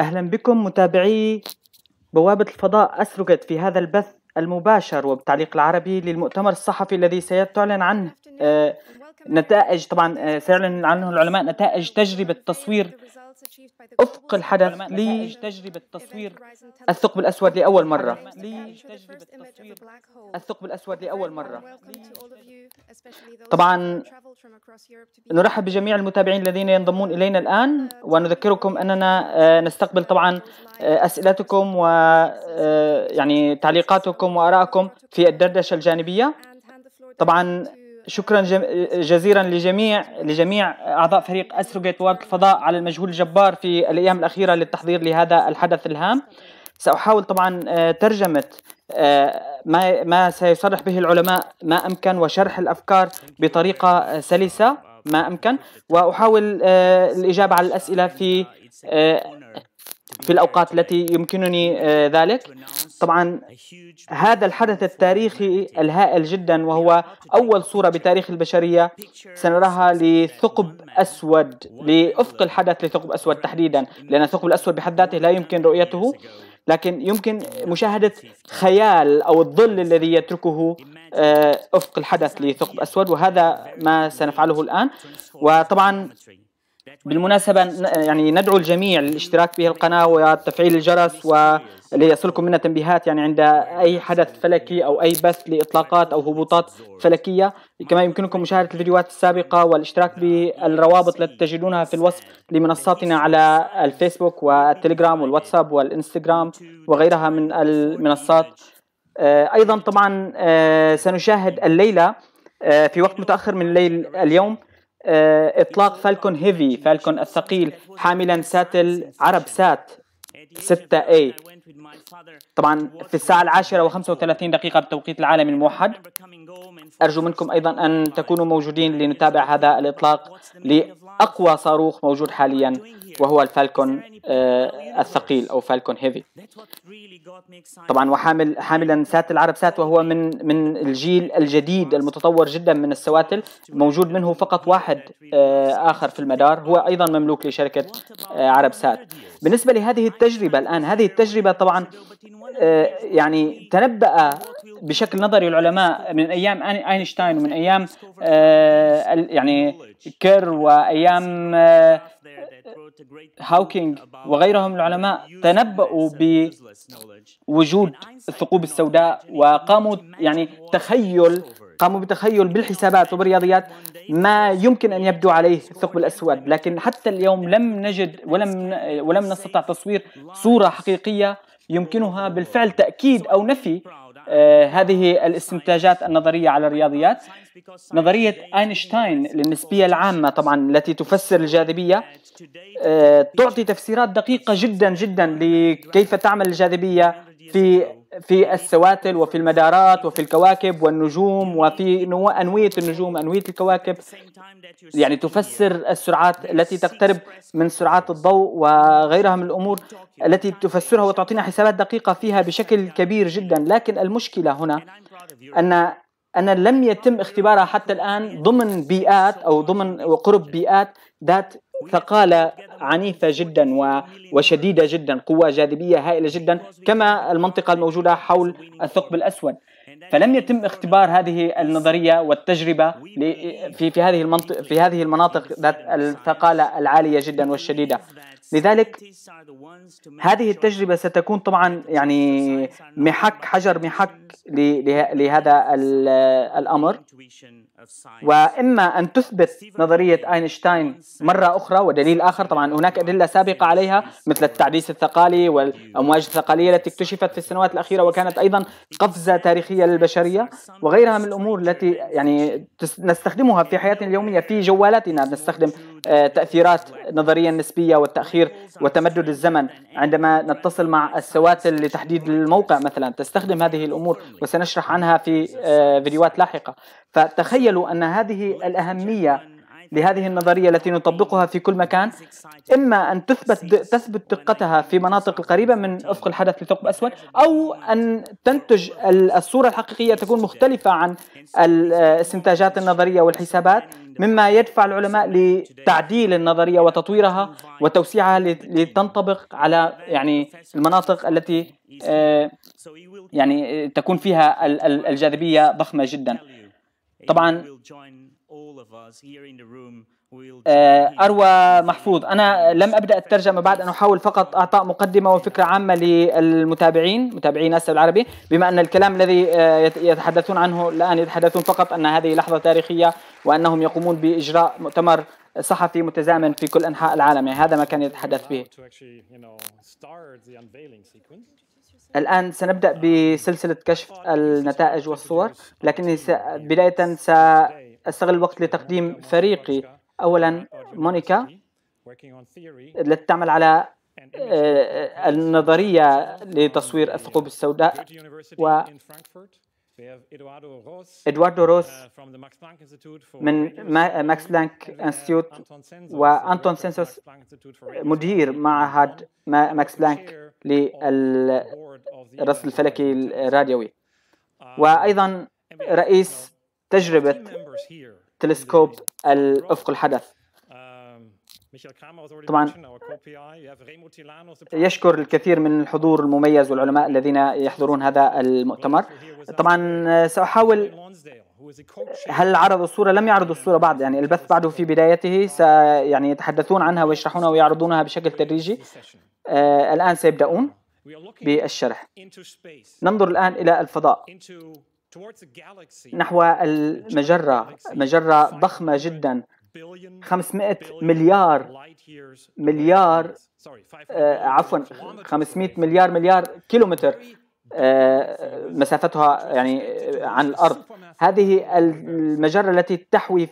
أهلا بكم متابعي بوابة الفضاء أسرقت في هذا البث المباشر وبالتعليق العربي للمؤتمر الصحفي الذي سيعلن عنه آه، نتائج طبعا آه، سيعلن عنه العلماء نتائج تجربة تصوير أفق الحدث لتجربة تصوير الثقب الأسود لأول مرة الثقب الأسود لأول مرة طبعا نرحب بجميع المتابعين الذين ينضمون إلينا الآن uh, ونذكركم أننا آه، نستقبل طبعا آه، أسئلتكم و آه، يعني تعليقاتكم وآرائكم في الدردشة الجانبية طبعا شكرا جزيلا لجميع لجميع اعضاء فريق اسروجيت وارد الفضاء على المجهود الجبار في الايام الاخيره للتحضير لهذا الحدث الهام ساحاول طبعا آه، ترجمه آه، ما ما سيصرح به العلماء ما امكن وشرح الافكار بطريقه آه، سلسه ما امكن واحاول الاجابه على الاسئله في في الأوقات التي يمكنني آه، ذلك طبعا هذا الحدث التاريخي الهائل جدا وهو أول صورة بتاريخ البشرية سنراها لثقب أسود لأفق الحدث لثقب أسود تحديدا لأن الثقب الأسود بحد ذاته لا يمكن رؤيته لكن يمكن مشاهدة خيال أو الظل الذي يتركه آه، أفق الحدث لثقب أسود وهذا ما سنفعله الآن وطبعا بالمناسبة يعني ندعو الجميع للاشتراك به القناة وتفعيل الجرس وليصلكم منا تنبيهات يعني عند أي حدث فلكي أو أي بث لإطلاقات أو هبوطات فلكية كما يمكنكم مشاهدة الفيديوهات السابقة والاشتراك بالروابط التي تجدونها في الوصف لمنصاتنا على الفيسبوك والتليجرام والواتساب والإنستغرام وغيرها من المنصات آه، أيضا طبعا آه، سنشاهد الليلة آه، في وقت متأخر من الليل اليوم آه، اطلاق فالكون هيفي فالكون الثقيل حاملا ساتل عرب سات 6 a طبعا في الساعة العاشرة و35 دقيقة بتوقيت العالم الموحد أرجو منكم أيضا أن تكونوا موجودين لنتابع هذا الإطلاق لأقوى صاروخ موجود حاليا وهو الفالكون آه، الثقيل أو فالكون هيفي طبعا وحامل حاملا سات العرب سات وهو من من الجيل الجديد المتطور جدا من السواتل موجود منه فقط واحد آه، آخر في المدار هو أيضا مملوك لشركة آه، عرب سات بالنسبة لهذه التجربة الآن هذه التجربة طبعا يعني تنبأ بشكل نظري العلماء من ايام اينشتاين ومن ايام آه يعني كير وايام آه هاوكينج وغيرهم العلماء تنبؤوا بوجود الثقوب السوداء وقاموا يعني تخيل قاموا بتخيل بالحسابات وبالرياضيات ما يمكن ان يبدو عليه الثقب الاسود لكن حتى اليوم لم نجد ولم ولم نستطع تصوير صوره حقيقيه يمكنها بالفعل تاكيد او نفي آه، هذه الاستنتاجات النظرية على الرياضيات نظرية أينشتاين للنسبية العامة طبعا التي تفسر الجاذبية آه، تعطي تفسيرات دقيقة جدا جدا لكيف تعمل الجاذبية في في السواتل وفي المدارات وفي الكواكب والنجوم وفي أنوية النجوم أنوية الكواكب يعني تفسر السرعات التي تقترب من سرعات الضوء وغيرها من الأمور التي تفسرها وتعطينا حسابات دقيقة فيها بشكل كبير جدا لكن المشكلة هنا أن أنا لم يتم اختبارها حتى الآن ضمن بيئات أو ضمن وقرب بيئات ذات ثقالة عنيفة جدا وشديدة جدا قوة جاذبية هائلة جدا كما المنطقة الموجودة حول الثقب الأسود فلم يتم اختبار هذه النظرية والتجربة في هذه المنطق في هذه المناطق ذات الثقالة العالية جدا والشديدة لذلك هذه التجربة ستكون طبعا يعني محك حجر محك لهذا الأمر وإما أن تثبت نظرية أينشتاين مرة أخرى ودليل آخر طبعا هناك أدلة سابقة عليها مثل التعديس الثقالي والأمواج الثقالية التي اكتشفت في السنوات الأخيرة وكانت أيضا قفزة تاريخية للبشرية وغيرها من الأمور التي يعني نستخدمها في حياتنا اليومية في جوالاتنا نستخدم آه، تأثيرات نظرية النسبية والتأخير وتمدد الزمن عندما نتصل مع السواتل لتحديد الموقع مثلا تستخدم هذه الأمور وسنشرح عنها في آه، فيديوهات لاحقة فتخيلوا أن هذه الأهمية لهذه النظرية التي نطبقها في كل مكان إما أن تثبت تثبت دقتها في مناطق القريبة من أفق الحدث لثقب أسود أو أن تنتج الصورة الحقيقية تكون مختلفة عن الاستنتاجات آه، النظرية والحسابات مما يدفع العلماء لتعديل النظرية وتطويرها وتوسيعها لتنطبق على يعني المناطق التي آه، يعني تكون فيها الجاذبية ضخمة جدا طبعا آه، أروى محفوظ أنا لم أبدأ الترجمة بعد أن أحاول فقط أعطاء مقدمة وفكرة عامة للمتابعين متابعين أسل العربي بما أن الكلام الذي آه، يتحدثون عنه الآن يتحدثون فقط أن هذه لحظة تاريخية وأنهم يقومون بإجراء مؤتمر صحفي متزامن في كل أنحاء العالم يعني هذا ما كان يتحدث به الآن سنبدأ بسلسلة كشف النتائج والصور لكني بداية سأستغل الوقت لتقديم فريقي اولا مونيكا التي تعمل على آه، النظريه لتصوير الثقوب السوداء و ادواردو روس uh, من ماكس بلانك انستيوت وانتون سينسوس مدير معهد ماكس بلانك للرصد الفلكي الراديوي وايضا uh, رئيس تجربه تلسكوب إيه. الأفق الحدث طبعا يشكر الكثير من الحضور المميز والعلماء الذين يحضرون هذا المؤتمر طبعا سأحاول هل عرضوا الصورة؟ لم يعرضوا الصورة بعد يعني البث بعده في بدايته سيعني يعني يتحدثون عنها ويشرحونها ويعرضونها بشكل تدريجي آه الآن سيبدأون بالشرح ننظر الآن إلى الفضاء نحو المجرة مجرة ضخمة جدا 500 مليار مليار آه، عفوا 500 مليار مليار كيلومتر آه، مسافتها يعني عن الارض هذه المجره التي تحوي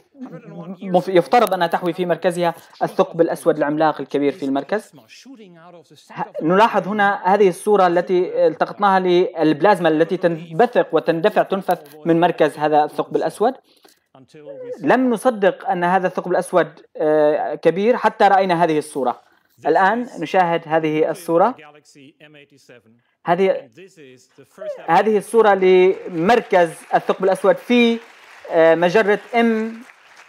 يفترض انها تحوي في مركزها الثقب الاسود العملاق الكبير في المركز نلاحظ هنا هذه الصوره التي التقطناها للبلازما التي تنبثق وتندفع تنفث من مركز هذا الثقب الاسود لم نصدق ان هذا الثقب الاسود آه، كبير حتى راينا هذه الصوره الان نشاهد هذه الصوره هذه هذه الصورة لمركز الثقب الأسود في آه، مجرة ام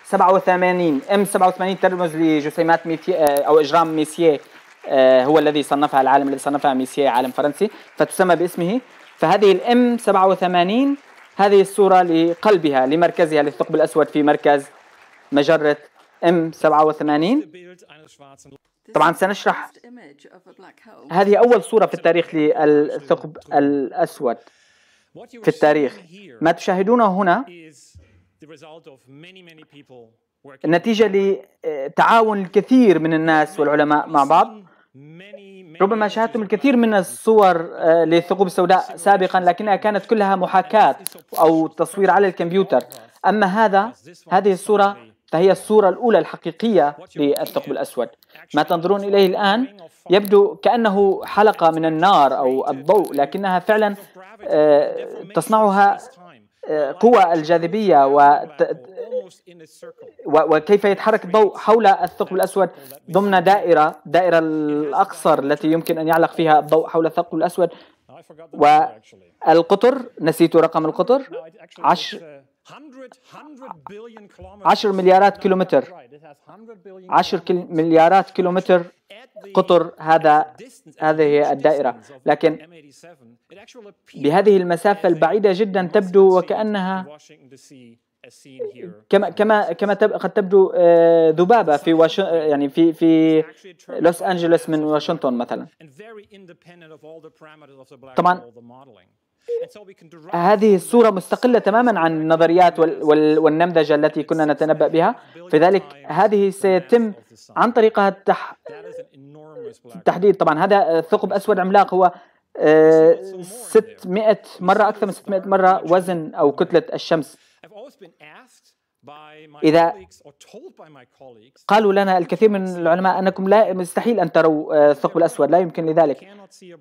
87 ام 87 ترمز لجسيمات ميفي آه، أو إجرام ميسيه آه، هو الذي صنفها العالم الذي صنفها ميسيه عالم فرنسي فتسمى باسمه فهذه الام 87 هذه الصورة لقلبها لمركزها للثقب الأسود في مركز مجرة ام 87 طبعا سنشرح هذه أول صورة في التاريخ للثقب الأسود في التاريخ ما تشاهدونه هنا نتيجه لتعاون الكثير من الناس والعلماء مع بعض ربما شاهدتم الكثير من الصور للثقوب آه، السوداء سابقا لكنها كانت كلها محاكاة أو تصوير على الكمبيوتر أما هذا هذه الصورة فهي الصورة الأولى الحقيقية للثقب الأسود ما تنظرون إليه الآن يبدو كأنه حلقة من النار أو الضوء لكنها فعلا آه، تصنعها آه، قوى الجاذبية و وكيف يتحرك الضوء حول الثقب الأسود ضمن دائرة دائرة الأقصر التي يمكن أن يعلق فيها الضوء حول الثقب الأسود والقطر نسيت رقم القطر عشر 10 مليارات كيلومتر 10 مليارات كيلومتر قطر هذا هذه الدائرة لكن بهذه المسافة البعيدة جدا تبدو وكأنها كما كما كما قد تبدو آه، ذبابه في يعني في في لوس انجلوس من واشنطن مثلا طبعا هذه الصورة مستقلة تماما عن النظريات والنمذجة التي كنا نتنبأ بها فذلك هذه سيتم عن طريقها التح... التحديد طبعا هذا ثقب أسود عملاق هو 600 آه، مرة أكثر من 600 مرة وزن أو كتلة الشمس إذا قالوا لنا الكثير من العلماء أنكم لا مستحيل أن تروا آه، الثقب الأسود لا يمكن لذلك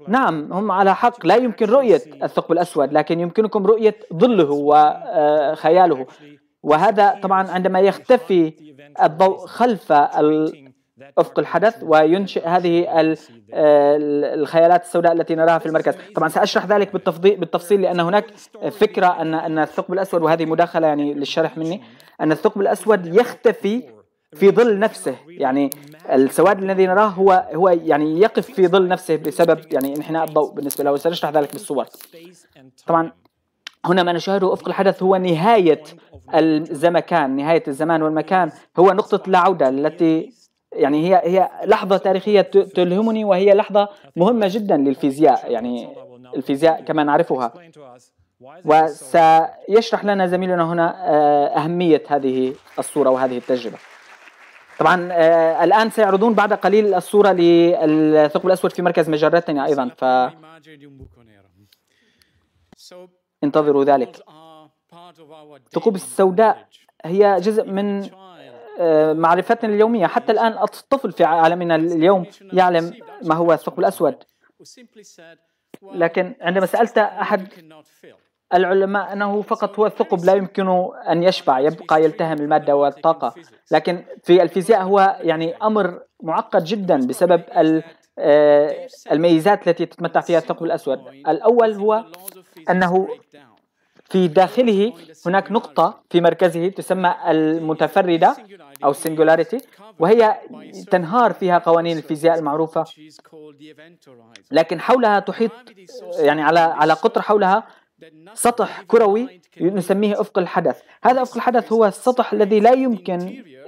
نعم هم على حق لا يمكن رؤية الثقب الأسود لكن يمكنكم رؤية ظله وخياله آه، وهذا طبعا عندما يختفي الضوء خلف افق الحدث وينشئ هذه آه، الخيالات السوداء التي نراها في المركز طبعا ساشرح ذلك بالتفصيل لان هناك فكره ان ان الثقب الاسود وهذه مداخله يعني للشرح مني أن الثقب الأسود يختفي في ظل نفسه يعني السواد الذي نراه هو هو يعني يقف في ظل نفسه بسبب يعني انحناء الضوء بالنسبه له وسنشرح ذلك بالصور طبعا هنا ما نشاهده افق الحدث هو نهايه الزمكان نهايه الزمان والمكان هو نقطه لا عوده التي يعني هي هي لحظه تاريخيه تلهمني وهي لحظه مهمه جدا للفيزياء يعني الفيزياء كما نعرفها وسيشرح لنا زميلنا هنا آه، أهمية هذه الصورة وهذه التجربة طبعا آه، الآن سيعرضون بعد قليل الصورة للثقب الأسود في مركز مجرتنا أيضا ف انتظروا ذلك الثقوب السوداء هي جزء من آه، معرفتنا اليومية حتى الآن الطفل في عالمنا اليوم يعلم ما هو الثقب الأسود لكن عندما سألت أحد العلماء أنه فقط هو الثقب لا يمكن أن يشبع يبقى يلتهم المادة والطاقة لكن في الفيزياء هو يعني أمر معقد جدا بسبب آه، الميزات التي تتمتع فيها الثقب الأسود الأول هو أنه في داخله هناك نقطة في مركزه تسمى المتفردة أو السنجولاريتي وهي تنهار فيها قوانين الفيزياء المعروفة لكن حولها تحيط يعني على على قطر حولها سطح كروي نسميه افق الحدث هذا افق الحدث هو السطح الذي لا يمكن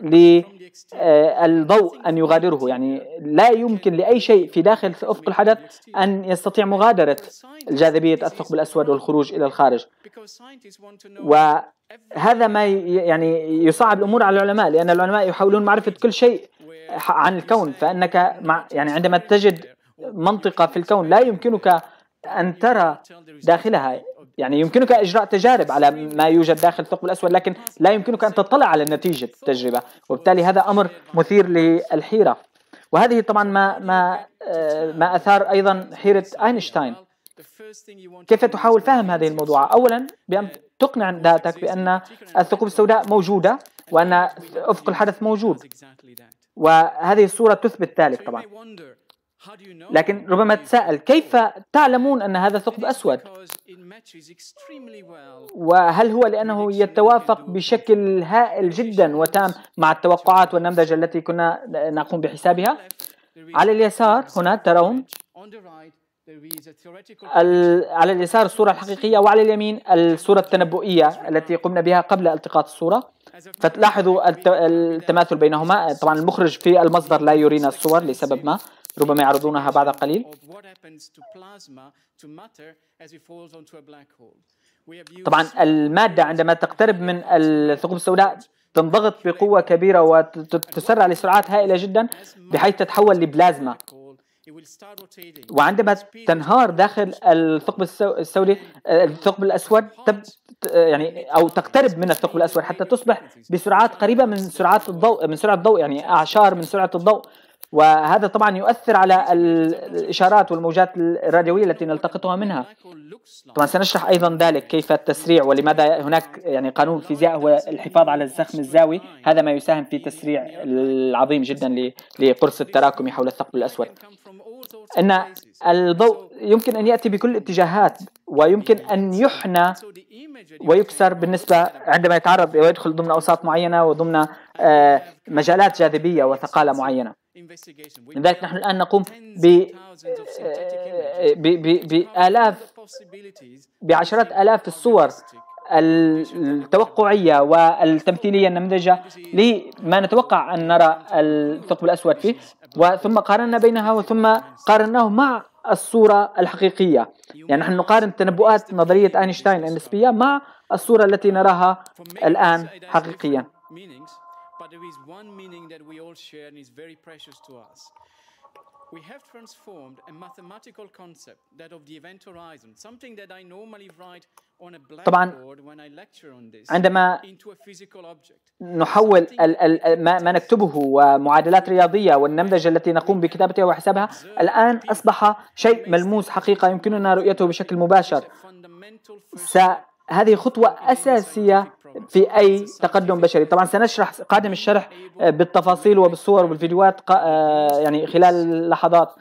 للضوء آه، ان يغادره يعني لا يمكن لاي شيء في داخل افق الحدث ان يستطيع مغادره جاذبيه الثقب الاسود والخروج الى الخارج وهذا ما يعني يصعب الامور على العلماء لان العلماء يحاولون معرفه كل شيء عن الكون فانك مع يعني عندما تجد منطقه في الكون لا يمكنك ان ترى داخلها يعني يمكنك اجراء تجارب على ما يوجد داخل الثقب الاسود لكن لا يمكنك ان تطلع على نتيجه التجربه وبالتالي هذا امر مثير للحيره وهذه طبعا ما ما آه، ما اثار ايضا حيره اينشتاين كيف تحاول فهم هذه الموضوع أولا بأن تقنع ذاتك بأن الثقوب السوداء موجودة وأن أفق الحدث موجود وهذه الصورة تثبت ذلك طبعا لكن ربما تساءل كيف تعلمون ان هذا ثقب اسود؟ وهل هو لانه يتوافق بشكل هائل جدا وتام مع التوقعات والنمذجه التي كنا نقوم بحسابها؟ على اليسار هنا ترون على اليسار الصورة الحقيقية وعلى اليمين الصورة التنبؤية التي قمنا بها قبل التقاط الصورة فتلاحظوا التماثل بينهما طبعا المخرج في المصدر لا يرينا الصور لسبب ما ربما يعرضونها بعد قليل طبعا المادة عندما تقترب من الثقوب السوداء تنضغط بقوة كبيرة وتسرع لسرعات هائلة جدا بحيث تتحول لبلازما وعندما تنهار داخل الثقب السوري الثقب الاسود تب يعني او تقترب من الثقب الاسود حتى تصبح بسرعات قريبه من سرعات الضوء من سرعه الضوء يعني اعشار من سرعه الضوء وهذا طبعا يؤثر على الاشارات والموجات الراديويه التي نلتقطها منها طبعا سنشرح ايضا ذلك كيف التسريع ولماذا هناك يعني قانون الفيزياء هو الحفاظ على الزخم الزاوي هذا ما يساهم في تسريع العظيم جدا لقرص التراكم حول الثقب الاسود ان الضوء يمكن ان ياتي بكل اتجاهات ويمكن ان يحنى ويكسر بالنسبه عندما يتعرض ويدخل ضمن اوساط معينه وضمن آه، مجالات جاذبيه وثقاله معينه لذلك نحن الآن نقوم آه، بآلاف بعشرات آلاف الصور التوقعية والتمثيلية النمذجة لما نتوقع أن نرى الثقب الأسود فيه وثم قارنا بينها وثم قارناه مع الصورة الحقيقية يعني نحن نقارن تنبؤات نظرية أينشتاين النسبية مع الصورة التي نراها الآن حقيقيا there is one meaning that we all share and is very precious to us. We have transformed a mathematical concept, that of the event horizon, something that I normally write on a blackboard when I lecture on this, into a physical object. نحول ال ال ما, ما نكتبه ومعادلات رياضية والنمذجة التي نقوم بكتابتها وحسابها الآن أصبح شيء ملموس حقيقة يمكننا رؤيته بشكل مباشر. س... هذه خطوة أساسية في اي تقدم بشري طبعا سنشرح قادم الشرح آه، بالتفاصيل وبالصور وبالفيديوهات آه، يعني خلال لحظات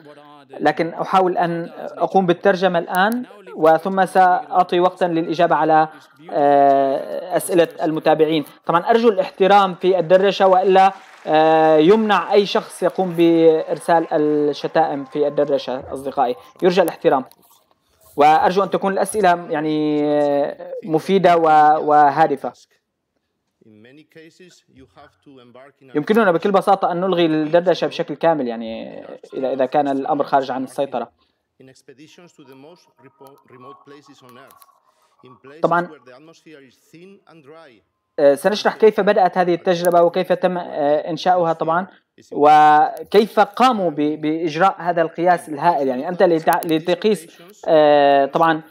لكن احاول ان اقوم بالترجمه الان وثم ساعطي وقتا للاجابه على آه، اسئله المتابعين طبعا ارجو الاحترام في الدرجه والا يمنع اي شخص يقوم بارسال الشتائم في الدرجه اصدقائي يرجى الاحترام وارجو ان تكون الاسئله يعني آه، مفيده وهادفه يمكننا بكل بساطه ان نلغي الدردشه بشكل كامل يعني اذا كان الامر خارج عن السيطره طبعا آه، سنشرح كيف بدأت هذه التجربة وكيف تم آه، إنشاؤها طبعا وكيف قاموا بإجراء هذا القياس الهائل يعني أنت لتقيس آه، طبعا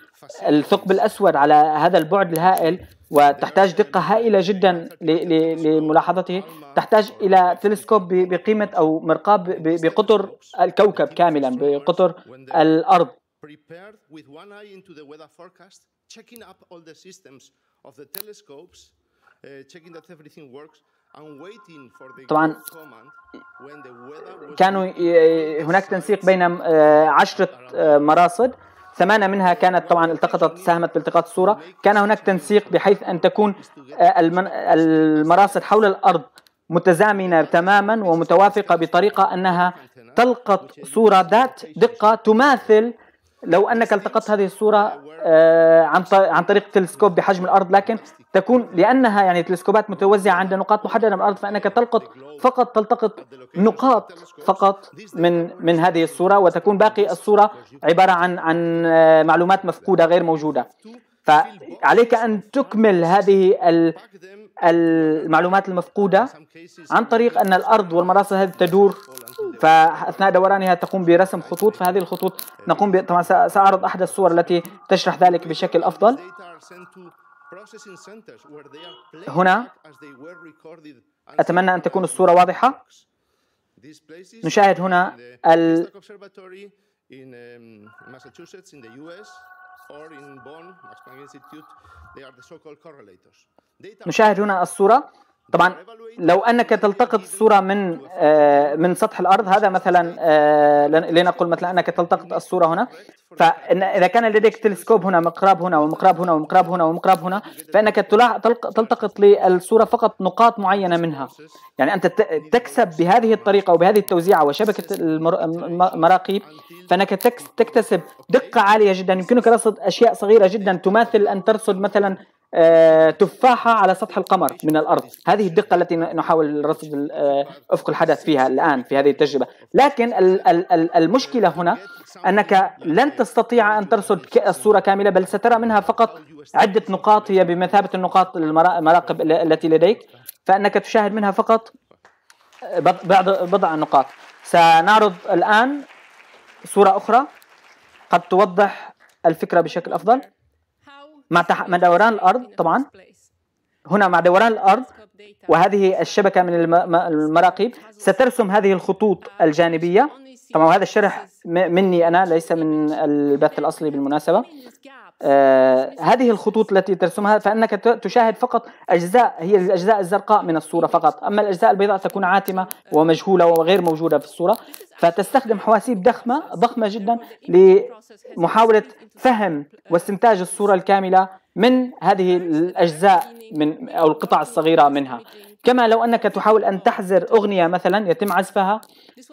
الثقب الأسود على هذا البعد الهائل وتحتاج دقة هائلة جدا لملاحظته تحتاج إلى تلسكوب بقيمة أو مرقاب بقطر الكوكب كاملا بقطر الأرض prepared with one eye into the weather forecast, checking up all the systems of the telescopes Uh, طبعا كانوا هناك تنسيق بين آه، عشرة آه، مراصد ثمانية منها كانت طبعا التقطت ساهمت بالتقاط الصورة كان هناك تنسيق بحيث أن تكون آه، المراصد حول الأرض متزامنة تماما ومتوافقة بطريقة أنها تلقط صورة ذات دقة تماثل لو انك التقطت هذه الصوره آه، عن عن طريق تلسكوب بحجم الارض لكن تكون لانها يعني تلسكوبات متوزعه عند نقاط محدده من الارض فانك تلقط فقط تلتقط نقاط فقط من من هذه الصوره وتكون باقي الصوره عباره عن عن آه، معلومات مفقوده غير موجوده فعليك ان تكمل هذه المعلومات المفقوده عن طريق ان الارض والمراصد هذه تدور فاثناء دورانها تقوم برسم خطوط فهذه الخطوط نقوم ب... طبعا ساعرض احد الصور التي تشرح ذلك بشكل افضل هنا اتمنى ان تكون الصوره واضحه نشاهد هنا ال... نشاهد هنا الصورة طبعا لو انك تلتقط الصوره من آه، من سطح الارض هذا مثلا آه، لنقل مثلا انك تلتقط الصوره هنا فاذا كان لديك تلسكوب هنا مقراب هنا ومقراب هنا ومقراب هنا ومقراب هنا فانك تلتقط للصوره فقط نقاط معينه منها يعني انت تكسب بهذه الطريقه وبهذه التوزيعه وشبكه المراقيب فانك تكسب تكتسب دقه عاليه جدا يمكنك رصد اشياء صغيره جدا تماثل ان ترصد مثلا آه، تفاحة على سطح القمر من الأرض هذه الدقة التي نحاول رصد آه، أفق الحدث فيها الآن في هذه التجربة لكن المشكلة هنا أنك لن تستطيع أن ترصد الصورة كاملة بل سترى منها فقط عدة نقاط هي بمثابة النقاط المراقب التي لديك فأنك تشاهد منها فقط آه، بعض بضع نقاط سنعرض الآن صورة أخرى قد توضح الفكرة بشكل أفضل مع تح... مع دوران الارض طبعا هنا مع دوران الارض وهذه الشبكه من الم... المراقب سترسم هذه الخطوط الجانبيه طبعا هذا الشرح مني انا ليس من البث الاصلي بالمناسبه آه، هذه الخطوط التي ترسمها فانك تشاهد فقط اجزاء هي الاجزاء الزرقاء من الصوره فقط، اما الاجزاء البيضاء تكون عاتمه ومجهوله وغير موجوده في الصوره، فتستخدم حواسيب ضخمه ضخمه جدا لمحاوله فهم واستنتاج الصوره الكامله من هذه الاجزاء من او القطع الصغيره منها. كما لو انك تحاول ان تحزر اغنيه مثلا يتم عزفها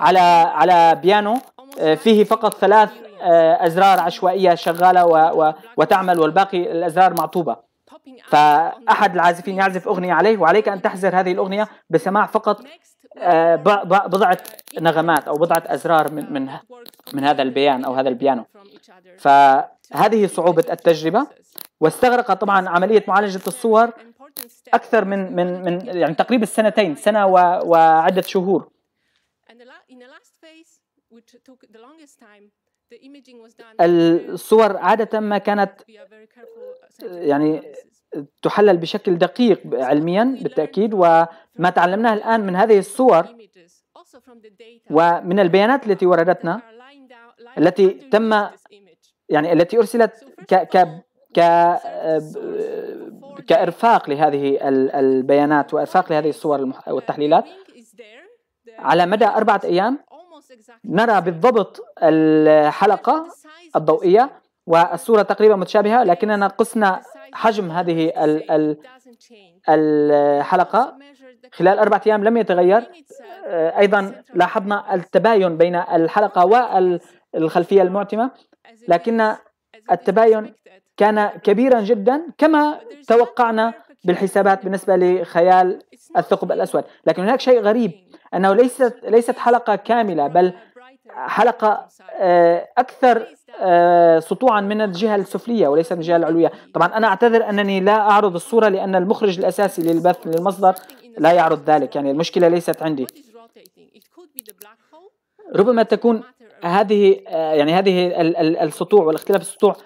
على على بيانو آه، فيه فقط ثلاث آه، أزرار عشوائية شغالة و... و... وتعمل والباقي الأزرار معطوبة فأحد العازفين يعزف أغنية عليه وعليك أن تحزر هذه الأغنية بسماع فقط آه، بضعة نغمات أو بضعة أزرار من من من هذا البيان أو هذا البيانو فهذه صعوبة التجربة واستغرق طبعا عملية معالجة الصور أكثر من من من يعني تقريبا سنتين سنة وعدة شهور الصور عادة ما كانت uh, يعني تحلل بشكل دقيق علميا بالتأكيد وما تعلمناه الآن من هذه الصور ومن البيانات التي وردتنا التي تم يعني التي أرسلت ك ك ك آه، كإرفاق لهذه البيانات وإرفاق لهذه الصور uh, والتحليلات على مدى أربعة أيام نرى بالضبط الحلقة الضوئية والصورة تقريبا متشابهة لكننا قسنا حجم هذه الحلقة خلال أربعة أيام لم يتغير uh, آه، أيضا لاحظنا التباين بين الحلقة والخلفية المعتمة لكن التباين كان كبيرا جدا كما توقعنا بالحسابات بالنسبة لخيال الثقب الأسود لكن هناك شيء غريب انه ليست ليست حلقه كامله بل حلقه آه، اكثر آه، سطوعا من الجهه السفليه وليس من الجهه العلويه طبعا انا اعتذر انني لا اعرض الصوره لان المخرج الاساسي للبث للمصدر لا يعرض ذلك يعني المشكله ليست عندي ربما تكون هذه آه، يعني هذه السطوع والاختلاف السطوع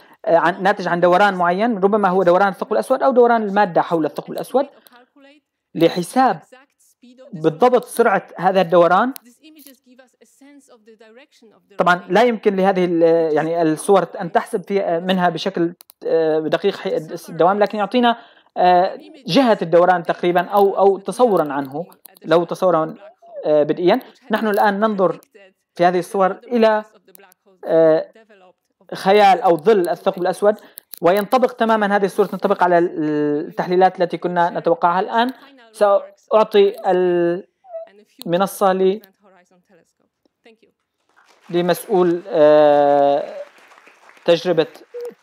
ناتج عن دوران معين ربما هو دوران الثقب الاسود او دوران الماده حول الثقب الاسود لحساب بالضبط سرعة هذا الدوران طبعا لا يمكن لهذه يعني الصور أن تحسب في منها بشكل آه، دقيق الدوام لكن يعطينا آه، جهة الدوران تقريبا أو أو تصورا عنه لو تصورا آه، بدئيا نحن الآن ننظر في هذه الصور إلى خيال أو ظل الثقب الأسود وينطبق تماما هذه الصورة تنطبق على التحليلات التي كنا نتوقعها الآن أعطي المنصة لي لمسؤول آه، تجربة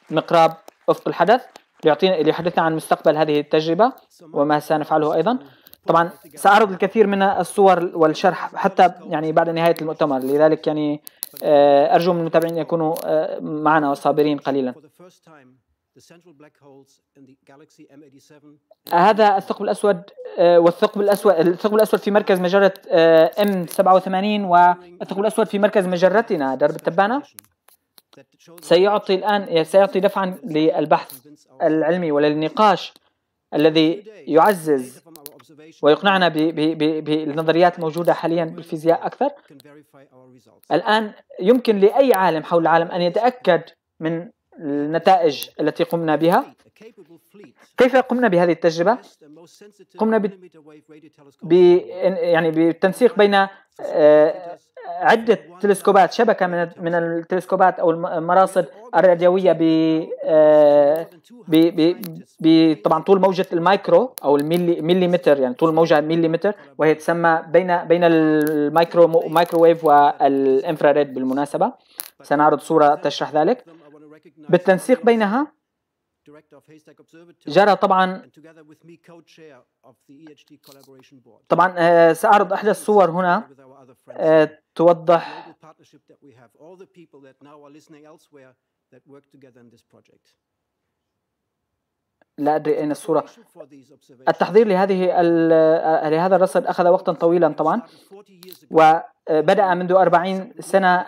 مقراب أفق الحدث ليعطينا ليحدثنا عن مستقبل هذه التجربة وما سنفعله أيضا طبعا سأعرض الكثير من الصور والشرح حتى يعني بعد نهاية المؤتمر لذلك يعني آه، أرجو من المتابعين يكونوا آه، معنا وصابرين قليلا هذا الثقب الأسود آه، والثقب الأسود الثقب الأسود في مركز مجرة ام آه، 87 والثقب الأسود في مركز مجرتنا درب التبانة سيعطي الآن سيعطي دفعا للبحث العلمي وللنقاش الذي يعزز ويقنعنا بالنظريات الموجودة حاليا بالفيزياء أكثر الآن يمكن لأي عالم حول العالم أن يتأكد من النتائج التي قمنا بها كيف قمنا بهذه التجربة؟ قمنا ب... ب... يعني بالتنسيق بين آه، عدة تلسكوبات شبكة من من التلسكوبات أو المراصد الراديوية ب... آه، ب... ب... ب... طبعا طول موجة المايكرو أو الملي مليمتر يعني طول موجة مليمتر وهي تسمى بين بين المايكرو مايكروويف والانفراريد بالمناسبة سنعرض صورة تشرح ذلك نعم. بالتنسيق بينها جرى طبعا طبعا آه، سأعرض إحدى الصور هنا آه، توضح لا أدري أين الصورة التحضير لهذه آه، لهذا الرصد أخذ وقتا طويلا طبعا وبدأ منذ 40 سنة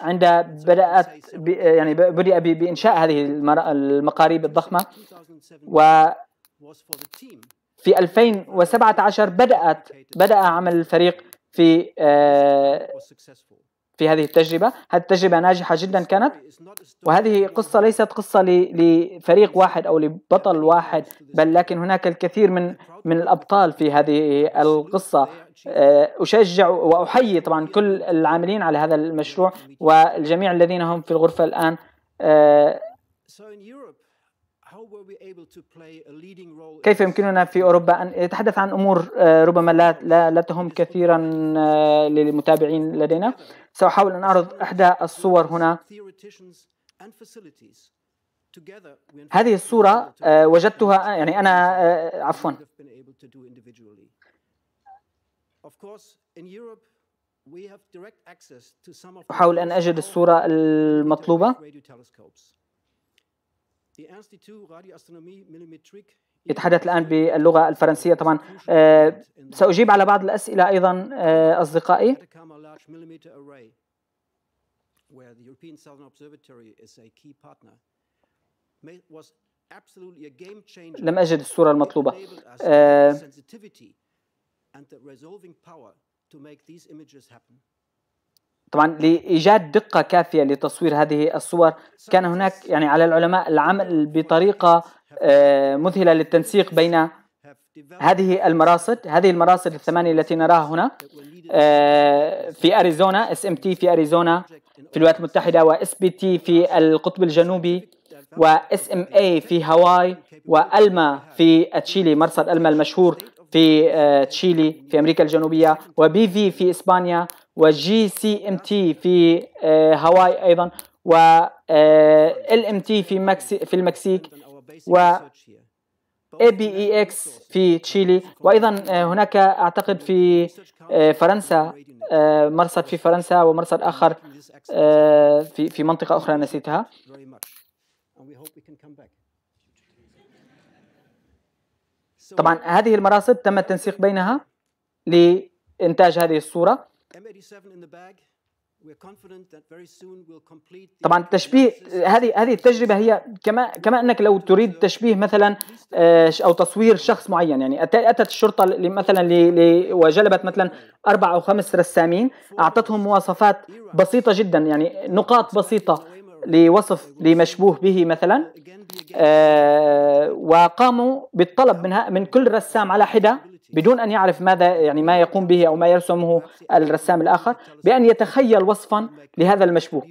عند بدأت يعني بدأ بإنشاء هذه المقاريب الضخمة و في 2017 بدأت بدأ عمل الفريق في آه، في هذه التجربة هذه التجربة ناجحة جدا كانت وهذه قصة ليست قصة لفريق واحد أو لبطل واحد بل لكن هناك الكثير من من الأبطال في هذه القصة آه، أشجع وأحيي طبعا كل العاملين على هذا المشروع والجميع الذين هم في الغرفة الآن آه، كيف يمكننا في اوروبا ان يتحدث عن امور آه، ربما لا لا, لا تهم كثيرا آه، للمتابعين لدينا ساحاول ان اعرض احدى الصور هنا هذه الصورة آه، وجدتها يعني أنا عفوا أحاول أن أجد الصورة المطلوبة يتحدث الآن باللغة الفرنسية طبعا آه، سأجيب على بعض الأسئلة أيضا آه، أصدقائي لم أجد الصورة المطلوبة أه طبعا لايجاد دقه كافيه لتصوير هذه الصور كان هناك يعني على العلماء العمل بطريقه آه، مذهله للتنسيق بين هذه المراصد هذه المراصد الثمانيه التي نراها هنا آه، في اريزونا اس ام تي في اريزونا في الولايات المتحده واس بي تي في القطب الجنوبي واس ام اي في هاواي والما في تشيلي مرصد الما المشهور في آه، تشيلي في امريكا الجنوبيه وبي في في اسبانيا والجي سي ام تي في آه، هاواي ايضا و ال ام تي في مكسي في المكسيك و اي بي اي اكس في تشيلي وايضا آه، هناك اعتقد في آه، فرنسا مرصد في فرنسا ومرصد اخر في في منطقه اخرى نسيتها طبعا هذه المراصد تم التنسيق بينها لانتاج هذه الصوره طبعا تشبيه هذه هذه التجربه هي كما كما انك لو تريد تشبيه مثلا آه، او تصوير شخص معين يعني اتت الشرطه مثلا وجلبت مثلا اربع او خمس رسامين اعطتهم مواصفات بسيطه جدا يعني نقاط بسيطه لوصف لمشبوه به مثلا آه، وقاموا بالطلب من من كل رسام على حده بدون أن يعرف ماذا يعني ما يقوم به أو ما يرسمه الرسام الآخر بأن يتخيل وصفا لهذا المشبوه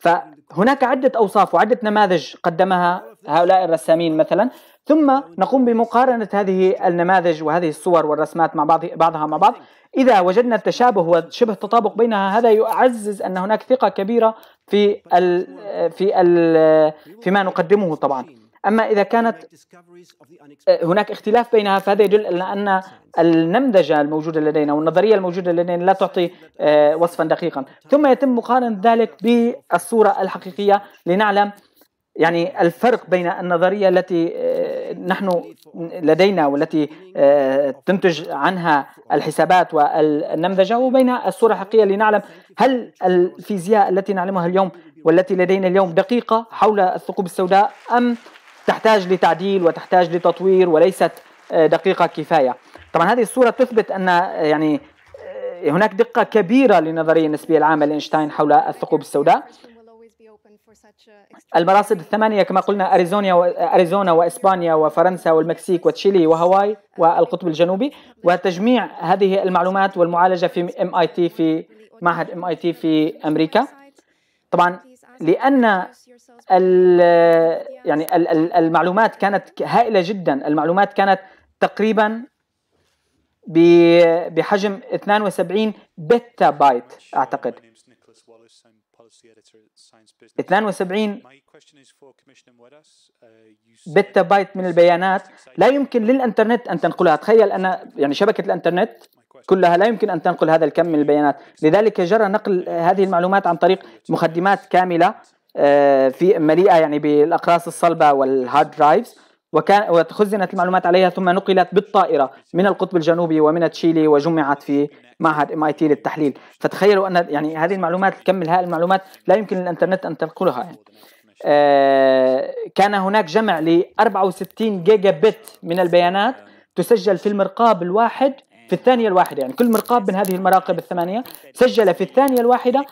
فهناك عدة أوصاف وعدة نماذج قدمها هؤلاء الرسامين مثلا ثم نقوم بمقارنة هذه النماذج وهذه الصور والرسمات مع بعض بعضها مع بعض إذا وجدنا التشابه وشبه التطابق بينها هذا يعزز أن هناك ثقة كبيرة في ال في ال فيما نقدمه طبعا أما إذا كانت آه، هناك اختلاف بينها فهذا يدل على أن النمذجة الموجودة لدينا والنظرية الموجودة لدينا لا تعطي آه، وصفا دقيقا ثم يتم مقارنة ذلك بالصورة الحقيقية لنعلم يعني الفرق بين النظرية التي آه، نحن لدينا والتي تنتج عنها الحسابات والنمذجة وبين الصورة الحقيقية لنعلم هل الفيزياء التي نعلمها اليوم والتي لدينا اليوم دقيقة حول الثقوب السوداء أم تحتاج لتعديل وتحتاج لتطوير وليست آه، دقيقة كفاية طبعا هذه الصورة تثبت أن آه، يعني آه، هناك دقة كبيرة للنظرية النسبية العامة لإينشتاين حول الثقوب السوداء المراصد الثمانية كما قلنا أريزونيا أريزونا وإسبانيا وفرنسا والمكسيك وتشيلي وهاواي والقطب الجنوبي وتجميع هذه المعلومات والمعالجة في ام اي تي في معهد ام اي تي في أمريكا طبعا لان ال يعني المعلومات كانت هائله جدا المعلومات كانت تقريبا بحجم 72 بيتا بايت اعتقد 72 بيتا بايت من البيانات لا يمكن للانترنت ان تنقلها تخيل ان يعني شبكه الانترنت كلها لا يمكن أن تنقل هذا الكم من البيانات لذلك جرى نقل هذه المعلومات عن طريق مخدمات كاملة آه، في مليئة يعني بالأقراص الصلبة والهارد درايفز وكان وتخزنت المعلومات عليها ثم نقلت بالطائرة من القطب الجنوبي ومن تشيلي وجمعت في معهد ام اي تي للتحليل فتخيلوا ان يعني هذه المعلومات الكم من هذه المعلومات لا يمكن للانترنت ان تنقلها يعني. آه، كان هناك جمع ل 64 جيجا بت من البيانات تسجل في المرقاب الواحد في الثانية الواحدة يعني كل مرقاب من هذه المراقب الثمانية سجل في الثانية الواحدة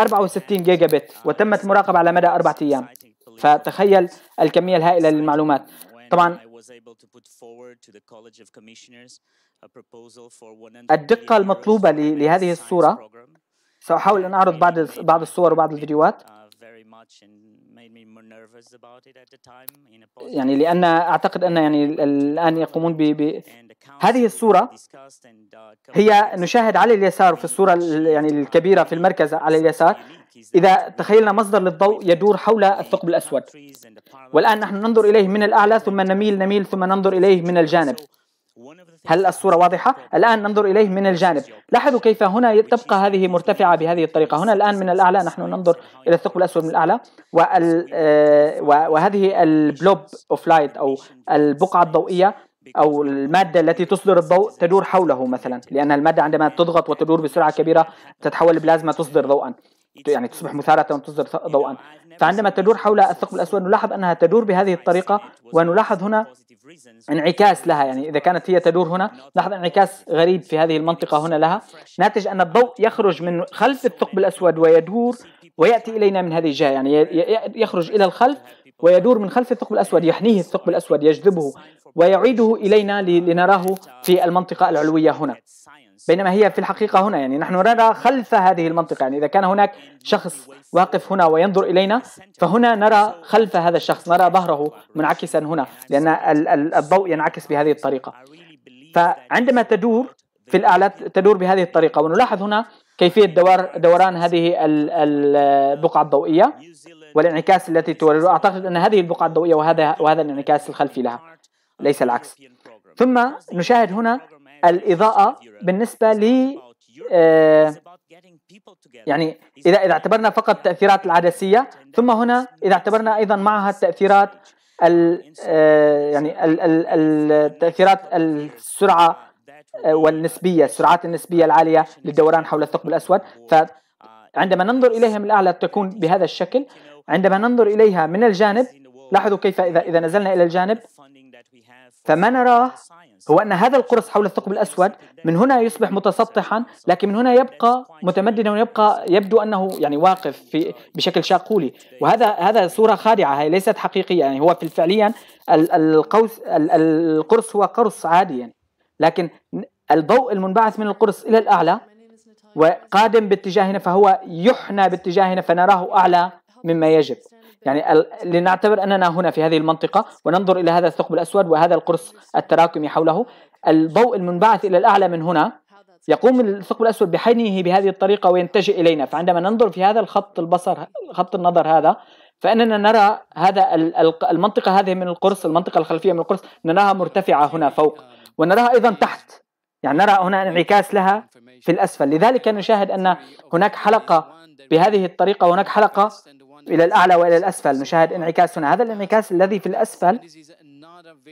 64 جيجا بت وتمت المراقبة على مدى أربعة أيام فتخيل الكمية الهائلة للمعلومات طبعا الدقة المطلوبة لهذه الصورة سأحاول أن أعرض بعض بعض الصور وبعض الفيديوهات يعني لان اعتقد ان يعني الان يقومون ب, هذه الصوره uh, هي نشاهد على اليسار في الصوره يعني الكبيره في المركز على اليسار اذا تخيلنا مصدر للضوء يدور حول الثقب الاسود والان نحن ننظر اليه من الاعلى ثم نميل نميل ثم ننظر اليه من الجانب هل الصورة واضحة؟ الآن ننظر إليه من الجانب لاحظوا كيف هنا تبقى هذه مرتفعة بهذه الطريقة هنا الآن من الأعلى نحن ننظر إلى الثقب الأسود من الأعلى آه، وهذه البلوب أوف لايت أو البقعة الضوئية أو المادة التي تصدر الضوء تدور حوله مثلا لأن المادة عندما تضغط وتدور بسرعة كبيرة تتحول لبلازما تصدر ضوءا يعني تصبح مثارة وتصدر ضوءا فعندما تدور حول الثقب الأسود نلاحظ أنها تدور بهذه الطريقة ونلاحظ هنا انعكاس لها يعني إذا كانت هي تدور هنا نلاحظ انعكاس غريب في هذه المنطقة هنا لها ناتج أن الضوء يخرج من خلف الثقب الأسود ويدور ويأتي إلينا من هذه الجهة يعني يخرج إلى الخلف ويدور من خلف الثقب الأسود يحنيه الثقب الأسود يجذبه ويعيده إلينا لنراه في المنطقة العلوية هنا بينما هي في الحقيقة هنا يعني نحن نرى خلف هذه المنطقة يعني إذا كان هناك شخص واقف هنا وينظر إلينا فهنا نرى خلف هذا الشخص نرى ظهره منعكسا هنا لأن الضوء ينعكس بهذه الطريقة فعندما تدور في الأعلى تدور بهذه الطريقة ونلاحظ هنا كيفية دوار دوران هذه البقعة الضوئية والانعكاس التي تورده أعتقد أن هذه البقعة الضوئية وهذا وهذا الانعكاس الخلفي لها ليس العكس ثم نشاهد هنا الاضاءه بالنسبه ل آه، يعني اذا اذا اعتبرنا فقط التاثيرات العدسيه ثم هنا اذا اعتبرنا ايضا معها التاثيرات ال آه، يعني الـ الـ التاثيرات السرعه آه، والنسبيه السرعات النسبيه العاليه للدوران حول الثقب الاسود فعندما ننظر اليها من الاعلى تكون بهذا الشكل عندما ننظر اليها من الجانب لاحظوا كيف اذا اذا نزلنا الى الجانب فما نراه هو أن هذا القرص حول الثقب الأسود من هنا يصبح متسطحا لكن من هنا يبقى متمددا ويبقى يبدو أنه يعني واقف في بشكل شاقولي وهذا هذا صورة خادعة هي ليست حقيقية يعني هو في فعليا القوس القرص هو قرص عادي يعني لكن الضوء المنبعث من القرص إلى الأعلى وقادم باتجاهنا فهو يحنى باتجاهنا فنراه أعلى مما يجب يعني لنعتبر أننا هنا في هذه المنطقة وننظر إلى هذا الثقب الأسود وهذا القرص التراكمي حوله الضوء المنبعث إلى الأعلى من هنا يقوم الثقب الأسود بحنيه بهذه الطريقة وينتشئ إلينا فعندما ننظر في هذا الخط البصر خط النظر هذا فاننا نرى هذا المنطقه هذه من القرص المنطقه الخلفيه من القرص نراها مرتفعه هنا فوق ونراها ايضا تحت يعني نرى هنا انعكاس لها في الاسفل لذلك نشاهد ان هناك حلقه بهذه الطريقه وهناك حلقه إلى الأعلى وإلى الأسفل نشاهد انعكاس هنا هذا الانعكاس الذي في الأسفل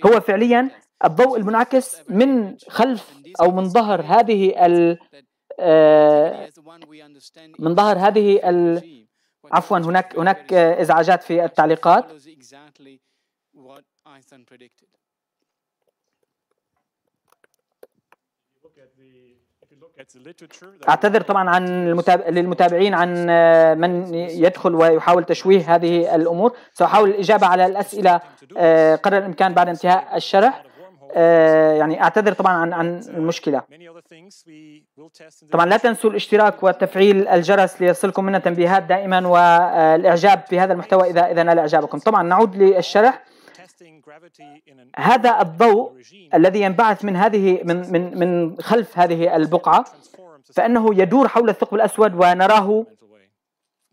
هو فعليا الضوء المنعكس من خلف أو من ظهر هذه ال آه، من ظهر هذه ال عفوا هناك هناك ازعاجات في التعليقات اعتذر طبعا عن المتاب... للمتابعين عن آه، من يدخل ويحاول تشويه هذه الامور ساحاول الاجابه على الاسئله آه، قدر الامكان بعد انتهاء الشرح آه، يعني اعتذر طبعا عن عن uh, المشكله طبعا لا تنسوا الاشتراك وتفعيل الجرس ليصلكم منا تنبيهات دائما والاعجاب بهذا المحتوى اذا اذا نال اعجابكم طبعا نعود للشرح هذا الضوء الذي ينبعث من هذه من من من خلف هذه البقعه فانه يدور حول الثقب الاسود ونراه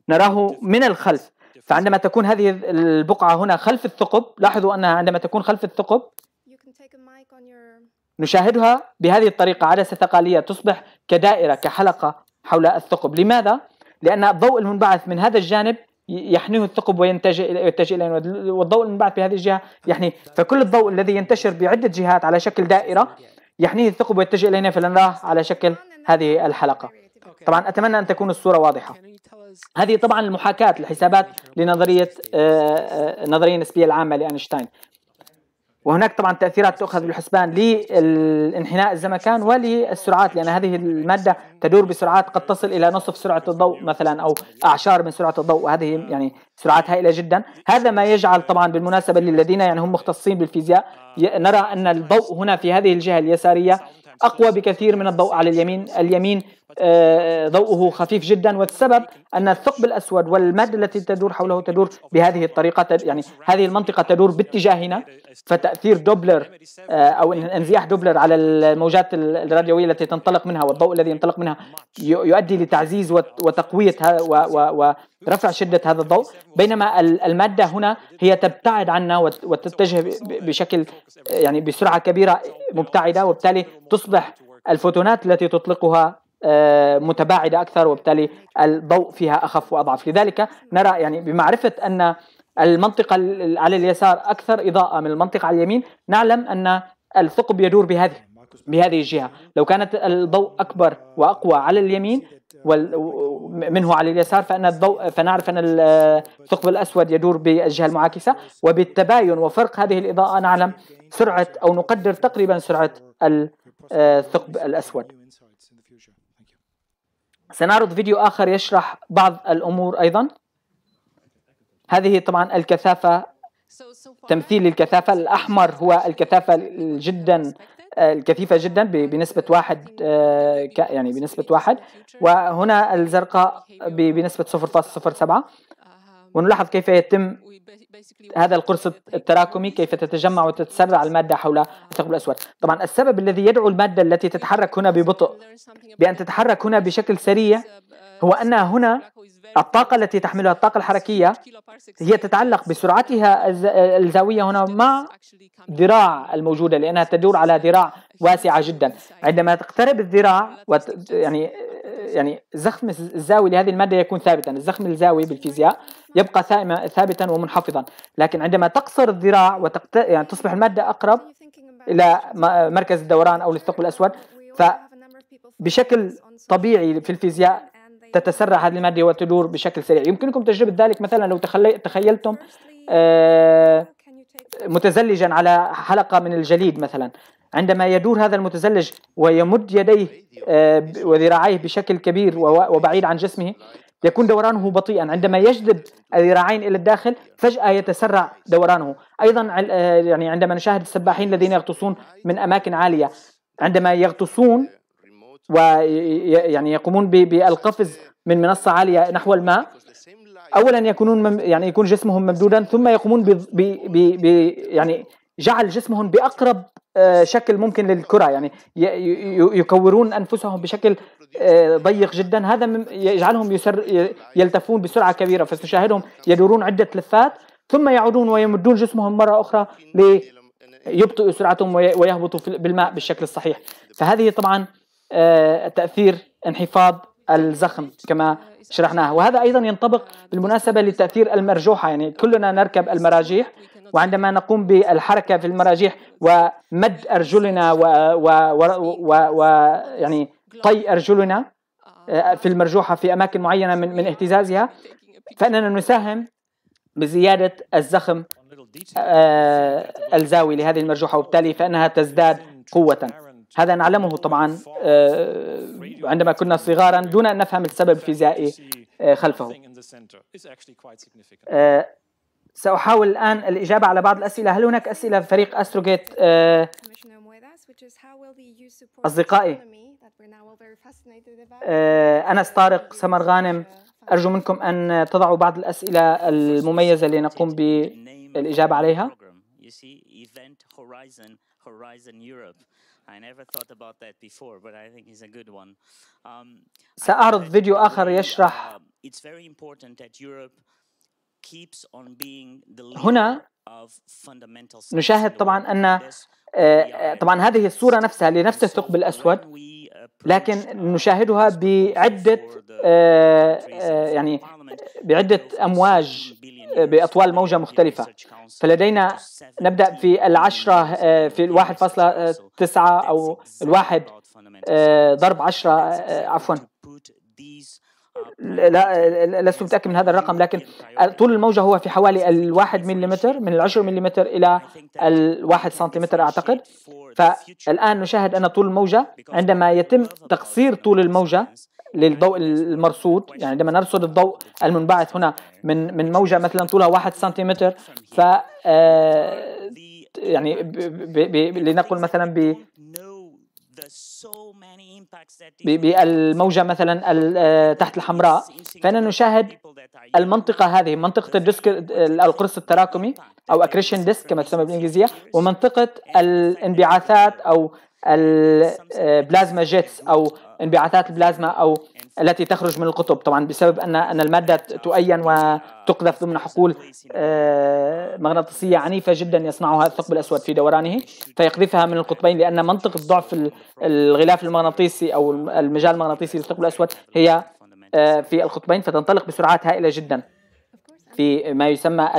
نراه من الخلف فعندما تكون هذه البقعه هنا خلف الثقب لاحظوا انها عندما تكون خلف الثقب نشاهدها بهذه الطريقه عدسه ثقاليه تصبح كدائره كحلقه حول الثقب لماذا لان الضوء المنبعث من هذا الجانب يحنيه الثقب وينتجه ويتجه الى والضوء المنبعث بهذه الجهة يعني فكل الضوء الذي ينتشر بعدة جهات على شكل دائرة يحنيه الثقب ويتجه إلينا فلنراه على شكل هذه الحلقة طبعا أتمنى أن تكون الصورة واضحة هذه طبعا المحاكاة الحسابات لنظرية آه، آه، نظرية النسبية العامة لأينشتاين وهناك طبعا تاثيرات تؤخذ بالحسبان للانحناء الزمكان وللسرعات لان هذه الماده تدور بسرعات قد تصل الى نصف سرعه الضوء مثلا او اعشار من سرعه الضوء وهذه يعني سرعات هائله جدا هذا ما يجعل طبعا بالمناسبه للذين يعني هم مختصين بالفيزياء نرى ان الضوء هنا في هذه الجهه اليساريه أقوى بكثير من الضوء على اليمين اليمين آه، آه، ضوءه خفيف جدا والسبب أن الثقب الأسود والمادة التي تدور حوله تدور بهذه الطريقة يعني هذه المنطقة تدور باتجاهنا فتأثير دوبلر آه، أو انزياح دوبلر على الموجات الراديوية التي تنطلق منها والضوء الذي ينطلق منها يؤدي لتعزيز وتقوية ورفع شدة هذا الضوء بينما المادة هنا هي تبتعد عنا وتتجه بشكل يعني بسرعة كبيرة مبتعدة وبالتالي تصبح تصبح الفوتونات التي تطلقها آه، متباعدة أكثر وبالتالي الضوء فيها أخف وأضعف لذلك نرى يعني بمعرفة أن المنطقة على اليسار أكثر إضاءة من المنطقة على اليمين نعلم أن الثقب يدور بهذه بهذه الجهة لو كانت الضوء أكبر وأقوى على اليمين منه على اليسار فان الضوء فنعرف ان الثقب الاسود يدور بالجهه المعاكسه وبالتباين وفرق هذه الاضاءه نعلم سرعه او نقدر تقريبا سرعه ال الثقب آه، الأسود سنعرض فيديو آخر يشرح بعض الأمور أيضا هذه طبعا الكثافة تمثيل الكثافة الأحمر هو الكثافة جدا آه، الكثيفة جدا بنسبة واحد آه، يعني بنسبة واحد وهنا الزرقاء بنسبة 0.07 ونلاحظ كيف يتم هذا القرص التراكمي كيف تتجمع وتتسرع المادة حول الثقب الأسود طبعا السبب الذي يدعو المادة التي تتحرك هنا ببطء بأن تتحرك هنا بشكل سريع هو أن هنا الطاقة التي تحملها الطاقة الحركية هي تتعلق بسرعتها الزاوية هنا مع ذراع الموجودة لأنها تدور على ذراع واسعة جدا عندما تقترب الذراع وت... يعني يعني زخم الزاوي لهذه المادة يكون ثابتا الزخم الزاوي بالفيزياء يبقى ثابتا ومنخفضا لكن عندما تقصر الذراع وتقت... يعني تصبح المادة أقرب إلى مركز الدوران أو للثقب الأسود فبشكل طبيعي في الفيزياء تتسرع هذه المادة وتدور بشكل سريع يمكنكم تجربة ذلك مثلا لو تخيلتم آه، متزلجا على حلقة من الجليد مثلا عندما يدور هذا المتزلج ويمد يديه آه، وذراعيه بشكل كبير وبعيد عن جسمه يكون دورانه بطيئا عندما يجذب الذراعين الى الداخل فجاه يتسرع دورانه ايضا آه، يعني عندما نشاهد السباحين الذين يغطسون من اماكن عاليه عندما يغطسون ويعني يقومون بالقفز من منصة عالية نحو الماء أولا يكونون يعني يكون جسمهم ممدودا ثم يقومون ب ب يعني جعل جسمهم بأقرب آه، شكل ممكن للكرة يعني يكورون أنفسهم بشكل آه، ضيق جدا هذا يجعلهم يسر يلتفون بسرعة كبيرة فستشاهدهم يدورون عدة لفات ثم يعودون ويمدون جسمهم مرة أخرى ليبطئوا سرعتهم ويهبطوا بالماء بالشكل الصحيح فهذه طبعا آه، تاثير انحفاض الزخم كما شرحناه وهذا ايضا ينطبق بالمناسبه لتاثير المرجوحه يعني كلنا نركب المراجيح وعندما نقوم بالحركه في المراجيح ومد ارجلنا و, و, و, و, و يعني طي ارجلنا آه، في المرجوحه في اماكن معينه من, من اهتزازها فاننا نساهم بزياده الزخم آه، الزاوي لهذه المرجوحه وبالتالي فانها تزداد قوه هذا نعلمه طبعا آه، عندما كنا صغارا دون أن نفهم السبب الفيزيائي آه، خلفه آه، سأحاول الآن الإجابة على بعض الأسئلة هل هناك أسئلة في فريق أستروجيت أصدقائي أنس طارق سمر غانم أرجو منكم أن تضعوا بعض الأسئلة المميزة لنقوم بالإجابة عليها سأعرض فيديو آخر يشرح هنا نشاهد طبعا أن آه، آه، طبعا هذه الصورة نفسها لنفس الثقب الأسود لكن نشاهدها بعدة آه، يعني بعدة أمواج آه، بأطوال موجة مختلفة فلدينا نبدأ في العشرة آه، في الواحد فاصلة تسعة أو الواحد آه، ضرب عشرة عفوا uh, لا لست متاكد من هذا الرقم لكن طول الموجه هو في حوالي الواحد ملم من العشر ملم الى الواحد سنتيمتر اعتقد فالان نشاهد ان طول الموجه عندما يتم تقصير طول الموجه للضوء المرصود يعني لما نرصد الضوء المنبعث هنا من من موجه مثلا طولها 1 سنتيمتر ف آه، يعني ب ب ب لنقل مثلا ب بالموجة مثلا آه، تحت الحمراء فانا نشاهد المنطقة هذه منطقة الديسك القرص التراكمي أو أكريشن ديسك كما تسمى بالإنجليزية ومنطقة الانبعاثات أو البلازما آه، جيتس او انبعاثات البلازما او التي تخرج من القطب طبعا بسبب ان ان الماده تؤين وتقذف ضمن حقول آه، مغناطيسيه عنيفه جدا يصنعها الثقب الاسود في دورانه فيقذفها من القطبين لان منطقه ضعف الغلاف المغناطيسي او المجال المغناطيسي للثقب الاسود هي آه، في القطبين فتنطلق بسرعات هائله جدا في ما يسمى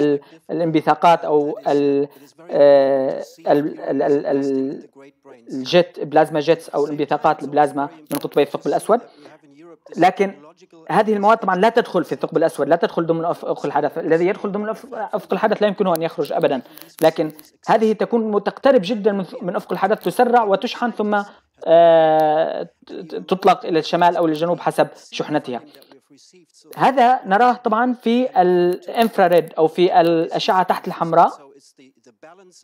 الانبثاقات او آه، الجت بلازما جيتس او الانبثاقات البلازما من قطبي الثقب الاسود لكن هذه المواد طبعا لا تدخل في الثقب الاسود لا تدخل ضمن افق الحدث الذي يدخل ضمن افق الحدث لا يمكنه ان يخرج ابدا لكن هذه تكون تقترب جدا من افق الحدث تسرع وتشحن ثم آه، تطلق الى الشمال او الجنوب حسب شحنتها هذا نراه طبعا في الانفراريد او في الاشعه تحت الحمراء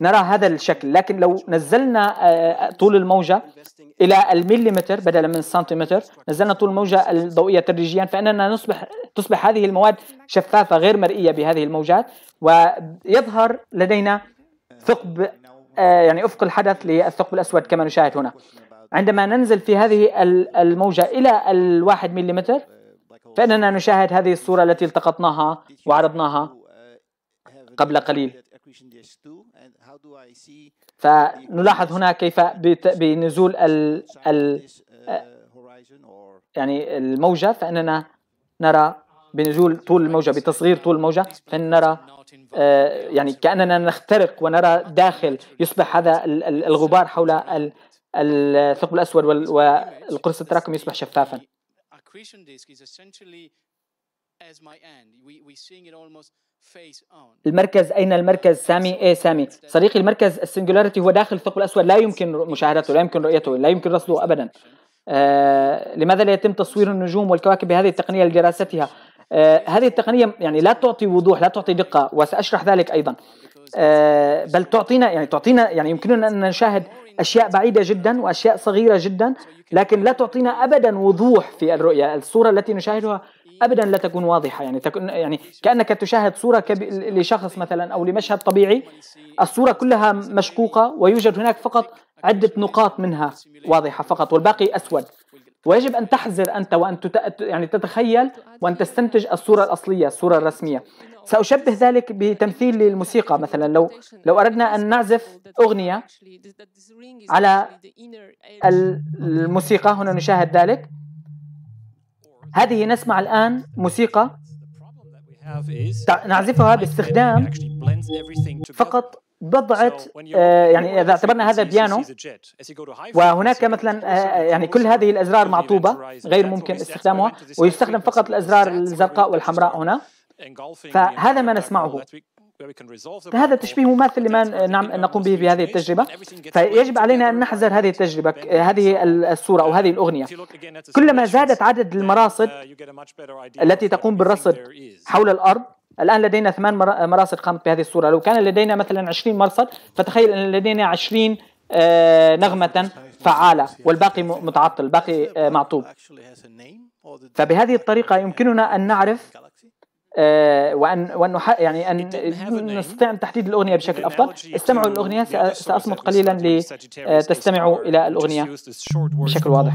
نرى هذا الشكل لكن لو نزلنا آه، طول الموجه الى المليمتر بدلا من السنتيمتر نزلنا طول الموجه الضوئيه تدريجيا فاننا نصبح تصبح هذه المواد شفافه غير مرئيه بهذه الموجات ويظهر لدينا ثقب آه، يعني افق الحدث للثقب الاسود كما نشاهد هنا عندما ننزل في هذه الموجه الى الواحد مليمتر فإننا نشاهد هذه الصورة التي التقطناها وعرضناها قبل قليل فنلاحظ هنا كيف بنزول ال ال يعني الموجة فإننا نرى بنزول طول الموجة بتصغير طول الموجة فنرى آه، يعني كأننا نخترق ونرى داخل يصبح هذا الغبار حول الثقب الأسود والقرص التراكمي يصبح شفافا accretion disk is essentially as my end. We, we seeing it almost face on. المركز أين المركز سامي؟ إيه سامي صديقي المركز السنجولاريتي هو داخل الثقب الأسود لا يمكن مشاهدته لا يمكن رؤيته لا يمكن رصده أبدا آه، لماذا لا يتم تصوير النجوم والكواكب بهذه التقنية لدراستها؟ آه، هذه التقنية يعني لا تعطي وضوح لا تعطي دقة وسأشرح ذلك أيضا آه، بل تعطينا يعني تعطينا يعني يمكننا أن نشاهد أشياء بعيدة جدا وأشياء صغيرة جدا لكن لا تعطينا أبدا وضوح في الرؤية الصورة التي نشاهدها ابدا لا تكون واضحه يعني تكون يعني كانك تشاهد صوره كب... لشخص مثلا او لمشهد طبيعي الصوره كلها مشقوقه ويوجد هناك فقط عده نقاط منها واضحه فقط والباقي اسود ويجب أن تحذر أنت وأن يعني تتخيل وأن تستنتج الصورة الأصلية الصورة الرسمية سأشبه ذلك بتمثيل للموسيقى مثلا لو لو أردنا أن نعزف أغنية على الموسيقى هنا نشاهد ذلك هذه نسمع الآن موسيقى نعزفها باستخدام فقط بضعة آه، يعني إذا اعتبرنا هذا بيانو وهناك مثلا آه، يعني كل هذه الأزرار معطوبة غير ممكن استخدامها ويستخدم فقط الأزرار الزرقاء والحمراء هنا فهذا ما نسمعه هذا تشبيه مماثل لما آه، نعم، نقوم به في هذه التجربة فيجب علينا أن نحذر هذه التجربة هذه الصورة أو هذه الأغنية كلما زادت عدد المراصد uh, التي تقوم بالرصد حول الأرض الآن لدينا ثمان مراصد قامت بهذه الصورة لو كان لدينا مثلا 20 مرصد فتخيل أن لدينا 20 آه، نغمة فعالة والباقي متعطل الباقي آه، معطوب فبهذه الطريقة يمكننا أن نعرف آه، وان وان يعني ان نستطيع ان تحديد الاغنيه بشكل افضل استمعوا للاغنيه ساصمت قليلا لتستمعوا الى الاغنيه بشكل واضح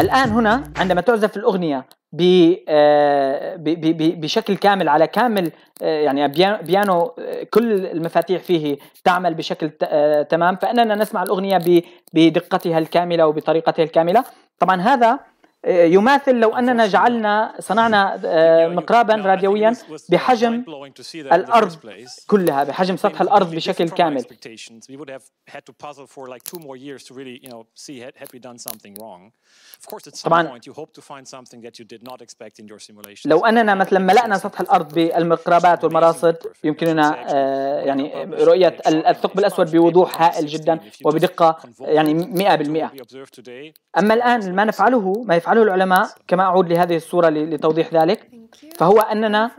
الان هنا عندما تعزف الاغنيه آه، بشكل كامل على كامل آه، يعني بيانو آه، كل المفاتيح فيه تعمل بشكل تمام فاننا نسمع الاغنيه بدقتها الكامله وبطريقتها الكامله طبعا هذا يماثل لو اننا جعلنا صنعنا آه، مقرابا راديويا بحجم الارض كلها بحجم سطح الارض بشكل كامل طبعا لو اننا مثلا ملأنا سطح الارض بالمقرابات والمراصد يمكننا آه، يعني رؤيه الثقب الاسود بوضوح هائل جدا وبدقه يعني 100% اما الان ما نفعله ما يفعله يفعله العلماء كما أعود لهذه الصورة لتوضيح ذلك فهو أننا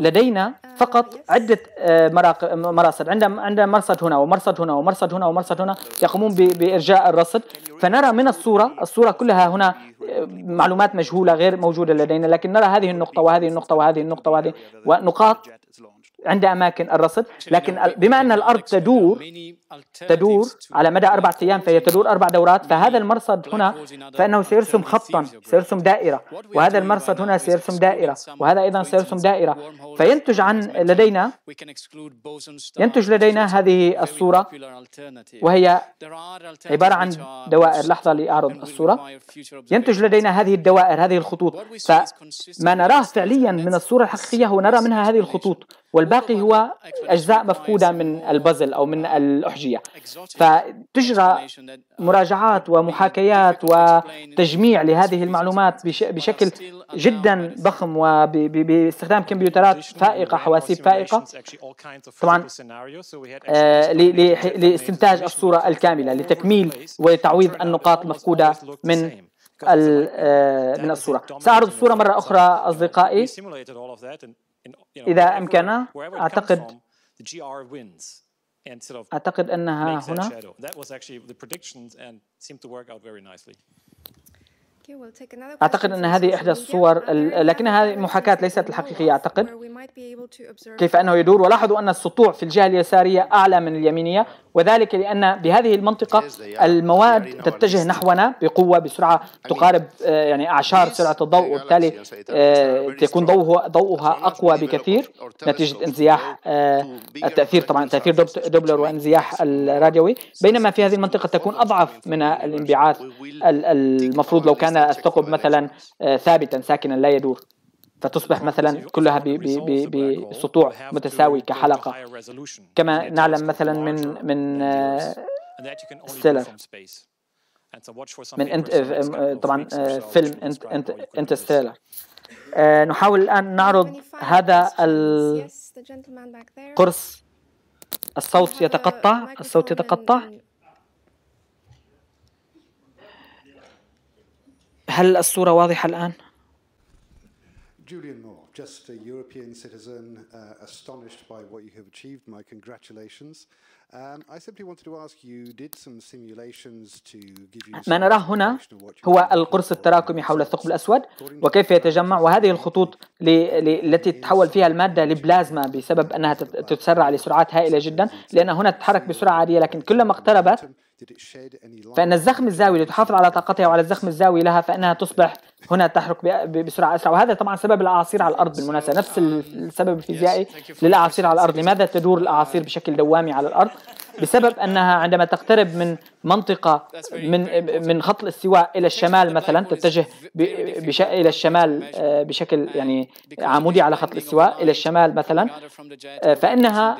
لدينا فقط عدة آه، مراصد عندنا عندنا مرصد هنا ومرصد هنا ومرصد هنا ومرصد هنا يقومون بإرجاء الرصد فنرى من الصورة الصورة كلها هنا آه، معلومات مجهولة غير موجودة لدينا لكن نرى هذه النقطة وهذه النقطة وهذه النقطة وهذه ونقاط عند أماكن الرصد لكن بما أن الأرض تدور تدور على مدى أربعة أيام فهي تدور أربع دورات فهذا المرصد هنا فإنه سيرسم خطا سيرسم دائرة وهذا المرصد هنا سيرسم دائرة وهذا أيضا سيرسم دائرة فينتج عن لدينا ينتج لدينا هذه الصورة وهي عبارة عن دوائر لحظة لأعرض الصورة ينتج لدينا هذه الدوائر هذه الخطوط فما نراه فعليا من الصورة الحقيقية هو نرى منها هذه الخطوط والباقي هو أجزاء مفقودة من البازل أو من الأحجام uh, الوحجية فتجرى uh, مراجعات ومحاكيات وتجميع لهذه المعلومات بشكل جدا ضخم وباستخدام كمبيوترات فائقة حواسيب فائقة طبعا آه، لاستنتاج الصورة الكاملة لتكميل وتعويض النقاط المفقودة من uh, آه، من الصورة سأعرض الصورة مرة أخرى أصدقائي إذا أمكن أعتقد and sort of أعتقد أنها هنا. That was actually the predictions and seemed to work out very nicely. أعتقد أن هذه إحدى الصور لكنها هذه محاكاة ليست الحقيقية أعتقد كيف أنه يدور ولاحظوا أن السطوع في الجهة اليسارية أعلى من اليمينية وذلك لأن بهذه المنطقة المواد تتجه نحونا بقوة بسرعة تقارب آه، يعني أعشار سرعة الضوء وبالتالي يكون آه، ضوءها ضوءها أقوى بكثير نتيجة انزياح آه، التأثير طبعا تأثير دوبلر وانزياح الراديوي بينما في هذه المنطقة تكون أضعف من الانبعاث المفروض لو كان الثقب مثلا ثابتا ساكنا لا يدور فتصبح مثلا كلها بسطوع متساوي كحلقة كما نعلم مثلا من من ستيلر من انت طبعا فيلم انت انت نحاول الان نعرض هذا القرص الصوت يتقطع الصوت يتقطع هل الصورة واضحة الآن؟ Julian Moore, just a European citizen, uh, astonished by what you have achieved. My congratulations. Um, I simply wanted to ask you did some simulations to give you ما نراه هنا هو القرص التراكمي حول الثقب الأسود وكيف يتجمع وهذه الخطوط التي تتحول فيها المادة لبلازما بسبب أنها تتسرع لسرعات هائلة جدا لأن هنا تتحرك بسرعة عادية لكن كلما اقتربت فإن الزخم الزاوي لتحافظ على طاقتها وعلى الزخم الزاوي لها فإنها تصبح هنا تحرك بسرعة أسرع وهذا طبعا سبب الأعاصير على الأرض بالمناسبة نفس السبب الفيزيائي للأعاصير على الأرض لماذا تدور الأعاصير بشكل دوامي على الأرض بسبب انها عندما تقترب من منطقه من من خط الاستواء الى الشمال مثلا تتجه بش... الى الشمال آه، بشكل يعني عمودي على خط الاستواء الى الشمال مثلا آه، فانها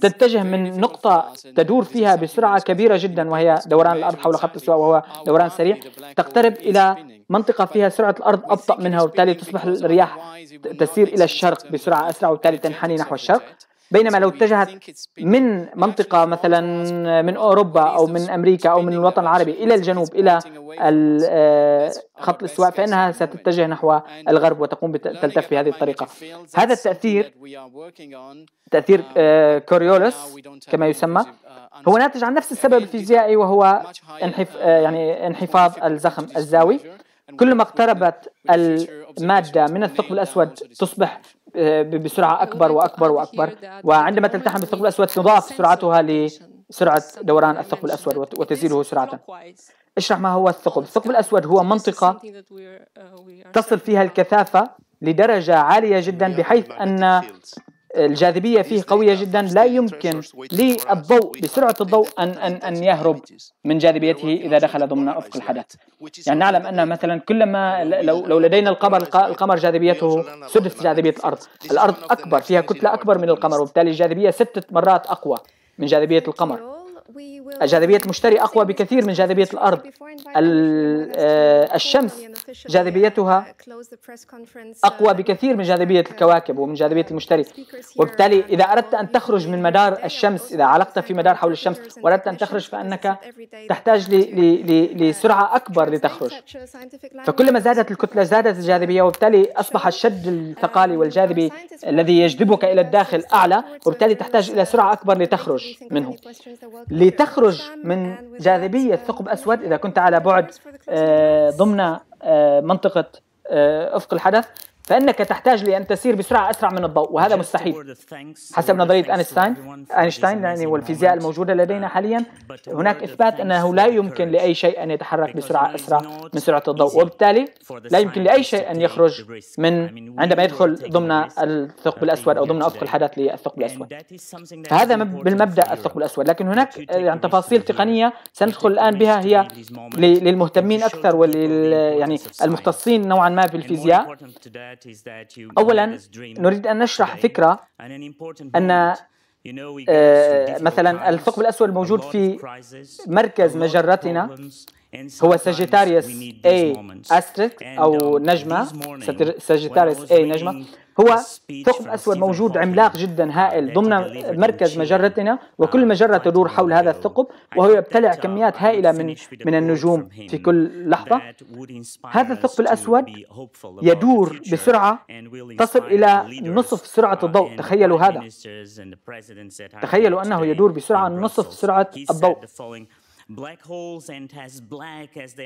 تتجه من نقطة تدور فيها بسرعة كبيرة جدا وهي دوران الأرض حول خط الاستواء وهو دوران سريع تقترب إلى منطقة فيها سرعة الأرض أبطأ منها وبالتالي تصبح الرياح تسير إلى الشرق بسرعة أسرع وبالتالي تنحني نحو الشرق بينما لو اتجهت من منطقة مثلا من أوروبا أو من أمريكا أو من الوطن العربي إلى الجنوب إلى آه، خط الاستواء فإنها ستتجه نحو uh, الغرب وتقوم تلتف بهذه الطريقة هذا التأثير تأثير كوريولوس um, آه، كما يسمى uh, هو ناتج عن نفس السبب الفيزيائي وهو انحف uh, آه، يعني انحفاظ الزخم الزاوي كلما اقتربت المادة من الثقب الأسود تصبح بسرعه اكبر واكبر واكبر وعندما تلتحم بالثقب الاسود تضاف سرعتها لسرعه دوران الثقب الاسود وتزيده سرعه اشرح ما هو الثقب الثقب الاسود هو منطقه uh, تصل فيها الكثافه لدرجه عاليه جدا بحيث ان الجاذبيه فيه قويه جدا لا يمكن للضوء بسرعه الضوء ان ان ان يهرب من جاذبيته اذا دخل ضمن افق الحدث يعني نعلم ان مثلا كلما لو لو لدينا القمر القمر جاذبيته سدس جاذبيه الارض الارض اكبر فيها كتله اكبر من القمر وبالتالي الجاذبيه ست مرات اقوى من جاذبيه القمر جاذبية المشتري أقوى بكثير من جاذبية الأرض آه، الشمس جاذبيتها أقوى بكثير من جاذبية الكواكب ومن جاذبية المشتري وبالتالي إذا أردت أن تخرج من مدار الشمس إذا علقت في مدار حول الشمس وأردت أن تخرج فإنك تحتاج لسرعة أكبر لتخرج فكلما زادت الكتلة زادت الجاذبية وبالتالي أصبح الشد الثقالي والجاذبي الذي يجذبك إلى الداخل أعلى وبالتالي تحتاج إلى سرعة أكبر لتخرج منه لتخرج تخرج من جاذبية ثقب أسود إذا كنت على بعد آه، ضمن آه، منطقة آه، أفق الحدث فإنك تحتاج لأن تسير بسرعة أسرع من الضوء وهذا مستحيل حسب نظرية أينشتاين أينشتاين يعني والفيزياء الموجودة لدينا حاليا هناك إثبات أنه لا يمكن لأي شيء أن يتحرك بسرعة أسرع من سرعة الضوء وبالتالي لا يمكن لأي شيء أن يخرج من عندما يدخل ضمن الثقب الأسود أو ضمن أفق الحدث للثقب الأسود فهذا بالمبدأ الثقب الأسود لكن هناك يعني تفاصيل تقنية سندخل الآن بها هي للمهتمين أكثر ولل يعني المختصين نوعا ما بالفيزياء أولا نريد أن نشرح فكرة أن آه، مثلا الثقب الأسود الموجود في مركز مجرتنا هو ساجيتاريوس اي استريك او um, نجمه ساجيتاريوس اي نجمه هو ثقب اسود موجود عملاق جدا هائل ضمن مركز مجرتنا وكل مجره تدور حول هذا الثقب وهو يبتلع uh, كميات هائله من من النجوم في كل لحظه هذا الثقب الاسود uh, يدور بسرعه تصل الى نصف سرعه الضوء تخيلوا هذا تخيلوا انه يدور بسرعه نصف سرعه الضوء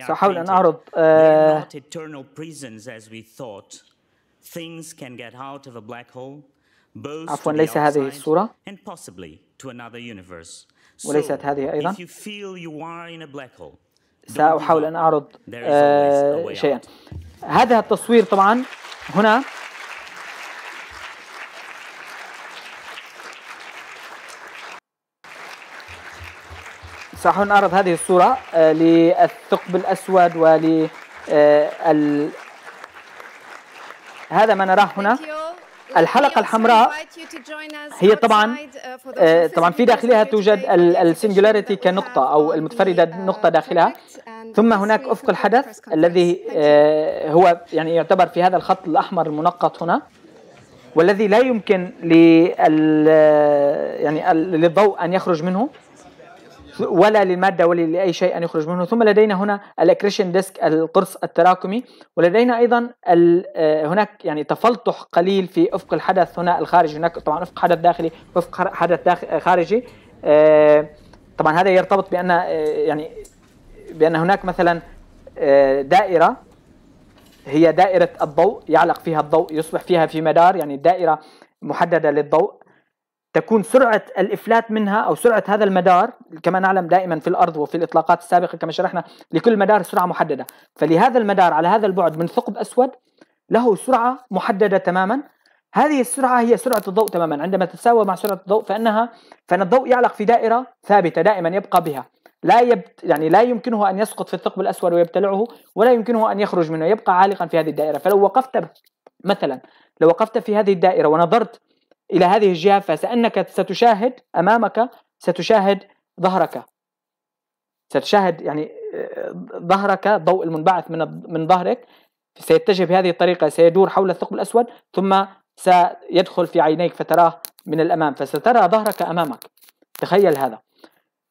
سأحاول أن أعرض آه، عفوا ليس هذه الصورة وليست هذه أيضا سأحاول أن أعرض آه، شيئا هذا التصوير طبعا هنا سأحاول أعرض هذه الصورة آه، للثقب الأسود ول آه، هذا ما نراه هنا الحلقة الحمراء هي طبعا uh, آه، طبعا في داخلها توجد السنجولاريتي كنقطة أو المتفردة uh, نقطة داخلها ثم هناك أفق الحدث الذي هو يعني يعتبر في هذا الخط الأحمر المنقط هنا والذي لا يمكن لل يعني للضوء أن يخرج منه ولا للماده ولا لاي شيء ان يخرج منه ثم لدينا هنا الاكريشن ديسك القرص التراكمي ولدينا ايضا آه، هناك يعني تفلطح قليل في افق الحدث هنا الخارجي هناك طبعا افق حدث داخلي وافق حدث داخل آه، خارجي آه، طبعا هذا يرتبط بان يعني بان هناك مثلا دائره هي دائره الضوء يعلق فيها الضوء يصبح فيها في مدار يعني دائره محدده للضوء تكون سرعة الإفلات منها أو سرعة هذا المدار كما نعلم دائما في الأرض وفي الإطلاقات السابقة كما شرحنا لكل مدار سرعة محددة فلهذا المدار على هذا البعد من ثقب أسود له سرعة محددة تماما هذه السرعة هي سرعة الضوء تماما عندما تتساوى مع سرعة الضوء فإنها فإن الضوء يعلق في دائرة ثابتة دائما يبقى بها لا يبت يعني لا يمكنه أن يسقط في الثقب الأسود ويبتلعه ولا يمكنه أن يخرج منه يبقى عالقا في هذه الدائرة فلو وقفت مثلا لو وقفت في هذه الدائرة ونظرت الى هذه الجهه فسانك ستشاهد امامك ستشاهد ظهرك ستشاهد يعني آه، ظهرك ضوء المنبعث من من ظهرك سيتجه بهذه الطريقه سيدور حول الثقب الاسود ثم سيدخل في عينيك فتراه من الامام فسترى ظهرك امامك تخيل هذا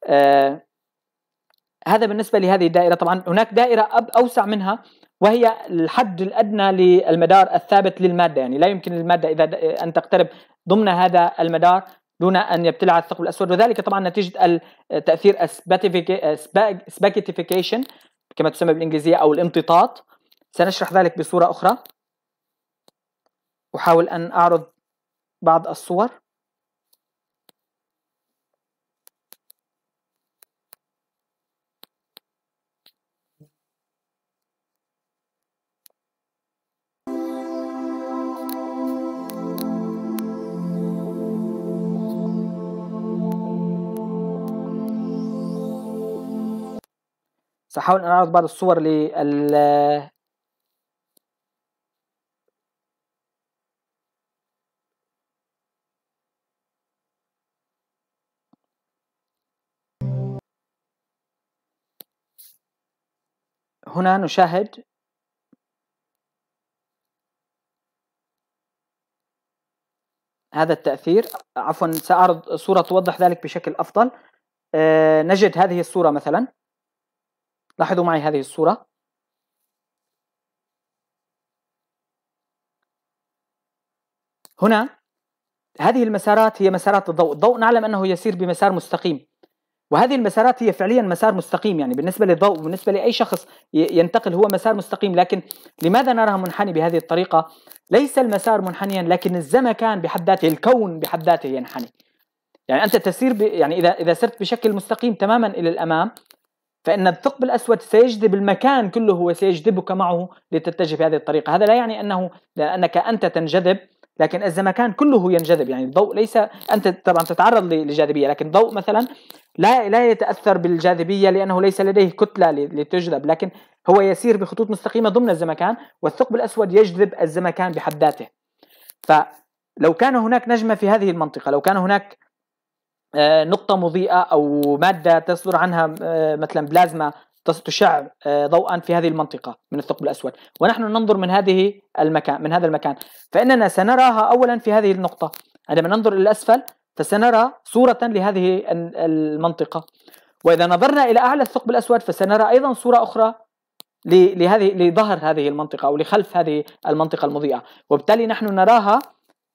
آه هذا بالنسبه لهذه الدائره طبعا هناك دائره اوسع منها وهي الحد الادنى للمدار الثابت للماده يعني لا يمكن للماده اذا ان تقترب ضمن هذا المدار دون ان يبتلع الثقب الاسود وذلك طبعا نتيجه تاثير سباكيتيفيكيشن كما تسمى بالانجليزيه او الامتطاط سنشرح ذلك بصوره اخرى احاول ان اعرض بعض الصور سأحاول أن أعرض بعض الصور لل هنا نشاهد هذا التأثير عفوا سأعرض صورة توضح ذلك بشكل أفضل آه، نجد هذه الصورة مثلا لاحظوا معي هذه الصورة هنا هذه المسارات هي مسارات الضوء الضوء نعلم أنه يسير بمسار مستقيم وهذه المسارات هي فعليا مسار مستقيم يعني بالنسبة للضوء بالنسبة لأي شخص ينتقل هو مسار مستقيم لكن لماذا نراها منحني بهذه الطريقة؟ ليس المسار منحنيا لكن الزمكان بحد ذاته الكون بحد ذاته ينحني يعني أنت تسير ب... يعني إذا إذا سرت بشكل مستقيم تماما إلى الأمام فإن الثقب الأسود سيجذب المكان كله هو سيجذبك معه لتتجه بهذه الطريقة هذا لا يعني أنه أنك أنت تنجذب لكن الزمكان كله ينجذب يعني الضوء ليس انت طبعا تتعرض للجاذبيه لكن الضوء مثلا لا لا يتاثر بالجاذبيه لانه ليس لديه كتله لتجذب لكن هو يسير بخطوط مستقيمه ضمن الزمكان والثقب الاسود يجذب الزمكان بحد ذاته فلو كان هناك نجمه في هذه المنطقه لو كان هناك آه، نقطة مضيئة أو مادة تصدر عنها آه، مثلا بلازما تشع آه، ضوءا في هذه المنطقة من الثقب الأسود ونحن ننظر من هذه المكان من هذا المكان فإننا سنراها أولا في هذه النقطة عندما ننظر إلى الأسفل فسنرى صورة لهذه المنطقة وإذا نظرنا إلى أعلى الثقب الأسود فسنرى أيضا صورة أخرى لهذه لظهر هذه المنطقة أو لخلف هذه المنطقة المضيئة وبالتالي نحن نراها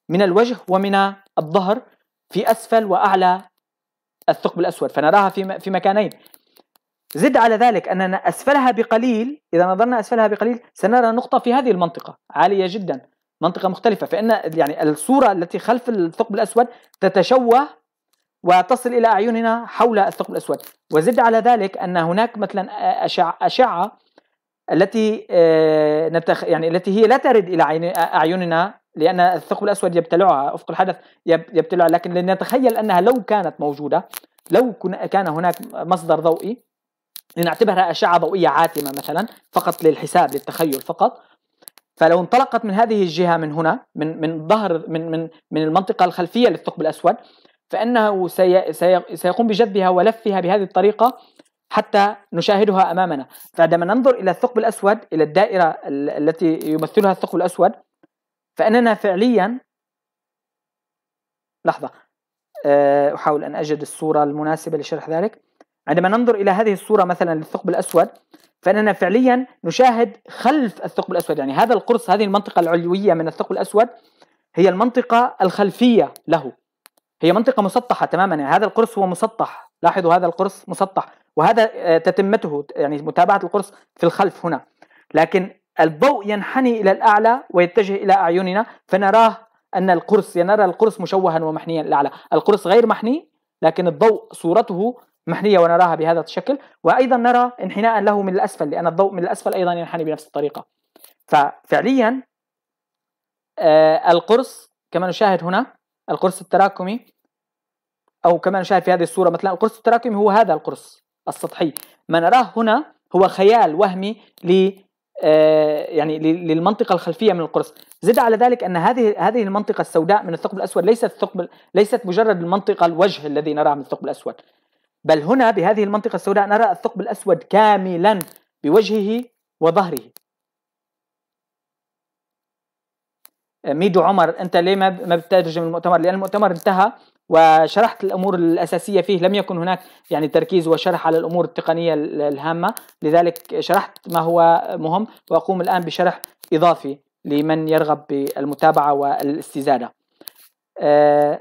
من الوجه ومن الظهر في أسفل وأعلى الثقب الأسود فنراها في في مكانين زد على ذلك أننا أسفلها بقليل إذا نظرنا أسفلها بقليل سنرى نقطة في هذه المنطقة عالية جدا منطقة مختلفة فإن يعني الصورة التي خلف الثقب الأسود تتشوه وتصل إلى أعيننا حول الثقب الأسود وزد على ذلك أن هناك مثلا أشعة, أشعة التي آه، نتخ... يعني التي هي لا ترد إلى أعيننا لأن الثقب الأسود يبتلعها أفق الحدث يبتلعها لكن لنتخيل أنها لو كانت موجودة لو كان هناك مصدر ضوئي لنعتبرها أشعة ضوئية عاتمة مثلا فقط للحساب للتخيل فقط فلو انطلقت من هذه الجهة من هنا من من ظهر من من من المنطقة الخلفية للثقب الأسود فإنه سي سيقوم بجذبها ولفها بهذه الطريقة حتى نشاهدها أمامنا فعندما ننظر إلى الثقب الأسود إلى الدائرة التي يمثلها الثقب الأسود فاننا فعليا لحظه آه، احاول ان اجد الصوره المناسبه لشرح ذلك عندما ننظر الى هذه الصوره مثلا للثقب الاسود فاننا فعليا نشاهد خلف الثقب الاسود يعني هذا القرص هذه المنطقه العلويه من الثقب الاسود هي المنطقه الخلفيه له هي منطقه مسطحه تماما يعني هذا القرص هو مسطح لاحظوا هذا القرص مسطح وهذا آه، تتمته يعني متابعه القرص في الخلف هنا لكن الضوء ينحني إلى الأعلى ويتجه إلى أعيننا فنراه أن القرص نرى القرص مشوها ومحنيا الأعلى القرص غير محني لكن الضوء صورته محنية ونراها بهذا الشكل وأيضا نرى انحناء له من الأسفل لأن الضوء من الأسفل أيضا ينحني بنفس الطريقة ففعليا آه، القرص كما نشاهد هنا القرص التراكمي أو كما نشاهد في هذه الصورة مثلا القرص التراكمي هو هذا القرص السطحي ما نراه هنا هو خيال وهمي آه، يعني للمنطقه الخلفيه من القرص زد على ذلك ان هذه هذه المنطقه السوداء من الثقب الاسود ليست الثقب ليست مجرد المنطقه الوجه الذي نراه من الثقب الاسود بل هنا بهذه المنطقه السوداء نرى الثقب الاسود كاملا بوجهه وظهره آه، ميدو عمر انت ليه ما بتترجم المؤتمر لان المؤتمر انتهى وشرحت الامور الاساسيه فيه لم يكن هناك يعني تركيز وشرح على الامور التقنيه الهامه لذلك شرحت ما هو مهم واقوم الان بشرح اضافي لمن يرغب بالمتابعه والاستزاده آه،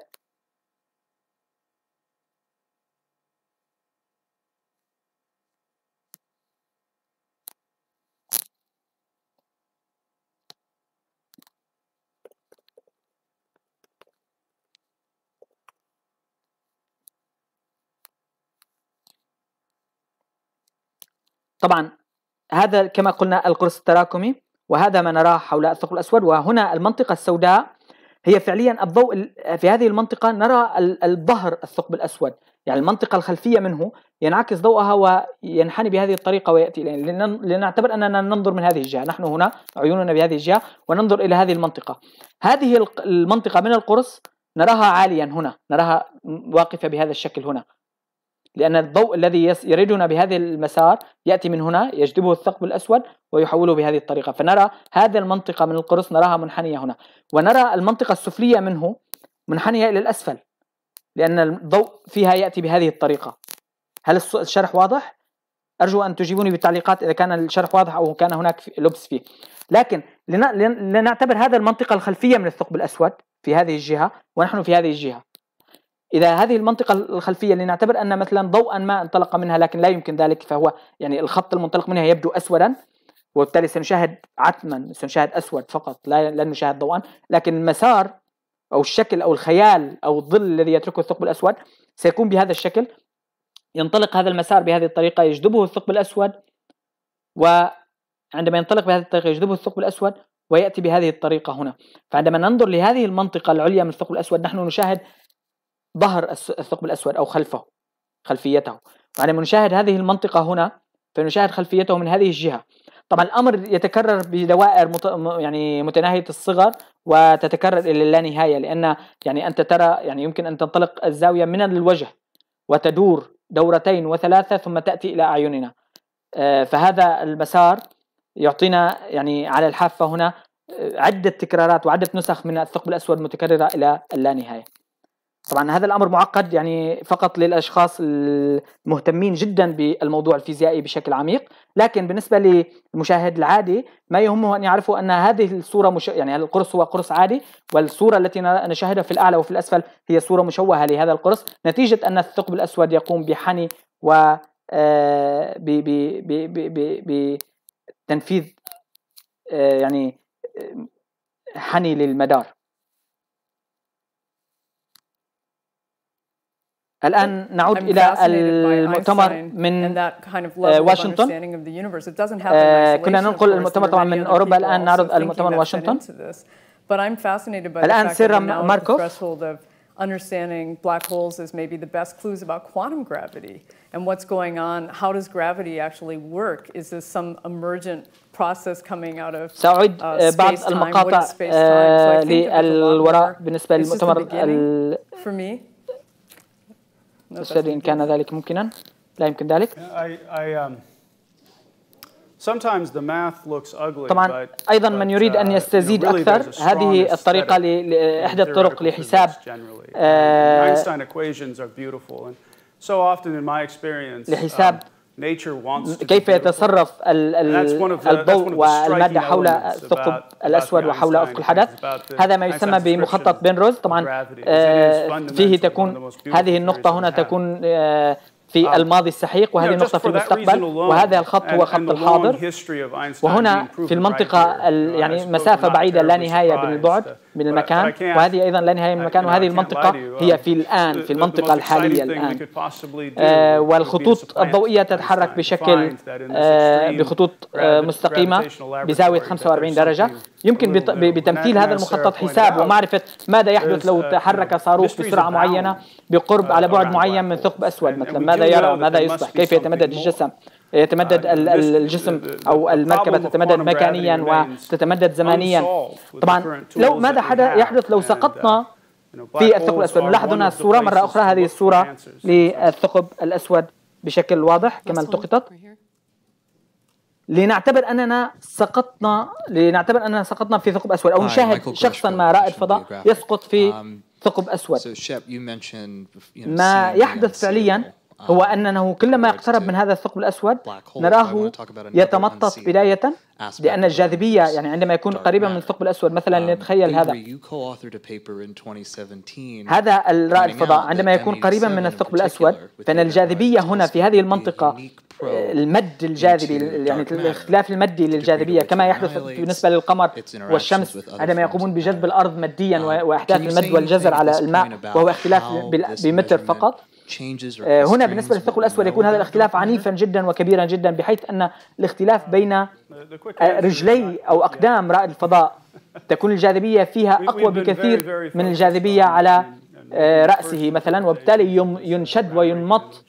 طبعا هذا كما قلنا القرص التراكمي وهذا ما نراه حول الثقب الأسود وهنا المنطقة السوداء هي فعليا الضوء في هذه المنطقة نرى الظهر الثقب الأسود يعني المنطقة الخلفية منه ينعكس ضوءها وينحني بهذه الطريقة ويأتي لنعتبر أننا ننظر من هذه الجهة نحن هنا عيوننا بهذه الجهة وننظر إلى هذه المنطقة هذه المنطقة من القرص نراها عاليا هنا نراها واقفة بهذا الشكل هنا لأن الضوء الذي يريدنا بهذا المسار يأتي من هنا يجذبه الثقب الأسود ويحوله بهذه الطريقة فنرى هذه المنطقة من القرص نراها منحنية هنا ونرى المنطقة السفلية منه منحنية إلى الأسفل لأن الضوء فيها يأتي بهذه الطريقة هل الشرح واضح؟ أرجو أن تجيبوني بالتعليقات إذا كان الشرح واضح أو كان هناك لبس فيه لكن لنعتبر هذا المنطقة الخلفية من الثقب الأسود في هذه الجهة ونحن في هذه الجهة اذا هذه المنطقه الخلفيه لنعتبر ان مثلا ضوءا ما انطلق منها لكن لا يمكن ذلك فهو يعني الخط المنطلق منها يبدو اسودا وبالتالي سنشاهد عتما سنشاهد اسود فقط لا لن نشاهد ضوءا لكن المسار او الشكل او الخيال او الظل الذي يتركه الثقب الاسود سيكون بهذا الشكل ينطلق هذا المسار بهذه الطريقه يجذبه الثقب الاسود وعندما ينطلق بهذه الطريقه يجذبه الثقب الاسود وياتي بهذه الطريقه هنا فعندما ننظر لهذه المنطقه العليا من الثقب الاسود نحن نشاهد ظهر الثقب الأسود أو خلفه خلفيته يعني نشاهد هذه المنطقة هنا فنشاهد خلفيته من هذه الجهة طبعا الأمر يتكرر بدوائر مت... يعني متناهية الصغر وتتكرر إلى اللانهاية لأن يعني أنت ترى يعني يمكن أن تنطلق الزاوية من الوجه وتدور دورتين وثلاثة ثم تأتي إلى أعيننا آه، فهذا المسار يعطينا يعني على الحافة هنا آه، عدة تكرارات وعدة نسخ من الثقب الأسود متكررة إلى اللانهاية طبعا هذا الامر معقد يعني فقط للاشخاص المهتمين جدا بالموضوع الفيزيائي بشكل عميق لكن بالنسبه للمشاهد العادي ما يهمه ان يعرفوا ان هذه الصوره مش... يعني القرص هو قرص عادي والصوره التي نشاهدها في الاعلى وفي الاسفل هي صوره مشوهه لهذا القرص نتيجه ان الثقب الاسود يقوم بحني و آه، ب... ب... ب... ب... ب... بتنفيذ آه، يعني آه، حني للمدار الآن نعود إلى المؤتمر من واشنطن كنا ننقل المؤتمر طبعا من أوروبا الآن نعرض المؤتمر واشنطن الآن سر ماركوف understanding black holes is maybe the best clues about quantum gravity and what's going on. How does gravity actually work? Is this some emergent process coming out of سأعيد uh, بعض المقاطع uh, للوراء بالنسبة للمؤتمر for me إن كان ذلك ممكنا لا يمكن ذلك um, طبعا ايضا من يريد ان uh, يستزيد اكثر هذه الطريقه احدى الطرق آه، لحساب لحساب um, كيف يتصرف الضوء والمادة حول الثقب الأسود وحول أفق الحدث هذا ما يسمى بمخطط بنروز طبعا آه، فيه تكون هذه النقطة هنا تكون آه، في um, الماضي السحيق وهذه النقطة في المستقبل وهذا الخط هو خط الحاضر وهنا في المنطقة يعني مسافة بعيدة لا نهاية بالبعد من المكان وهذه ايضا لا نهايه من المكان وهذه المنطقه هي في الان في المنطقه الحاليه الان آه، والخطوط الضوئيه تتحرك بشكل آه، بخطوط آه، مستقيمه بزاويه 45 درجه يمكن بتمثيل هذا المخطط حساب ومعرفه ماذا يحدث لو تحرك صاروخ بسرعه معينه بقرب uh, على بعد معين من ثقب اسود مثلا ماذا يرى ماذا يصبح كيف يتمدد الجسم يتمدد إيه، الجسم او المركبه تتمدد مكانيا وتتمدد زمانيا طبعا لو ماذا حدث يحدث لو uh, سقطنا في الثقب الاسود نلاحظ هنا الصوره مره اخرى هذه الصوره للثقب الاسود بشكل واضح كما التقطت لنعتبر اننا سقطنا لنعتبر اننا سقطنا في ثقب اسود او نشاهد شخصا ما رائد فضاء يسقط في um, ثقب اسود ما يحدث فعليا هو آه. أنه كلما يقترب من uh, هذا الثقب الأسود نراه يتمطط بداية لأن الجاذبية يعني عندما يكون قريبا من الثقب الأسود مثلا um, نتخيل هذا هذا الرائد الفضاء عندما يكون قريبا من الثقب الأسود فإن الجاذبية هنا في هذه المنطقة آه، المد الجاذبي يعني الاختلاف المادي للجاذبية كما يحدث بالنسبة للقمر والشمس عندما يقومون بجذب الأرض ماديا um, وأحداث المد والجزر على الماء وهو اختلاف بمتر فقط آه، هنا بالنسبة للثقب الأسود يكون هذا الاختلاف عنيفا جدا وكبيرا جدا بحيث أن الاختلاف بين آه، رجلي أو أقدام رائد الفضاء تكون الجاذبية فيها أقوى بكثير من الجاذبية على آه، رأسه مثلا وبالتالي ينشد وينمط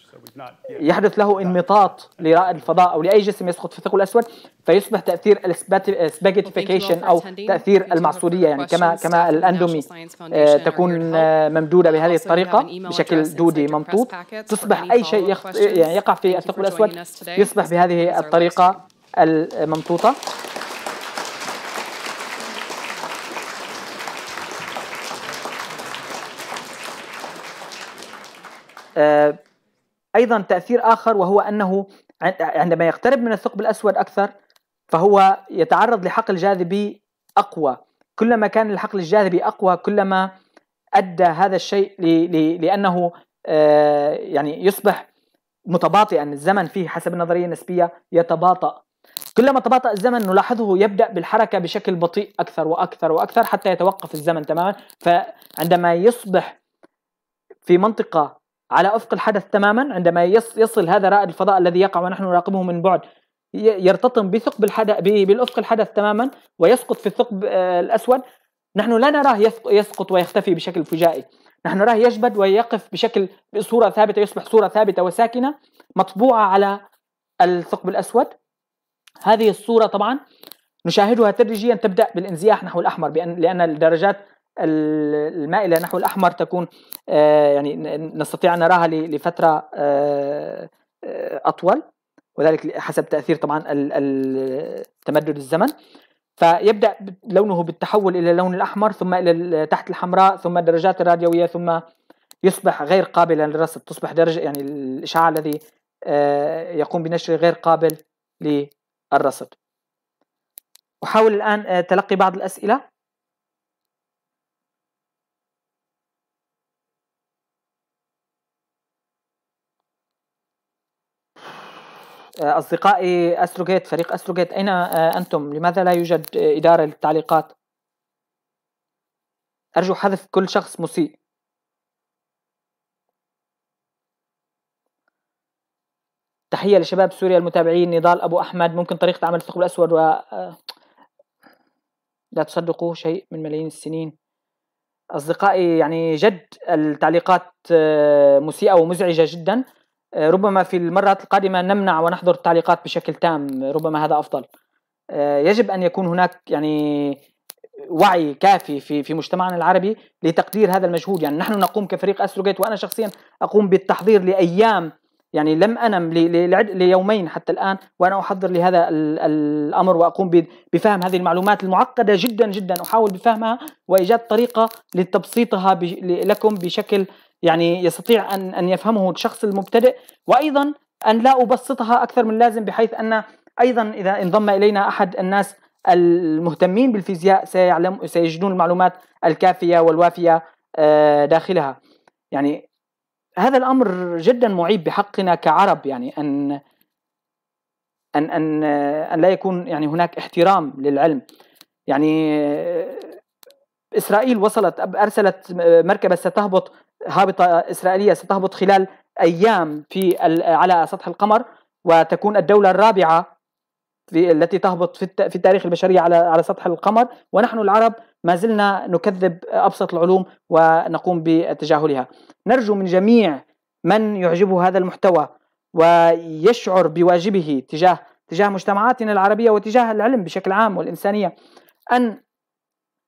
يحدث له انمطاط لرائد الفضاء او لاي جسم يسقط في الثقب الاسود فيصبح تاثير السباجيتيفيكيشن او تاثير المعصوريه يعني كما كما الاندومي آه، تكون آه، ممدوده uh, بهذه الطريقه بشكل دودي ممطوط تصبح اي شيء يعني يقع في الثقب الاسود يصبح بهذه الطريقه الممطوطه آه ايضا تاثير اخر وهو انه عندما يقترب من الثقب الاسود اكثر فهو يتعرض لحقل جاذبي اقوى كلما كان الحقل الجاذبي اقوى كلما ادى هذا الشيء لانه آه، يعني يصبح متباطئا الزمن فيه حسب النظريه النسبيه يتباطأ كلما تباطأ الزمن نلاحظه يبدأ بالحركة بشكل بطيء أكثر وأكثر وأكثر حتى يتوقف الزمن تماما فعندما يصبح في منطقة على افق الحدث تماما عندما يصل هذا رائد الفضاء الذي يقع ونحن نراقبه من بعد يرتطم بثقب الحدث بالافق الحدث تماما ويسقط في الثقب آه، الاسود نحن لا نراه يسقط ويختفي بشكل فجائي نحن نراه يجبد ويقف بشكل بصوره ثابته يصبح صوره ثابته وساكنه مطبوعه على الثقب الاسود هذه الصوره طبعا نشاهدها تدريجيا تبدا بالانزياح نحو الاحمر لان الدرجات المائله نحو الاحمر تكون آه، يعني نستطيع ان نراها لفتره آه، آه، اطول وذلك حسب تاثير طبعا تمدد الزمن فيبدا لونه بالتحول الى اللون الاحمر ثم الى تحت الحمراء ثم الدرجات الراديويه ثم يصبح غير قابل للرصد تصبح درجه يعني الاشعاع الذي يقوم بنشره غير قابل للرصد احاول الان تلقي بعض الاسئله آه، أصدقائي أستروجيت فريق أستروجيت أين آه، أنتم؟ لماذا لا يوجد إدارة للتعليقات؟ أرجو حذف كل شخص مسيء تحية لشباب سوريا المتابعين نضال أبو أحمد ممكن طريقة عمل الثقب الأسود و آه، لا تصدقوا شيء من ملايين السنين أصدقائي يعني جد التعليقات مسيئة ومزعجة جدا آه، ربما في المرات القادمة نمنع ونحظر التعليقات بشكل تام ربما هذا أفضل آه، يجب أن يكون هناك يعني وعي كافي في في مجتمعنا العربي لتقدير هذا المجهود يعني نحن نقوم كفريق استروجيت وانا شخصيا اقوم بالتحضير لايام يعني لم انم ليومين حتى الان وانا احضر لهذا الامر واقوم بفهم هذه المعلومات المعقده جدا جدا احاول بفهمها وايجاد طريقه لتبسيطها لكم بشكل يعني يستطيع ان ان يفهمه الشخص المبتدئ وايضا ان لا ابسطها اكثر من اللازم بحيث ان ايضا اذا انضم الينا احد الناس المهتمين بالفيزياء سيعلم سيجدون المعلومات الكافيه والوافيه آه، داخلها يعني هذا الامر جدا معيب بحقنا كعرب يعني ان ان ان ان لا يكون يعني هناك احترام للعلم يعني اسرائيل وصلت ارسلت مركبه ستهبط هابطة إسرائيلية ستهبط خلال أيام في على سطح القمر وتكون الدولة الرابعة في التي تهبط في, في تاريخ البشرية على على سطح القمر ونحن العرب ما زلنا نكذب أبسط العلوم ونقوم بتجاهلها نرجو من جميع من يعجبه هذا المحتوى ويشعر بواجبه تجاه تجاه مجتمعاتنا العربية وتجاه العلم بشكل عام والإنسانية أن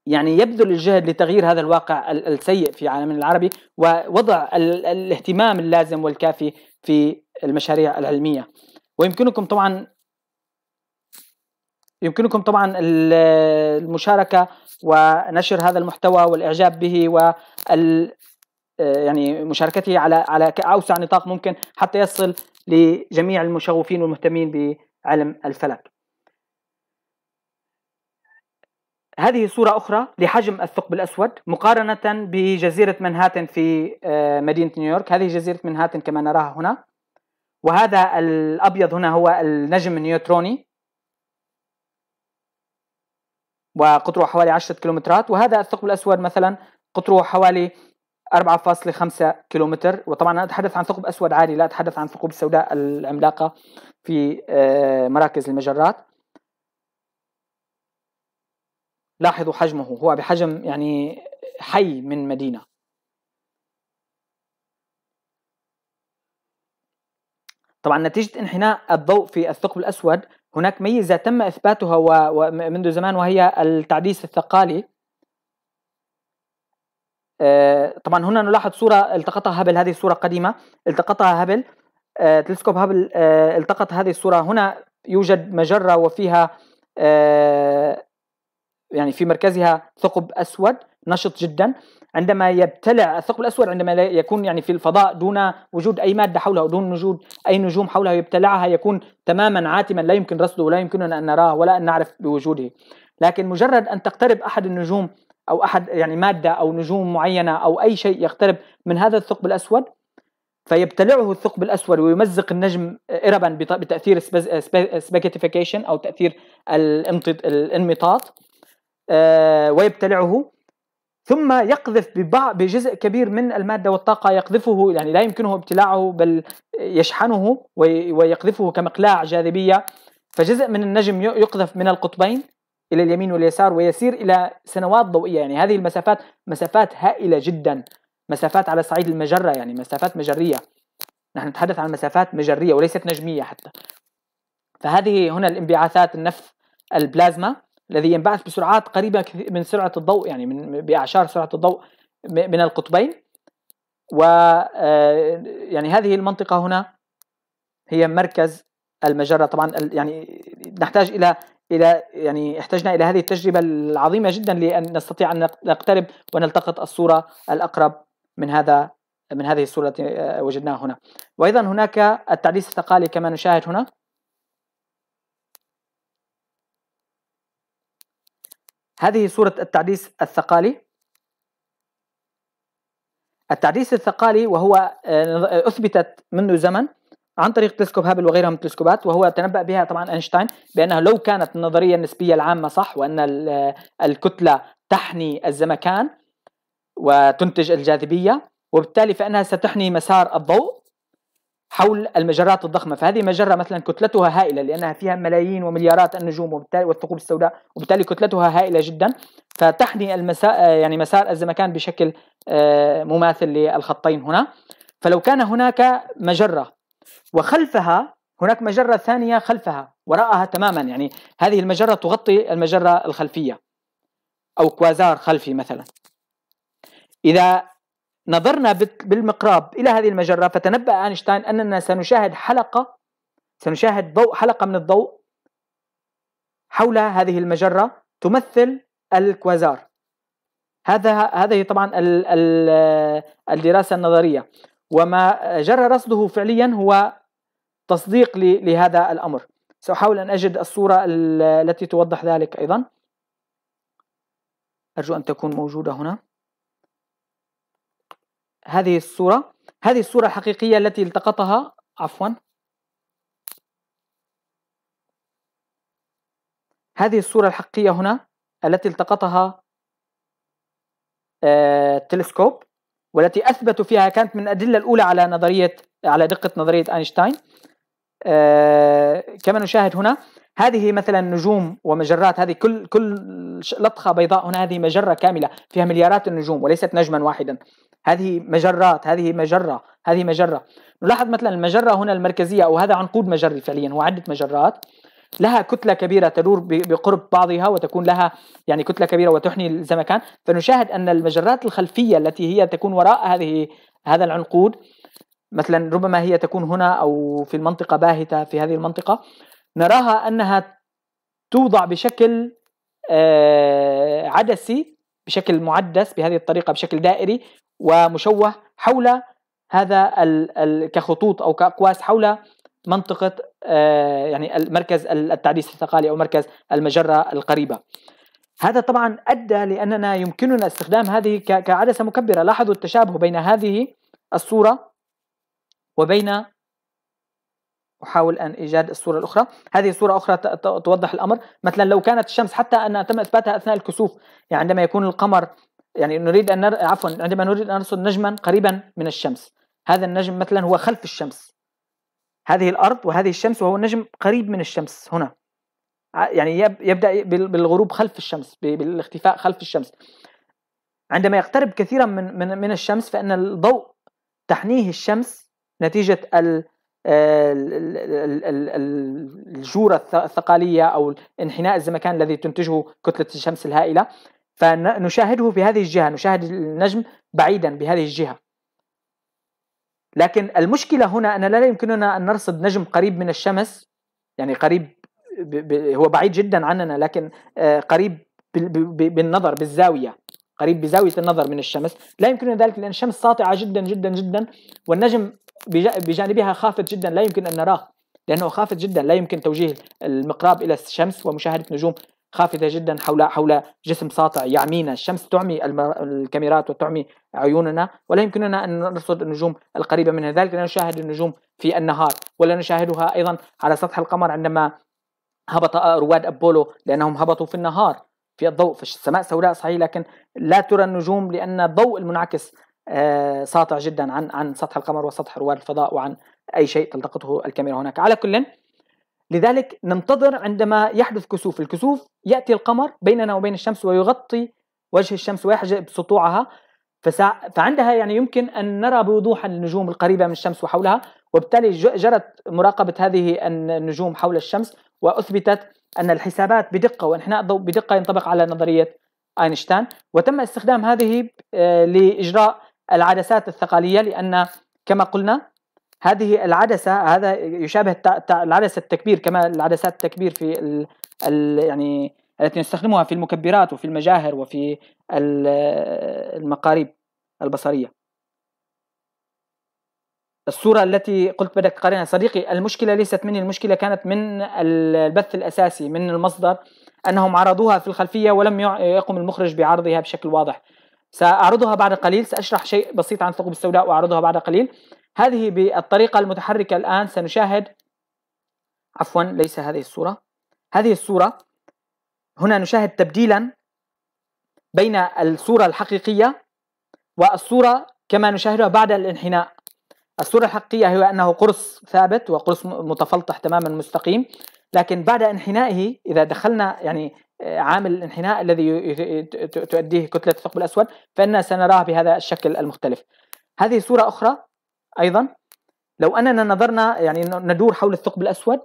يعني يبذل الجهد لتغيير هذا الواقع السيء في عالمنا العربي ووضع الاهتمام اللازم والكافي في المشاريع العلميه ويمكنكم طبعا يمكنكم طبعا المشاركه ونشر هذا المحتوى والاعجاب به وال يعني مشاركته على على اوسع نطاق ممكن حتى يصل لجميع المشغوفين والمهتمين بعلم الفلك هذه صورة أخرى لحجم الثقب الأسود مقارنة بجزيرة منهاتن في آه، مدينة نيويورك هذه جزيرة منهاتن كما نراها هنا وهذا الأبيض هنا هو النجم النيوتروني وقطره حوالي 10 كيلومترات وهذا الثقب الأسود مثلا قطره حوالي 4.5 كيلومتر وطبعا أنا أتحدث عن ثقب أسود عادي لا أتحدث عن الثقوب السوداء العملاقة في آه، مراكز المجرات لاحظوا حجمه هو بحجم يعني حي من مدينة طبعا نتيجة انحناء الضوء في الثقب الأسود هناك ميزة تم إثباتها منذ زمان وهي التعديس الثقالي آه، طبعا هنا نلاحظ صورة التقطها هابل هذه صورة قديمة التقطها هابل آه، تلسكوب هابل آه، التقط هذه الصورة هنا يوجد مجرة وفيها يعني في مركزها ثقب اسود نشط جدا عندما يبتلع الثقب الاسود عندما يكون يعني في الفضاء دون وجود اي ماده حولها ودون وجود اي نجوم حولها يبتلعها يكون تماما عاتما لا يمكن رصده ولا يمكننا ان نراه ولا ان نعرف بوجوده لكن مجرد ان تقترب احد النجوم او احد يعني ماده او نجوم معينه او اي شيء يقترب من هذا الثقب الاسود فيبتلعه الثقب الاسود ويمزق النجم اربا بتاثير سباجيتيفيكيشن او تاثير الانمطاط آه، ويبتلعه ثم يقذف ببعض بجزء كبير من الماده والطاقه يقذفه يعني لا يمكنه ابتلاعه بل يشحنه ويقذفه كمقلاع جاذبيه فجزء من النجم يقذف من القطبين الى اليمين واليسار ويسير الى سنوات ضوئيه يعني هذه المسافات مسافات هائله جدا مسافات على صعيد المجره يعني مسافات مجريه نحن نتحدث عن مسافات مجريه وليست نجميه حتى فهذه هنا الانبعاثات النفث البلازما الذي ينبعث بسرعات قريبة من سرعة الضوء يعني من بأعشار سرعة الضوء من القطبين و آه، يعني هذه المنطقة هنا هي مركز المجرة طبعا يعني نحتاج إلى إلى يعني احتجنا إلى هذه التجربة العظيمة جدا لأن نستطيع أن نقترب ونلتقط الصورة الأقرب من هذا من هذه الصورة التي آه، وجدناها هنا وأيضا هناك التعديس الثقالي كما نشاهد هنا هذه صورة التعديس الثقالي التعديس الثقالي وهو آه، أثبتت منذ زمن عن طريق تلسكوب هابل وغيرها من التلسكوبات وهو تنبأ بها طبعا أينشتاين بأنه لو كانت النظرية النسبية العامة صح وأن آه، الكتلة تحني الزمكان وتنتج الجاذبية وبالتالي فإنها ستحني مسار الضوء حول المجرات الضخمة فهذه مجرة مثلا كتلتها هائلة لأنها فيها ملايين ومليارات النجوم والثقوب السوداء وبالتالي كتلتها هائلة جدا فتحني المساء آه، يعني مسار الزمكان بشكل آه، مماثل للخطين هنا فلو كان هناك مجرة وخلفها هناك مجرة ثانية خلفها وراءها تماما يعني هذه المجرة تغطي المجرة الخلفية أو كوازار خلفي مثلا إذا نظرنا بالمقراب إلى هذه المجرة فتنبأ أينشتاين أننا سنشاهد حلقة سنشاهد ضوء حلقة من الضوء حول هذه المجرة تمثل الكوازار هذا هذه طبعا الدراسة النظرية وما جرى رصده فعليا هو تصديق لهذا الأمر سأحاول أن أجد الصورة التي توضح ذلك أيضا أرجو أن تكون موجودة هنا هذه الصورة هذه الصورة الحقيقية التي التقطها عفوا هذه الصورة الحقيقية هنا التي التقطها التلسكوب آه، والتي اثبتوا فيها كانت من الادله الاولى على نظريه على دقه نظريه اينشتاين آه، كما نشاهد هنا هذه مثلا نجوم ومجرات هذه كل كل لطخه بيضاء هنا هذه مجره كامله فيها مليارات النجوم وليست نجما واحدا هذه مجرات هذه مجره هذه مجره نلاحظ مثلا المجره هنا المركزيه او هذا عنقود مجري فعليا هو عده مجرات لها كتلة كبيرة تدور بقرب بعضها وتكون لها يعني كتلة كبيرة وتحني الزمكان فنشاهد أن المجرات الخلفية التي هي تكون وراء هذه هذا العنقود مثلا ربما هي تكون هنا أو في المنطقة باهتة في هذه المنطقة نراها انها توضع بشكل آه، عدسي بشكل معدس بهذه الطريقه بشكل دائري ومشوه حول هذا كخطوط او كاقواس حول منطقه آه، يعني مركز التعديس الثقالي او مركز المجره القريبه. هذا طبعا ادى لاننا يمكننا استخدام هذه كعدسه مكبره، لاحظوا التشابه بين هذه الصوره وبين احاول ان ايجاد الصوره الاخرى هذه صوره اخرى توضح الامر مثلا لو كانت الشمس حتى ان تم اثباتها اثناء الكسوف يعني عندما يكون القمر يعني نريد ان نر... عفوا عندما نريد ان نرصد نجما قريبا من الشمس هذا النجم مثلا هو خلف الشمس هذه الارض وهذه الشمس وهو النجم قريب من الشمس هنا يعني يبدا بالغروب خلف الشمس بالاختفاء خلف الشمس عندما يقترب كثيرا من من من الشمس فان الضوء تحنيه الشمس نتيجه ال آه، الجورة الثقالية أو انحناء الزمكان الذي تنتجه كتلة الشمس الهائلة فنشاهده بهذه الجهة نشاهد النجم بعيدا بهذه الجهة لكن المشكلة هنا أن لا يمكننا أن نرصد نجم قريب من الشمس يعني قريب هو بعيد جدا عننا لكن آه، قريب بالنظر بالزاوية قريب بزاوية النظر من الشمس لا يمكننا ذلك لأن الشمس ساطعة جدا جدا جدا والنجم بجانبها خافت جدا لا يمكن أن نراه لأنه خافت جدا لا يمكن توجيه المقراب إلى الشمس ومشاهدة نجوم خافتة جدا حول حول جسم ساطع يعمينا الشمس تعمي الكاميرات وتعمي عيوننا ولا يمكننا أن نرصد النجوم القريبة منها ذلك لا نشاهد النجوم في النهار ولا نشاهدها أيضا على سطح القمر عندما هبط رواد أبولو لأنهم هبطوا في النهار في الضوء فالسماء سوداء صحيح لكن لا ترى النجوم لأن الضوء المنعكس آه، ساطع جدا عن عن سطح القمر وسطح رواد الفضاء وعن اي شيء تلتقطه الكاميرا هناك على كل لذلك ننتظر عندما يحدث كسوف الكسوف ياتي القمر بيننا وبين الشمس ويغطي وجه الشمس ويحجب سطوعها فسا... فعندها يعني يمكن ان نرى بوضوح النجوم القريبه من الشمس وحولها وبالتالي جرت مراقبه هذه النجوم حول الشمس واثبتت ان الحسابات بدقه وانحناء الضوء بدقه ينطبق على نظريه اينشتاين وتم استخدام هذه آه، لاجراء العدسات الثقاليه لان كما قلنا هذه العدسه هذا يشابه العدسه التكبير كما العدسات التكبير في ال الـ يعني التي نستخدمها في المكبرات وفي المجاهر وفي المقاريب البصريه الصورة التي قلت بدك قرينا صديقي المشكلة ليست مني المشكلة كانت من البث الأساسي من المصدر أنهم عرضوها في الخلفية ولم يقم المخرج بعرضها بشكل واضح سأعرضها بعد قليل سأشرح شيء بسيط عن الثقوب السوداء وأعرضها بعد قليل هذه بالطريقة المتحركة الآن سنشاهد عفوا ليس هذه الصورة هذه الصورة هنا نشاهد تبديلا بين الصورة الحقيقية والصورة كما نشاهدها بعد الانحناء الصورة الحقيقية هي أنه قرص ثابت وقرص متفلطح تماما مستقيم لكن بعد انحنائه إذا دخلنا يعني عامل الانحناء الذي تؤديه كتلة الثقب الأسود فإننا سنراه بهذا الشكل المختلف هذه صورة أخرى أيضا لو أننا نظرنا يعني ندور حول الثقب الأسود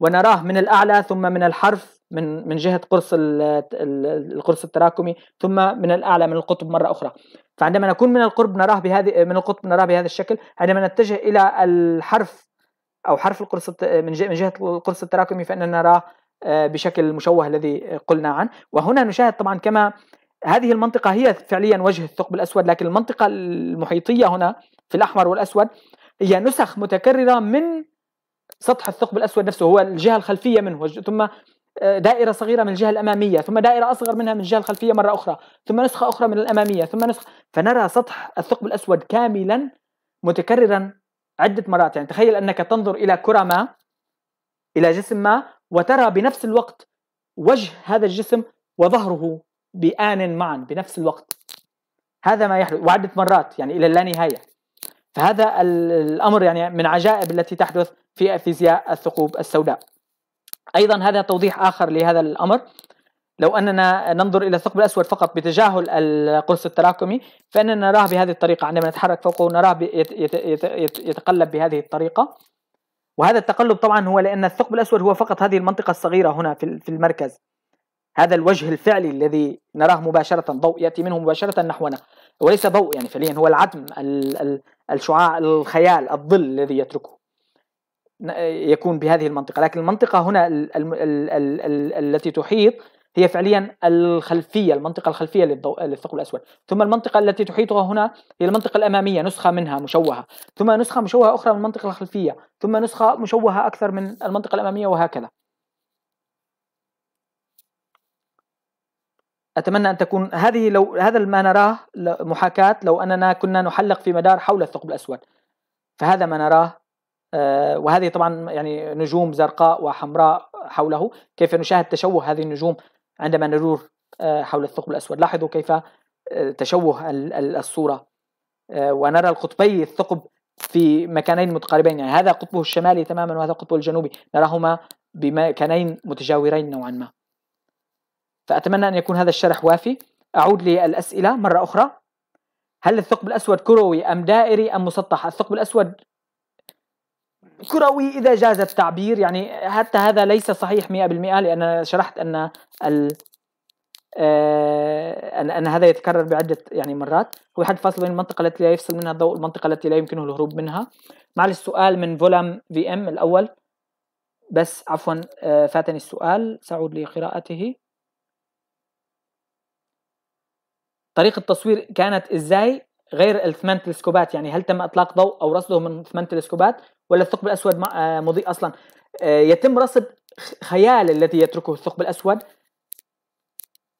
ونراه من الأعلى ثم من الحرف من من جهة قرص القرص التراكمي ثم من الأعلى من القطب مرة أخرى فعندما نكون من القرب نراه بهذه من القطب نراه بهذا الشكل عندما نتجه إلى الحرف أو حرف القرص من جهة القرص التراكمي فإننا نراه آه، بشكل مشوه الذي قلنا عنه وهنا نشاهد طبعا كما هذه المنطقة هي فعليا وجه الثقب الأسود لكن المنطقة المحيطية هنا في الأحمر والأسود هي نسخ متكررة من سطح الثقب الأسود نفسه هو الجهة الخلفية منه ثم آه، دائرة صغيرة من الجهة الأمامية ثم دائرة أصغر منها من الجهة الخلفية مرة أخرى ثم نسخة أخرى من الأمامية ثم نسخة فنرى سطح الثقب الأسود كاملا متكررا عدة مرات يعني تخيل أنك تنظر إلى كرة ما إلى جسم ما وترى بنفس الوقت وجه هذا الجسم وظهره بآن معا بنفس الوقت هذا ما يحدث وعدة مرات يعني إلى اللانهاية فهذا الأمر يعني من عجائب التي تحدث في فيزياء الثقوب السوداء أيضا هذا توضيح آخر لهذا الأمر لو أننا ننظر إلى الثقب الأسود فقط بتجاهل القرص التراكمي فإننا نراه بهذه الطريقة عندما نتحرك فوقه نراه يتقلب بهذه الطريقة وهذا التقلب طبعا هو لأن الثقب الأسود هو فقط هذه المنطقة الصغيرة هنا في المركز هذا الوجه الفعلي الذي نراه مباشرة ضوء يأتي منه مباشرة نحونا وليس ضوء يعني فعليا هو العدم الشعاع الخيال الظل الذي يتركه يكون بهذه المنطقة لكن المنطقة هنا التي تحيط هي فعليا الخلفيه المنطقه الخلفيه للضوء للثقب الاسود ثم المنطقه التي تحيطها هنا هي المنطقه الاماميه نسخه منها مشوهه ثم نسخه مشوهه اخرى من المنطقه الخلفيه ثم نسخه مشوهه اكثر من المنطقه الاماميه وهكذا أتمنى أن تكون هذه لو هذا ما نراه محاكاة لو أننا كنا نحلق في مدار حول الثقب الأسود فهذا ما نراه آه، وهذه طبعا يعني نجوم زرقاء وحمراء حوله كيف نشاهد تشوه هذه النجوم عندما ندور آه، حول الثقب الأسود لاحظوا كيف آه، تشوه الصورة آه، ونرى القطبي الثقب في مكانين متقاربين يعني هذا قطبه الشمالي تماما وهذا قطبه الجنوبي نراهما بمكانين متجاورين نوعا ما فأتمنى أن يكون هذا الشرح وافي أعود للأسئلة مرة أخرى هل الثقب الأسود كروي أم دائري أم مسطح الثقب الأسود كروي إذا جاز التعبير يعني حتى هذا ليس صحيح 100% لأن شرحت أن ال آه، أن أن هذا يتكرر بعدة يعني مرات هو حد فاصل بين المنطقة التي لا يفصل منها الضوء والمنطقة التي لا يمكنه الهروب منها معلش السؤال من فولام في ام الأول بس عفوا آه، فاتني السؤال سأعود لقراءته طريقة التصوير كانت ازاي غير الثمان تلسكوبات يعني هل تم اطلاق ضوء او رصده من ثمان تلسكوبات ولا الثقب الاسود آه، مضيء اصلا آه، يتم رصد خيال الذي يتركه الثقب الاسود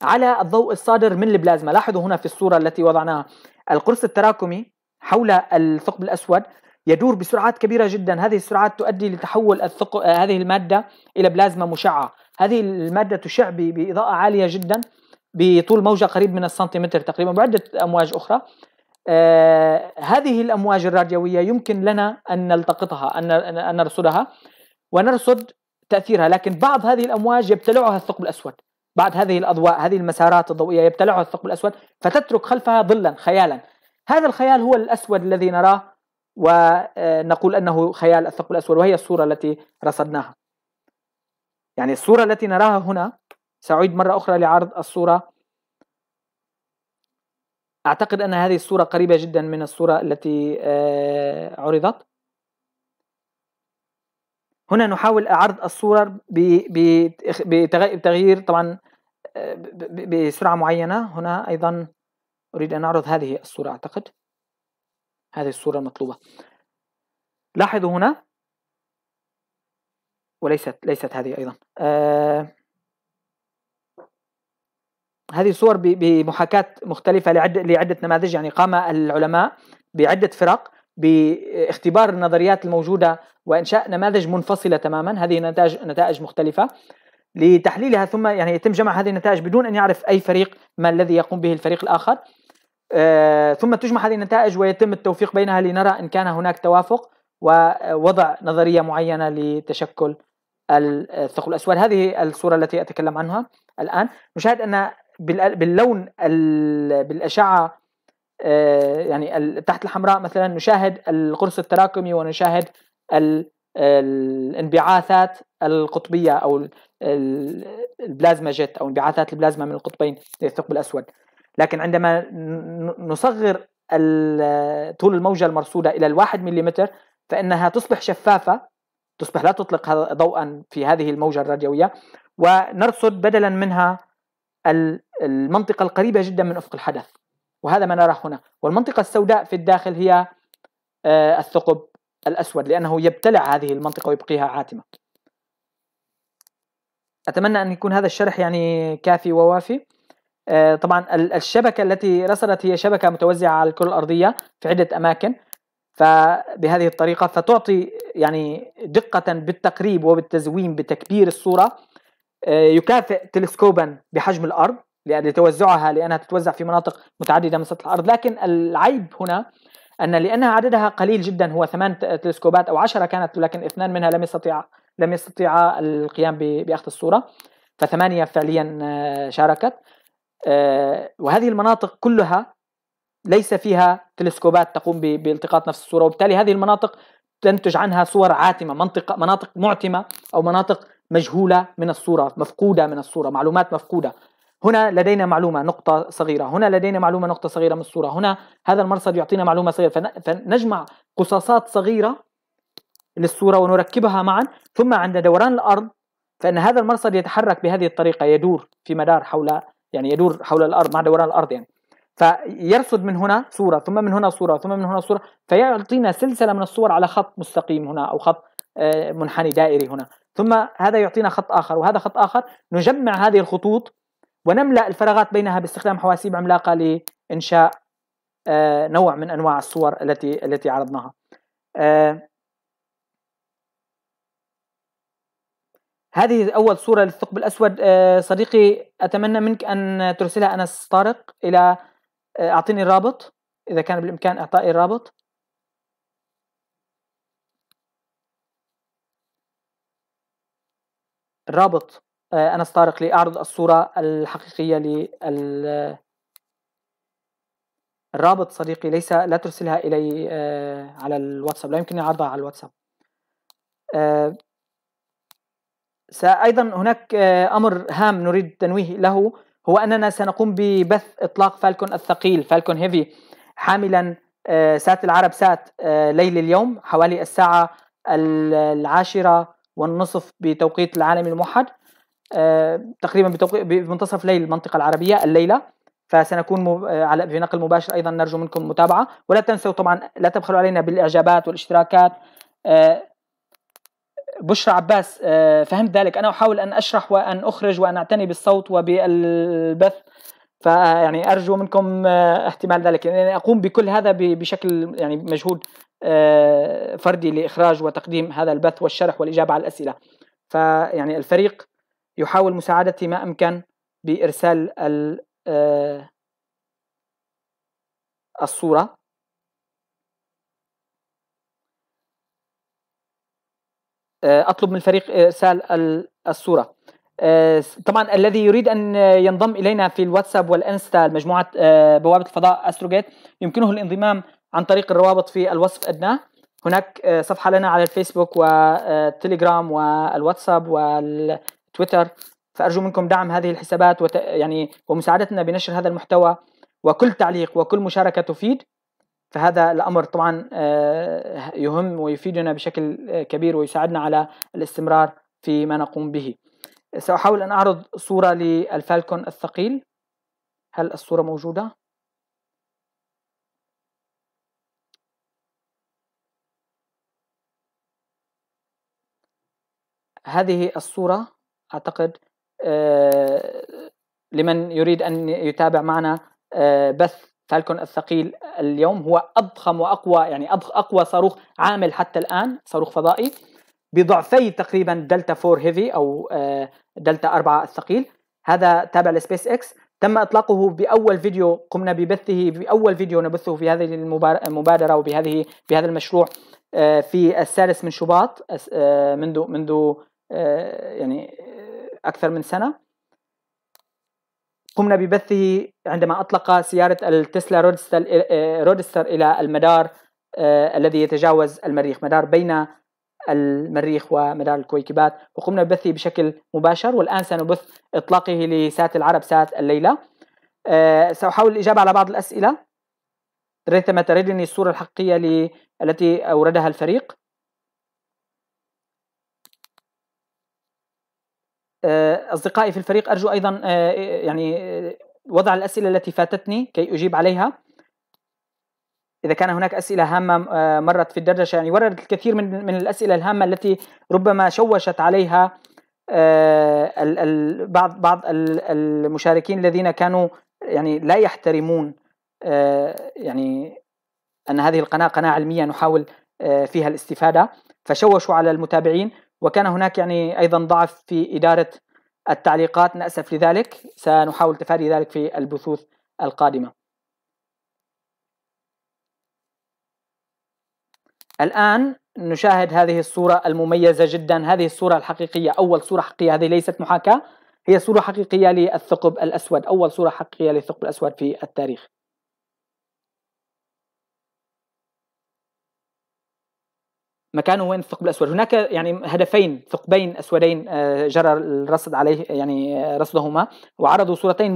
على الضوء الصادر من البلازما لاحظوا هنا في الصورة التي وضعناها القرص التراكمي حول الثقب الأسود يدور بسرعات كبيرة جدا هذه السرعات تؤدي لتحول الثق... آه، هذه المادة إلى بلازما مشعة هذه المادة تشع بإضاءة عالية جدا بطول موجة قريب من السنتيمتر تقريبا بعدة أمواج أخرى آه، هذه الأمواج الراديوية يمكن لنا أن نلتقطها أن نرصدها ونرصد تأثيرها لكن بعض هذه الأمواج يبتلعها الثقب الأسود بعد هذه الأضواء هذه المسارات الضوئية يبتلعها الثقب الأسود فتترك خلفها ظلا خيالا هذا الخيال هو الأسود الذي نراه ونقول أنه خيال الثقب الأسود وهي الصورة التي رصدناها يعني الصورة التي نراها هنا سأعيد مرة أخرى لعرض الصورة أعتقد أن هذه الصورة قريبة جدا من الصورة التي آه، عرضت هنا نحاول عرض الصورة بتغيير طبعا آه، بسرعة معينة هنا أيضا أريد أن أعرض هذه الصورة أعتقد هذه الصورة المطلوبة لاحظوا هنا وليست ليست هذه أيضا آه هذه صور بمحاكاة مختلفة لعدة, لعدة نماذج يعني قام العلماء بعدة فرق باختبار النظريات الموجودة وإنشاء نماذج منفصلة تماما هذه نتائج, نتائج مختلفة لتحليلها ثم يعني يتم جمع هذه النتائج بدون أن يعرف أي فريق ما الذي يقوم به الفريق الآخر آه، ثم تجمع هذه النتائج ويتم التوفيق بينها لنرى إن كان هناك توافق ووضع نظرية معينة لتشكل الثقل الأسود هذه الصورة التي أتكلم عنها الآن نشاهد أن باللون بالاشعه آه، يعني تحت الحمراء مثلا نشاهد القرص التراكمي ونشاهد الانبعاثات القطبيه او البلازما جت او انبعاثات البلازما من القطبين للثقب الاسود لكن عندما نصغر طول الموجه المرصوده الى الواحد ملم فانها تصبح شفافه تصبح لا تطلق ضوءا في هذه الموجه الراديويه ونرصد بدلا منها المنطقة القريبة جدا من أفق الحدث وهذا ما نراه هنا والمنطقة السوداء في الداخل هي آه، الثقب الأسود لأنه يبتلع هذه المنطقة ويبقيها عاتمة أتمنى أن يكون هذا الشرح يعني كافي ووافي آه، طبعا الشبكة التي رسلت هي شبكة متوزعة على الكرة الأرضية في عدة أماكن فبهذه الطريقة فتعطي يعني دقة بالتقريب وبالتزويم بتكبير الصورة آه، يكافئ تلسكوبا بحجم الارض لتوزعها لانها تتوزع في مناطق متعدده من سطح الارض لكن العيب هنا ان لانها عددها قليل جدا هو ثمان تلسكوبات او عشرة كانت ولكن اثنان منها لم يستطيع لم يستطيع القيام باخذ الصوره فثمانيه فعليا آه، شاركت آه، وهذه المناطق كلها ليس فيها تلسكوبات تقوم بالتقاط نفس الصوره وبالتالي هذه المناطق تنتج عنها صور عاتمه منطقه مناطق معتمه او مناطق مجهوله من الصوره مفقوده من الصوره معلومات مفقوده هنا لدينا معلومه نقطه صغيره هنا لدينا معلومه نقطه صغيره من الصوره هنا هذا المرصد يعطينا معلومه صغيره فنجمع قصاصات صغيره للصوره ونركبها معا ثم عند دوران الارض فان هذا المرصد يتحرك بهذه الطريقه يدور في مدار حول يعني يدور حول الارض مع دوران الارض يعني فيرصد من هنا صوره ثم من هنا صوره ثم من هنا صوره فيعطينا سلسله من الصور على خط مستقيم هنا او خط آه، منحني دائري هنا ثم هذا يعطينا خط آخر وهذا خط آخر نجمع هذه الخطوط ونملأ الفراغات بينها باستخدام حواسيب عملاقة لإنشاء آه، نوع من أنواع الصور التي التي عرضناها آه، هذه أول صورة للثقب الأسود آه، صديقي أتمنى منك أن ترسلها أنس طارق إلى أعطيني الرابط إذا كان بالإمكان إعطائي الرابط الرابط آه، أنس طارق لأعرض الصورة الحقيقية لل الرابط صديقي ليس لا ترسلها إلي آه، على الواتساب لا يمكنني عرضها على الواتساب آه، أيضا هناك أمر هام نريد التنويه له هو أننا سنقوم ببث إطلاق فالكون الثقيل فالكون هيفي حاملا سات العرب سات ليل اليوم حوالي الساعة العاشرة والنصف بتوقيت العالمي الموحد آه، تقريبا بتوقيت بمنتصف ليل المنطقة العربية الليلة فسنكون آه، على في نقل مباشر أيضا نرجو منكم متابعة ولا تنسوا طبعا لا تبخلوا علينا بالإعجابات والاشتراكات آه، بشرى عباس فهمت ذلك أنا أحاول أن أشرح وأن أخرج وأن أعتني بالصوت وبالبث فيعني ارجو منكم احتمال ذلك يعني اقوم بكل هذا بشكل يعني مجهود فردي لاخراج وتقديم هذا البث والشرح والاجابه على الاسئله. فيعني الفريق يحاول مساعدتي ما امكن بارسال آه، الصوره آه، اطلب من الفريق ارسال الصوره آه، طبعا الذي يريد ان ينضم الينا في الواتساب والانستا مجموعه بوابه الفضاء استروجيت يمكنه الانضمام عن طريق الروابط في الوصف أدناه هناك آه، صفحة لنا على الفيسبوك والتليجرام آه، والواتساب والتويتر فأرجو منكم دعم هذه الحسابات وت... يعني ومساعدتنا بنشر هذا المحتوى وكل تعليق وكل مشاركة تفيد فهذا الأمر طبعا آه، يهم ويفيدنا بشكل كبير ويساعدنا على الاستمرار في ما نقوم به سأحاول أن أعرض صورة للفالكون الثقيل هل الصورة موجودة؟ هذه الصورة أعتقد آه، لمن يريد أن يتابع معنا آه، بث فالكون الثقيل اليوم هو أضخم وأقوى يعني أقوى صاروخ عامل حتى الآن صاروخ فضائي بضعفي تقريبا دلتا 4 هيفي أو آه، دلتا 4 الثقيل هذا تابع لسبيس اكس تم اطلاقه باول فيديو قمنا ببثه باول فيديو نبثه في هذه المبادره وبهذه بهذا المشروع في السادس من شباط منذ منذ آه، يعني آه، أكثر من سنة قمنا ببثه عندما أطلق سيارة التسلا رودستر آه، إلى المدار الذي يتجاوز المريخ مدار بين المريخ ومدار الكويكبات وقمنا ببثه بشكل مباشر والآن سنبث إطلاقه لسات العرب سات الليلة سأحاول الإجابة على بعض الأسئلة ريثما تردني الصورة الحقيقية التي أوردها الفريق آه، اصدقائي في الفريق ارجو ايضا آه، يعني آه، وضع الاسئله التي فاتتني كي اجيب عليها اذا كان هناك اسئله هامه مرت في الدردشه يعني وردت الكثير من من الاسئله الهامه التي ربما شوشت عليها بعض بعض المشاركين الذين كانوا يعني لا يحترمون يعني ان هذه القناه قناه علميه نحاول فيها الاستفاده فشوشوا على المتابعين وكان هناك يعني أيضا ضعف في إدارة التعليقات نأسف لذلك سنحاول تفادي ذلك في البثوث القادمة الآن نشاهد هذه الصورة المميزة جدا هذه الصورة الحقيقية أول صورة حقيقية هذه ليست محاكاة هي صورة حقيقية للثقب الأسود أول صورة حقيقية للثقب الأسود في التاريخ مكانه وين الثقب الاسود هناك يعني هدفين ثقبين اسودين آه، جرى الرصد عليه يعني آه، رصدهما وعرضوا صورتين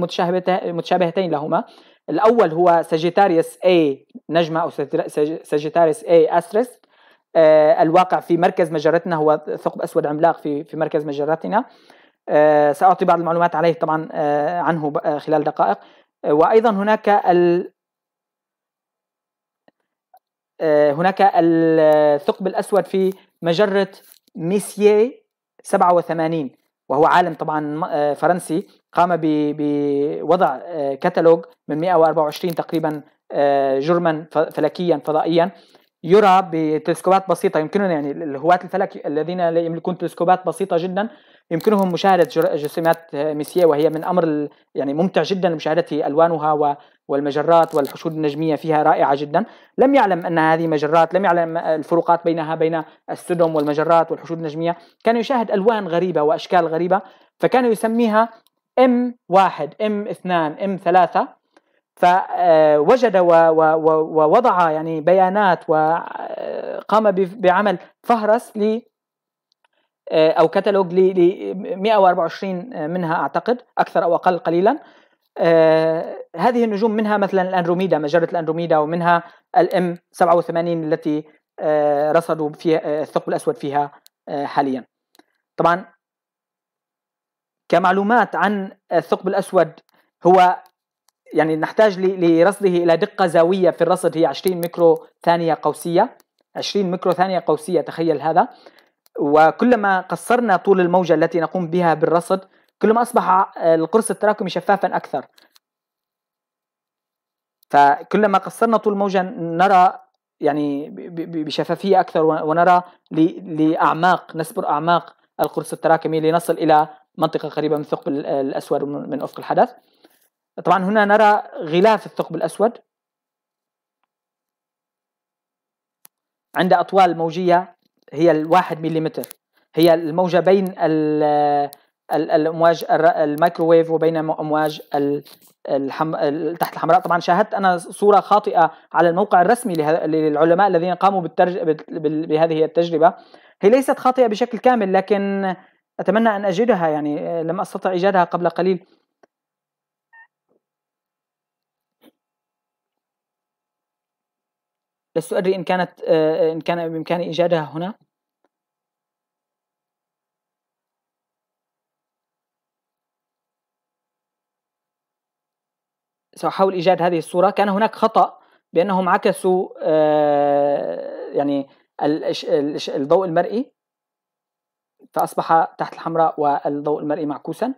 متشابهتين لهما الاول هو ساجيتاريوس اي نجمه او ساجيتاريوس اي استرس الواقع في مركز مجرتنا هو ثقب اسود عملاق في في مركز مجرتنا آه، ساعطي بعض المعلومات عليه طبعا عنه خلال دقائق وايضا هناك آه، هناك الثقب الأسود في مجرة ميسيي 87 وهو عالم طبعا آه، فرنسي قام بوضع آه، كتالوج من 124 تقريبا جرما فلكيا فضائيا يرى بتلسكوبات بسيطة يمكننا يعني الهواة الفلك الذين يملكون تلسكوبات بسيطة جدا يمكنهم مشاهدة جسيمات ميسية وهي من أمر يعني ممتع جدا لمشاهدة ألوانها والمجرات والحشود النجمية فيها رائعة جدا لم يعلم أن هذه مجرات لم يعلم الفروقات بينها بين السدم والمجرات والحشود النجمية كان يشاهد ألوان غريبة وأشكال غريبة فكان يسميها ام واحد ام اثنان ام ثلاثة فوجد ووضع يعني بيانات وقام بعمل فهرس ل او كتالوج ل 124 منها اعتقد اكثر او اقل قليلا آه، هذه النجوم منها مثلا الأندروميدا مجرة الأندروميدا ومنها الام 87 التي آه، رصدوا فيها آه، الثقب الأسود فيها حاليا طبعا كمعلومات عن الثقب الأسود هو يعني نحتاج لرصده إلى دقة زاوية في الرصد هي 20 ميكرو ثانية قوسية 20 ميكرو ثانية قوسية تخيل هذا وكلما قصرنا طول الموجة التي نقوم بها بالرصد كل ما أصبح آه، القرص التراكمي شفافا أكثر فكلما قصرنا طول الموجة نرى يعني بشفافية أكثر ونرى لأعماق نسبر أعماق القرص التراكمي لنصل إلى منطقة قريبة من الثقب الأسود من أفق الحدث طبعا هنا نرى غلاف الثقب الأسود عند أطوال موجية هي الواحد مليمتر هي الموجة بين الامواج الميكروويف وبين امواج تحت الحمراء طبعا شاهدت انا صوره خاطئه على الموقع الرسمي للعلماء الذين قاموا بالترج... بهذه التجربه هي ليست خاطئه بشكل كامل لكن اتمنى ان اجدها يعني لم استطع ايجادها قبل قليل لست ادري ان كانت آه، ان كان بامكاني ايجادها هنا سأحاول إيجاد هذه الصورة كان هناك خطأ بأنهم عكسوا آه، يعني الضوء المرئي فأصبح تحت الحمراء والضوء المرئي معكوسا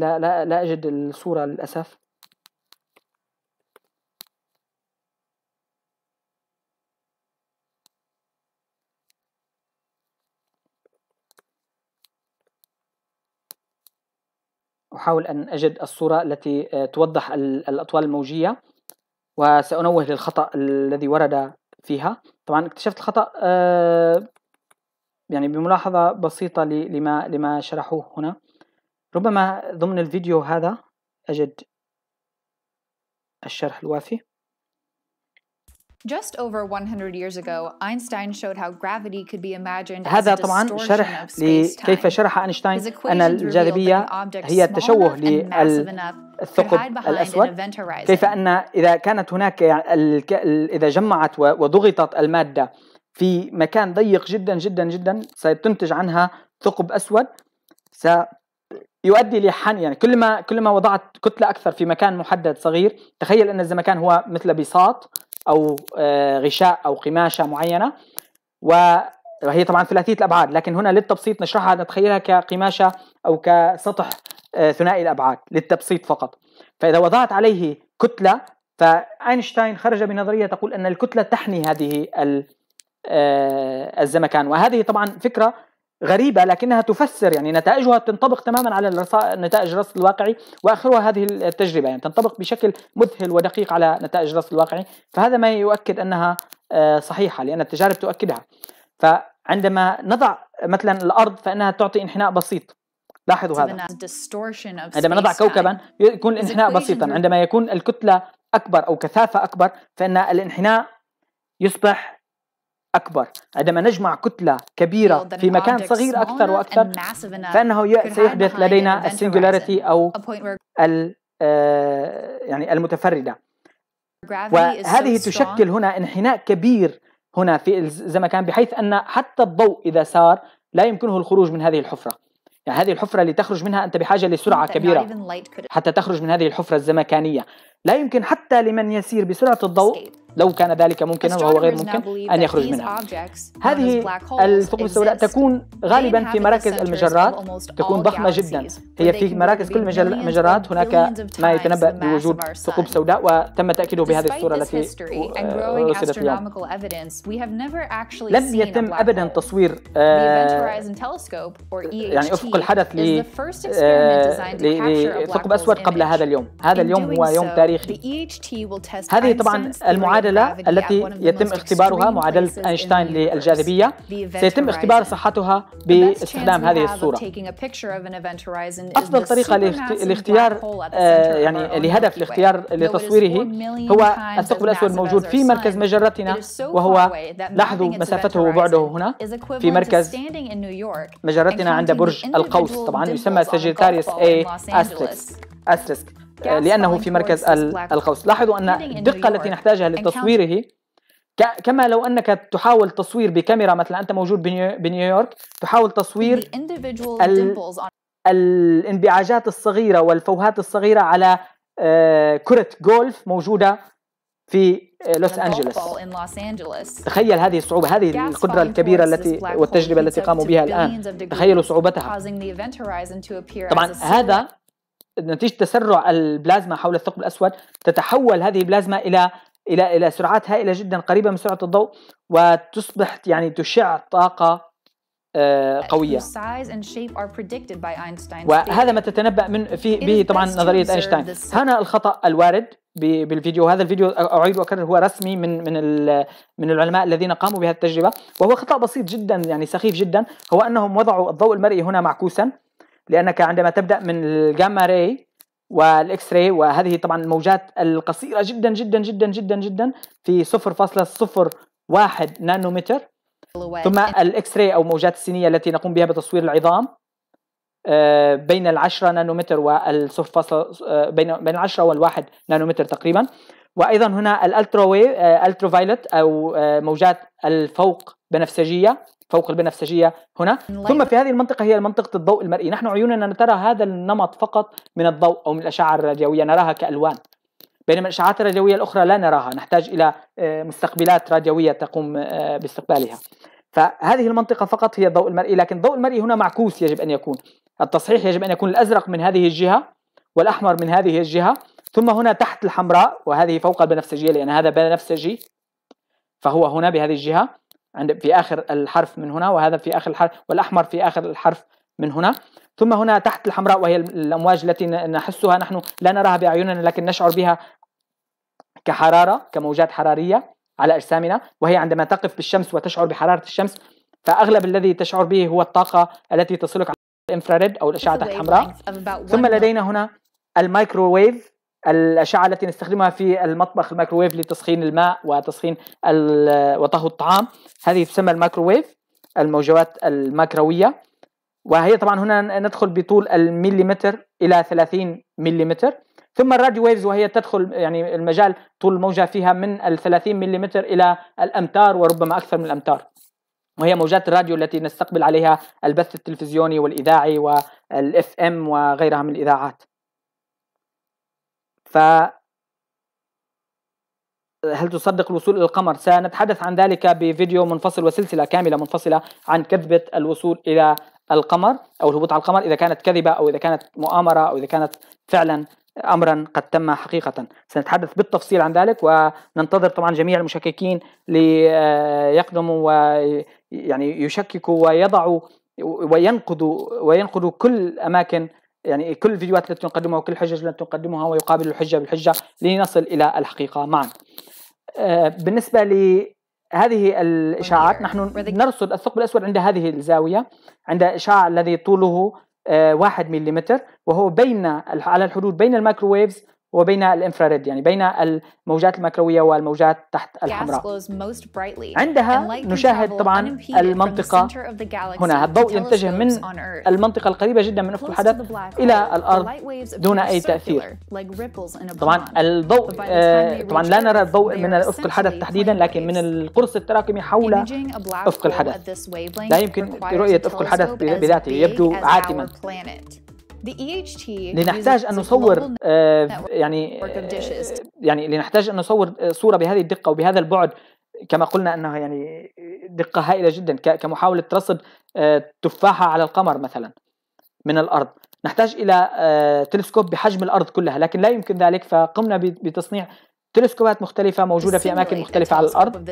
لا لا لا أجد الصورة للأسف أحاول أن أجد الصورة التي آه، توضح الأطوال الموجية وسأنوه للخطأ الذي ورد فيها طبعا اكتشفت الخطأ آه، يعني بملاحظة بسيطة لما لما شرحوه هنا ربما ضمن الفيديو هذا أجد الشرح الوافي Just over 100 years ago, Einstein showed how gravity could be imagined هذا طبعا شرح لكيف شرح أينشتاين أن الجاذبية هي التشوه للثقب الأسود كيف أن إذا كانت هناك إذا جمعت وضغطت المادة في مكان ضيق جدا جدا جدا ستنتج عنها ثقب أسود يؤدي لحن يعني كل ما كل ما وضعت كتله اكثر في مكان محدد صغير تخيل ان الزمكان هو مثل بساط او آه، غشاء او قماشه معينه وهي طبعا ثلاثيه الابعاد لكن هنا للتبسيط نشرحها نتخيلها كقماشه او كسطح آه، ثنائي الابعاد للتبسيط فقط فاذا وضعت عليه كتله فاينشتاين خرج بنظريه تقول ان الكتله تحني هذه آه، الزمكان وهذه طبعا فكره غريبة لكنها تفسر يعني نتائجها تنطبق تماما على نتائج رصد الواقعي وآخرها هذه التجربة يعني تنطبق بشكل مذهل ودقيق على نتائج رصد الواقعي فهذا ما يؤكد أنها آه، صحيحة لأن التجارب تؤكدها فعندما نضع مثلا الأرض فإنها تعطي انحناء بسيط لاحظوا هذا عندما نضع كوكبا يكون الانحناء بسيطا عندما يكون الكتلة أكبر أو كثافة أكبر فإن الانحناء يصبح أكبر عندما نجمع كتلة كبيرة في مكان صغير أكثر وأكثر فإنه سيحدث لدينا السنجولاريتي أو الـ آه، يعني المتفردة وهذه تشكل هنا انحناء كبير هنا في الزمكان بحيث أن حتى الضوء إذا سار لا يمكنه الخروج من هذه الحفرة يعني هذه الحفرة اللي تخرج منها أنت بحاجة لسرعة كبيرة حتى تخرج من هذه الحفرة الزمكانية لا يمكن حتى لمن يسير بسرعة الضوء لو كان ذلك ممكنا وهو غير ممكن أن يخرج منها هذه الثقوب السوداء تكون غالبا في مراكز المجرات تكون ضخمة جدا هي في مراكز كل مجرات هناك ما يتنبأ بوجود ثقوب سوداء وتم تأكيده بهذه الصورة التي آه، رصدت اليوم لم يتم أبدا تصوير آه، يعني e أفق الحدث لثقب آه، أسود قبل هذا اليوم هذا اليوم هو يوم تاريخي e هذه طبعا المعالجة المعادلة التي يتم اختبارها معادلة أينشتاين للجاذبية سيتم اختبار صحتها باستخدام هذه الصورة أفضل طريقة لاختيار آه، يعني لهدف الاختيار لتصويره هو الثقب الأسود موجود في مركز مجرتنا وهو لاحظوا مسافته وبعده هنا في مركز مجرتنا عند برج القوس طبعا يسمى ساجيتاريوس A أستريسك آه، لأنه في مركز القوس لاحظوا أن الدقة التي نحتاجها لتصويره كما لو انك تحاول تصوير بكاميرا مثلا انت موجود بنيويورك تحاول تصوير الانبعاجات الصغيره والفوهات الصغيره على آه، كره جولف موجوده في لوس آه، انجلوس تخيل هذه الصعوبه هذه القدره الكبيره التي والتجربه التي قاموا بها الان تخيلوا صعوبتها طبعا هذا نتيجه تسرع البلازما حول الثقب الاسود تتحول هذه البلازما الى الى الى سرعات هائله جدا قريبه من سرعه الضوء وتصبح يعني تشع طاقه آه، قويه وهذا ما تتنبأ من في به طبعا نظريه اينشتاين هنا الخطا الوارد بالفيديو هذا الفيديو اعيد واكرر هو رسمي من من من العلماء الذين قاموا بهذه التجربه وهو خطا بسيط جدا يعني سخيف جدا هو انهم وضعوا الضوء المرئي هنا معكوسا لانك عندما تبدا من الجاما راي والاكس راي وهذه طبعا الموجات القصيره جدا جدا جدا جدا جدا في 0.01 نانومتر ثم الاكس راي او موجات السينيه التي نقوم بها بتصوير العظام آه، بين ال 10 نانومتر وال آه، بين بين ال 10 وال 1 نانومتر تقريبا وايضا هنا الالترا ويف آه، الترا فايلوت او موجات الفوق بنفسجيه فوق البنفسجيه هنا ثم في هذه المنطقه هي منطقه الضوء المرئي نحن عيوننا نرى هذا النمط فقط من الضوء او من الاشعه الراديويه نراها كالوان بينما الاشعاعات الراديويه الاخرى لا نراها نحتاج الى آه، مستقبلات راديويه تقوم آه، باستقبالها فهذه المنطقه فقط هي الضوء المرئي لكن الضوء المرئي هنا معكوس يجب ان يكون التصحيح يجب ان يكون الازرق من هذه الجهه والاحمر من هذه الجهه ثم هنا تحت الحمراء وهذه فوق البنفسجيه لان هذا بنفسجي فهو هنا بهذه الجهه عند في آخر الحرف من هنا وهذا في آخر الحرف والأحمر في آخر الحرف من هنا ثم هنا تحت الحمراء وهي الأمواج التي نحسها نحن لا نراها بأعيننا لكن نشعر بها كحرارة كموجات حرارية على أجسامنا وهي عندما تقف بالشمس وتشعر بحرارة الشمس فأغلب الذي تشعر به هو الطاقة التي تصلك على الانفراريد أو الأشعة الحمراء ثم لدينا هنا الميكروويف الأشعة التي نستخدمها في المطبخ الميكروويف لتسخين الماء وتسخين وطهو الطعام هذه تسمى الميكروويف الموجات الميكروية وهي طبعا هنا ندخل بطول المليمتر إلى 30 مليمتر ثم الراديو ويفز وهي تدخل يعني المجال طول الموجة فيها من ال 30 ملم إلى الأمتار وربما أكثر من الأمتار وهي موجات الراديو التي نستقبل عليها البث التلفزيوني والإذاعي والاف ام وغيرها من الإذاعات ف هل تصدق الوصول إلى القمر؟ سنتحدث عن ذلك بفيديو منفصل وسلسلة كاملة منفصلة عن كذبة الوصول إلى القمر أو الهبوط على القمر إذا كانت كذبة أو إذا كانت مؤامرة أو إذا كانت فعلا أمرا قد تم حقيقة سنتحدث بالتفصيل عن ذلك وننتظر طبعا جميع المشككين ليقدموا ويعني يشككوا ويضعوا وينقضوا وينقضوا كل أماكن يعني كل الفيديوهات التي تقدمها وكل الحجج التي تقدمها ويقابل الحجه بالحجه لنصل الى الحقيقه معا. آه، بالنسبه لهذه الاشاعات نحن نرصد الثقب الاسود عند هذه الزاويه عند اشعاع الذي طوله 1 آه، ملم وهو بين على الحدود بين الميكروويفز وبين الانفراريد يعني بين الموجات الميكروية والموجات تحت الحمراء عندها نشاهد طبعا المنطقة هنا الضوء يتجه من المنطقة القريبة جدا من أفق الحدث إلى الأرض دون أي تأثير طبعا الضوء آه، طبعا لا نرى الضوء من أفق الحدث تحديدا لكن من القرص التراكمي حول أفق الحدث لا يمكن رؤية أفق الحدث بذاته يبدو عاتما E لنحتاج أن نصور آه، يعني آه، يعني لنحتاج أن نصور آه، صورة بهذه الدقة وبهذا البعد كما قلنا أنها يعني دقة هائلة جدا كمحاولة رصد تفاحة على القمر مثلا من الأرض نحتاج إلى تلسكوب بحجم الأرض كلها لكن لا يمكن ذلك فقمنا بتصنيع تلسكوبات مختلفة موجودة في أماكن مختلفة على الأرض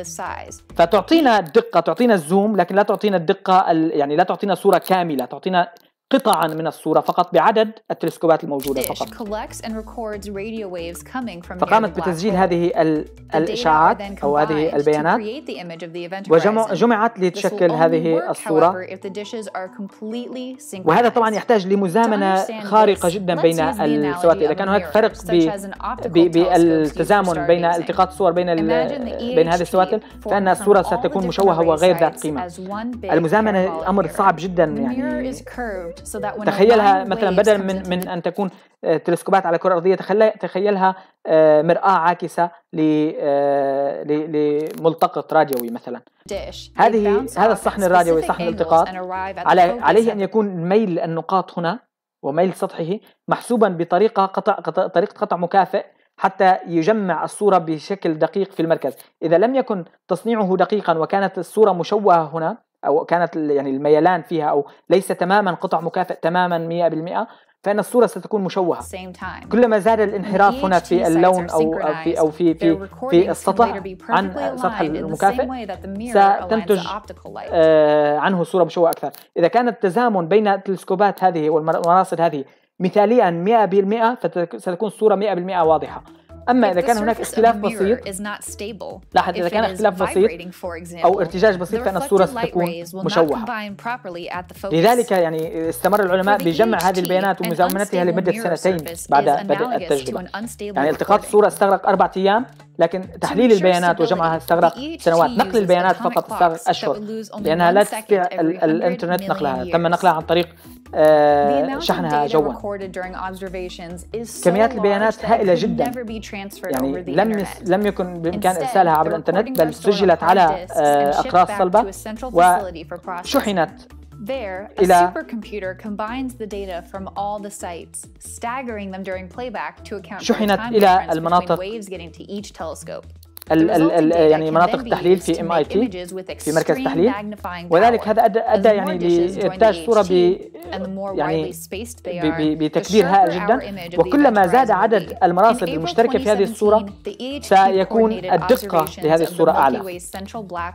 فتعطينا الدقة تعطينا الزوم لكن لا تعطينا الدقة يعني لا تعطينا صورة كاملة تعطينا قطعا من الصورة فقط بعدد التلسكوبات الموجودة فقط فقامت بتسجيل هذه الإشاعات أو هذه البيانات وجمعت لتشكل هذه الصورة وهذا طبعا يحتاج لمزامنة خارقة جدا بين السواتي إذا كان هناك فرق بالتزامن بين التقاط الصور بين بين هذه e السواتل فإن الصورة ستكون مشوهة وغير ذات قيمة المزامنة أمر صعب جدا يعني so that when تخيلها مثلا بدل من من ان تكون آه، تلسكوبات على الكره الارضيه تخيلها آه، مراه عاكسه آه، لملتقط راديوي مثلا هذه هذا الصحن الراديوي صحن الالتقاط على عليه ان يكون ميل النقاط هنا وميل سطحه محسوبا بطريقه قطع طريقه قطع مكافئ حتى يجمع الصورة بشكل دقيق في المركز إذا لم يكن تصنيعه دقيقا وكانت الصورة مشوهة هنا او كانت يعني الميلان فيها او ليس تماما قطع مكافئ تماما 100% فان الصوره ستكون مشوهه كلما زاد الانحراف هنا في اللون او في او في في في السطح عن سطح المكافئ ستنتج آه، عنه صوره مشوهه اكثر اذا كان التزامن بين التلسكوبات هذه والمراصد هذه مثاليا 100% فستكون الصوره 100% واضحه أما إذا كان هناك اختلاف بسيط لاحظ إذا كان اختلاف بسيط أو ارتجاج بسيط فان الصورة ستكون مشوهة لذلك يعني استمر العلماء بجمع هذه e البيانات ومزامنتها لمدة سنتين بعد بدء التجربة يعني التقاط الصورة استغرق أربعة أيام لكن تحليل البيانات وجمعها استغرق e سنوات نقل البيانات فقط استغرق أشهر لأنها لا تستطيع الإنترنت نقلها تم نقلها عن طريق آه، شحنها جوا كميات البيانات هائلة جدا transferred يعني over the لم internet. لم يكن بإمكان إرسالها عبر الإنترنت بل سجلت على أقراص صلبة وشحنت There, a إلى... supercomputer combines the data from all the sites, staggering them during playback to account for the time difference between waves getting to each telescope. ال ال الـ يعني مناطق التحليل في ام اي تي في مركز التحليل وذلك هذا ادى ادى يعني لانتاج صوره ب يعني بتكبير هائل جدا وكلما زاد عدد المراصد المشتركه في هذه الصوره سيكون الدقه لهذه الصوره اعلى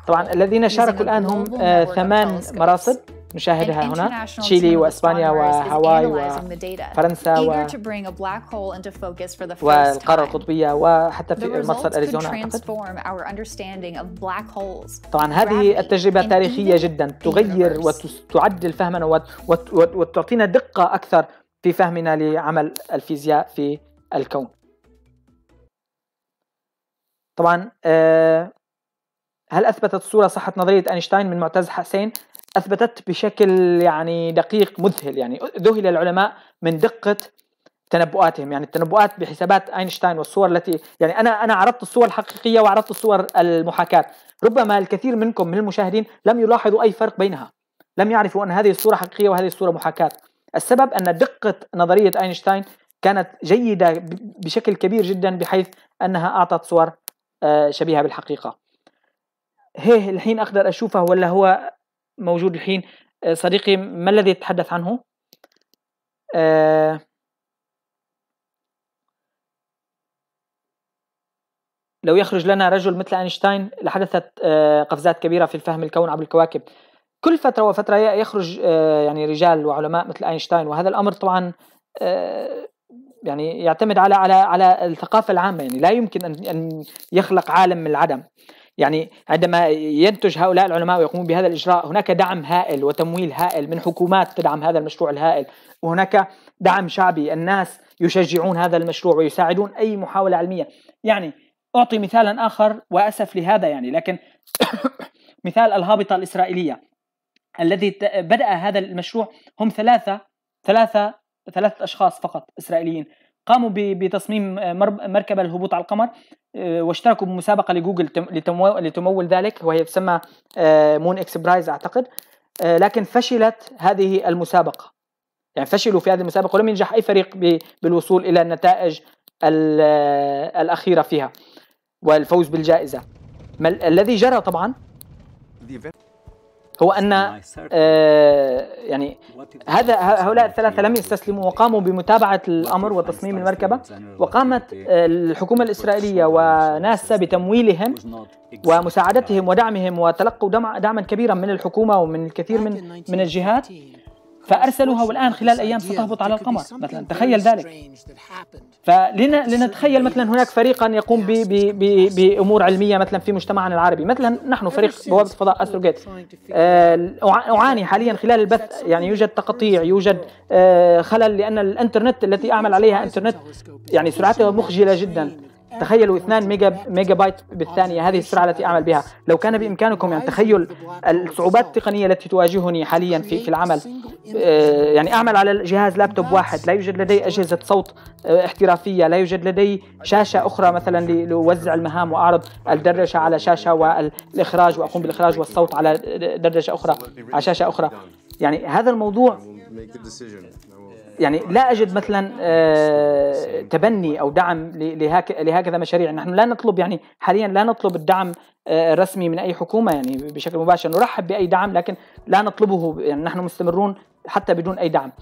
طبعا الذين شاركوا الان هم آه، ثمان مراصد نشاهدها هنا تشيلي واسبانيا وهاواي وفرنسا و... والقاره القطبيه وحتى في مصر اريزونا أعتقد. طبعا هذه التجربه تاريخيه جدا تغير وتعدل فهمنا وت... وت... وت... وتعطينا دقه اكثر في فهمنا لعمل الفيزياء في الكون طبعا آه، هل اثبتت الصوره صحه نظريه اينشتاين من معتز حسين اثبتت بشكل يعني دقيق مذهل يعني ذهل العلماء من دقه تنبؤاتهم يعني التنبؤات بحسابات اينشتاين والصور التي يعني انا انا عرضت الصور الحقيقيه وعرضت الصور المحاكاه ربما الكثير منكم من المشاهدين لم يلاحظوا اي فرق بينها لم يعرفوا ان هذه الصوره حقيقيه وهذه الصوره محاكاه السبب ان دقه نظريه اينشتاين كانت جيده بشكل كبير جدا بحيث انها اعطت صور آه، شبيهه بالحقيقه هي الحين اقدر اشوفه ولا هو موجود الحين آه، صديقي ما الذي يتحدث عنه آه، لو يخرج لنا رجل مثل أينشتاين لحدثت آه، قفزات كبيرة في الفهم الكون عبر الكواكب كل فترة وفترة يخرج يعني رجال وعلماء مثل أينشتاين وهذا الأمر طبعا يعني يعتمد على على على الثقافة العامة يعني لا يمكن أن يخلق عالم من العدم يعني عندما ينتج هؤلاء العلماء ويقومون بهذا الإجراء هناك دعم هائل وتمويل هائل من حكومات تدعم هذا المشروع الهائل وهناك دعم شعبي الناس يشجعون هذا المشروع ويساعدون أي محاولة علمية يعني أعطي مثالا آخر وأسف لهذا يعني لكن مثال الهابطة الإسرائيلية الذي بدأ هذا المشروع هم ثلاثة ثلاثة ثلاثة أشخاص فقط إسرائيليين قاموا بتصميم آه، مركبة للهبوط على القمر آه، واشتركوا بمسابقة لجوجل لتمول ذلك وهي تسمى آه، مون اكس برايز اعتقد لكن فشلت هذه المسابقة يعني فشلوا في هذه المسابقة ولم ينجح أي فريق بالوصول إلى النتائج الأخيرة فيها والفوز بالجائزة ما الذي جرى طبعا هو ان آه، يعني هذا هؤلاء الثلاثه لم يستسلموا وقاموا بمتابعه الامر وتصميم المركبه وقامت آه، الحكومه الاسرائيليه وناسا بتمويلهم ومساعدتهم ودعمهم وتلقوا دعما كبيرا من الحكومه ومن الكثير من من الجهات فأرسلوها والآن خلال أيام ستهبط على القمر مثلا تخيل ذلك فلنتخيل مثلا هناك فريقا يقوم بأمور علمية مثلا في مجتمعنا العربي مثلا نحن فريق بوابة الفضاء أستروجيت آه، أعاني حاليا خلال البث يعني يوجد تقطيع يوجد آه، خلل لأن الإنترنت التي أعمل عليها إنترنت يعني سرعتها مخجلة جدا تخيلوا 2 ميجا ميجا بايت بالثانيه هذه السرعه التي اعمل بها لو كان بامكانكم يعني تخيل الصعوبات التقنيه التي تواجهني حاليا في في العمل آه، يعني اعمل على جهاز لابتوب واحد لا يوجد لدي اجهزه صوت آه، احترافيه لا يوجد لدي شاشه اخرى مثلا لوزع المهام واعرض الدردشه على شاشه والاخراج واقوم بالاخراج والصوت على دردشه اخرى على شاشه اخرى يعني هذا الموضوع يعني لا أجد مثلا آه، تبني أو دعم لهكذا مشاريع نحن لا نطلب يعني حاليا لا نطلب الدعم الرسمي آه، من أي حكومة يعني بشكل مباشر نرحب بأي دعم لكن لا نطلبه يعني نحن مستمرون حتى بدون أي دعم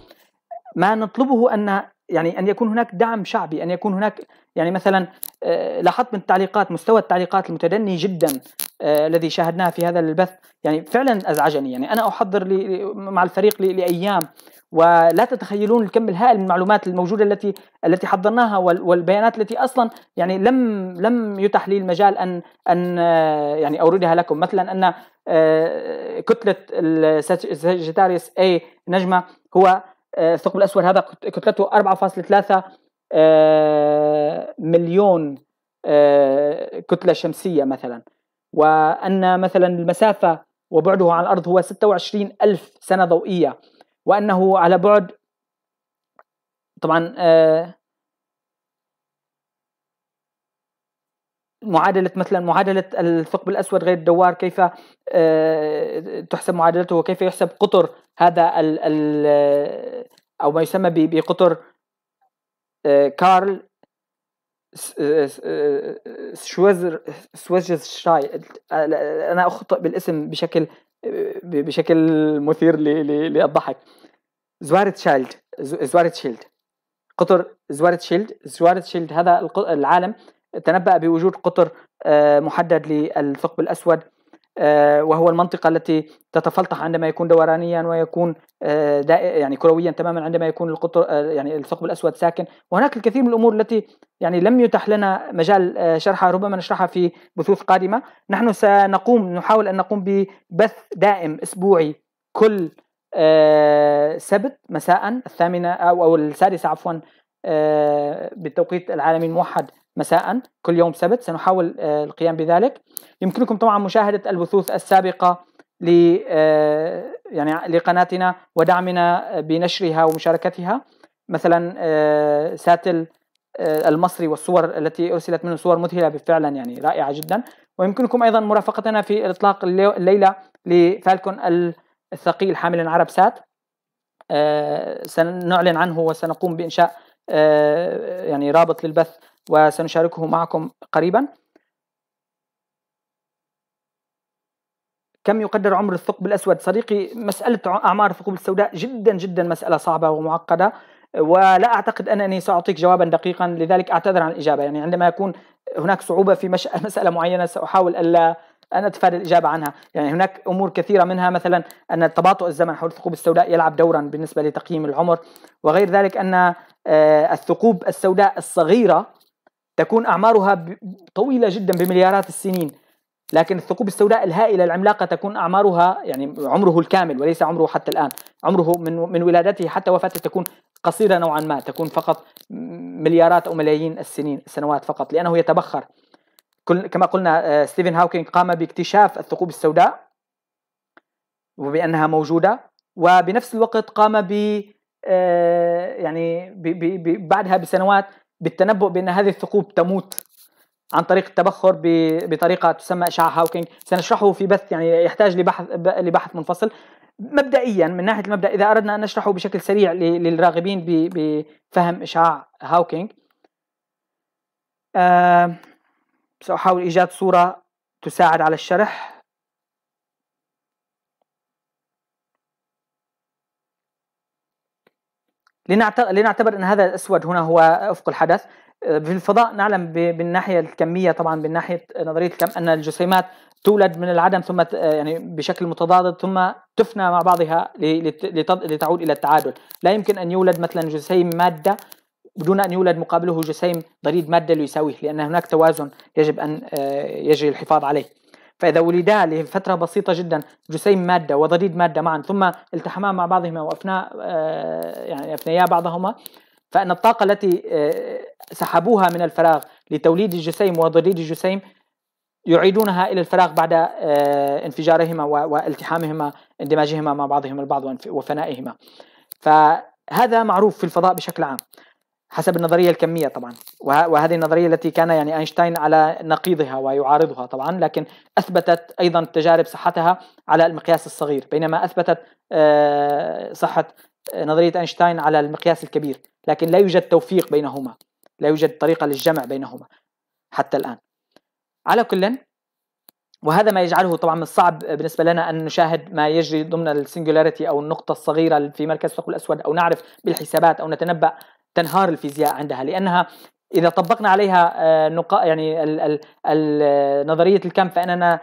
ما نطلبه أن يعني أن يكون هناك دعم شعبي أن يكون هناك يعني مثلا آه، لاحظت من التعليقات مستوى التعليقات المتدني جدا الذي شاهدناه في هذا البث يعني فعلا ازعجني يعني انا احضر مع الفريق لايام ولا تتخيلون الكم الهائل من المعلومات الموجوده التي التي حضرناها والبيانات التي اصلا يعني لم لم يتح لي المجال ان ان يعني اوردها لكم مثلا ان آه، كتله الساجيتاريس اي نجمه هو آه، الثقب الاسود هذا كتلته 4.3 آه، مليون كتله شمسيه مثلا وان مثلا المسافه وبعده عن الارض هو 26 الف سنه ضوئيه وأنه على بعد طبعا آه، معادلة مثلا معادلة الثقب الأسود غير الدوار كيف آه، تحسب معادلته وكيف يحسب قطر هذا الـ الـ آه، أو ما يسمى بقطر كارل سويزر سويزر شاي أنا أخطئ بالاسم بشكل بشكل مثير للضحك زوارت شيلد زوارت شيلد قطر زوارت شيلد زوارت شيلد هذا العالم تنبأ بوجود قطر آه، محدد للثقب الأسود آه، وهو المنطقة التي تتفلتح عندما يكون دورانيا ويكون آه، يعني كرويا تماما عندما يكون القطر آه، يعني الثقب الأسود ساكن وهناك الكثير من الأمور التي يعني لم يتح لنا مجال شرحها ربما نشرحها في بثوث قادمة نحن سنقوم نحاول أن نقوم ببث دائم أسبوعي كل سبت مساء الثامنة أو السادسة عفوا بالتوقيت العالمي الموحد مساء كل يوم سبت سنحاول آه، القيام بذلك يمكنكم طبعا مشاهدة البثوث السابقة ل آه، يعني لقناتنا ودعمنا آه، بنشرها ومشاركتها مثلا ساتل المصري والصور التي ارسلت منه صور مذهله فعلا يعني رائعه جدا ويمكنكم ايضا مرافقتنا في اطلاق الليله لفالكون الثقيل حامل عرب سات سنعلن عنه وسنقوم بانشاء يعني رابط للبث وسنشاركه معكم قريبا كم يقدر عمر الثقب الأسود صديقي مسألة أعمار الثقوب السوداء جدا جدا مسألة صعبة ومعقدة ولا أعتقد أنني سأعطيك جوابا دقيقا لذلك أعتذر عن الإجابة يعني عندما يكون هناك صعوبة في مسألة معينة سأحاول ألا أن أتفادى الإجابة عنها يعني هناك أمور كثيرة منها مثلا أن تباطؤ الزمن حول الثقوب السوداء يلعب دورا بالنسبة لتقييم العمر وغير ذلك أن آه، الثقوب السوداء الصغيرة تكون أعمارها طويلة جدا بمليارات السنين لكن الثقوب السوداء الهائلة العملاقة تكون أعمارها يعني عمره الكامل وليس عمره حتى الآن عمره من, من ولادته حتى وفاته تكون قصيرة نوعا ما تكون فقط مليارات أو ملايين السنين السنوات فقط لأنه يتبخر كل كما قلنا آه، ستيفن هاوكينج قام باكتشاف الثقوب السوداء وبأنها موجودة وبنفس الوقت قام ب آه، يعني بعدها بسنوات بالتنبؤ بأن هذه الثقوب تموت عن طريق التبخر بطريقه تسمى اشعاع هاوكينج سنشرحه في بث يعني يحتاج لبحث لبحث منفصل مبدئيا من ناحيه المبدا اذا اردنا ان نشرحه بشكل سريع للراغبين بفهم اشعاع هاوكينج أه ساحاول ايجاد صوره تساعد على الشرح لنعتبر ان هذا الاسود هنا هو افق الحدث آه، في الفضاء نعلم بالناحيه الكميه طبعا بالناحيه نظريه الكم ان الجسيمات تولد من العدم ثم آه، يعني بشكل متضاد ثم تفنى مع بعضها لتعود الى التعادل، لا يمكن ان يولد مثلا جسيم ماده بدون ان يولد مقابله جسيم ضريد ماده ليساويه لان هناك توازن يجب ان آه، يجري الحفاظ عليه. فإذا ولدا لفترة بسيطة جدا جسيم مادة وضديد مادة معا ثم التحما مع بعضهما وأفناء آه، يعني أفنيا بعضهما فإن الطاقة التي آه، سحبوها من الفراغ لتوليد الجسيم وضديد الجسيم يعيدونها إلى الفراغ بعد آه، انفجارهما والتحامهما اندماجهما مع بعضهما البعض وفنائهما فهذا معروف في الفضاء بشكل عام حسب النظريه الكميه طبعا وهذه النظريه التي كان يعني اينشتاين على نقيضها ويعارضها طبعا لكن اثبتت ايضا التجارب صحتها على المقياس الصغير بينما اثبتت آه، صحه آه، نظريه اينشتاين على المقياس الكبير لكن لا يوجد توفيق بينهما لا يوجد طريقه للجمع بينهما حتى الان على كل وهذا ما يجعله طبعا من الصعب بالنسبه لنا ان نشاهد ما يجري ضمن السنجولاريتي او النقطه الصغيره في مركز الثقب الاسود او نعرف بالحسابات او نتنبا تنهار الفيزياء عندها لانها اذا طبقنا عليها آه، نقا يعني ال ال ال نظريه الكم فاننا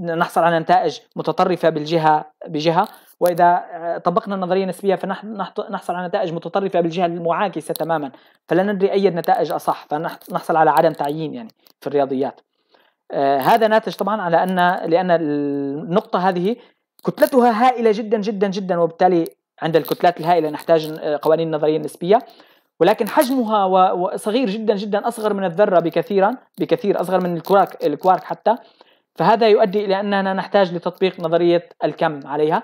نحصل على نتائج متطرفه بالجهه بجهه واذا آه، طبقنا النظريه النسبيه فنحصل على نتائج متطرفه بالجهه المعاكسه تماما فلا ندري اي النتائج اصح فنحصل على عدم تعيين يعني في الرياضيات آه، هذا ناتج طبعا على ان لان النقطه هذه كتلتها هائله جدا جدا جدا وبالتالي عند الكتلات الهائله نحتاج آه، قوانين نظريه نسبيه ولكن حجمها صغير جدا جدا اصغر من الذره بكثيرا بكثير اصغر من الكوارك الكوارك حتى فهذا يؤدي الى اننا نحتاج لتطبيق نظريه الكم عليها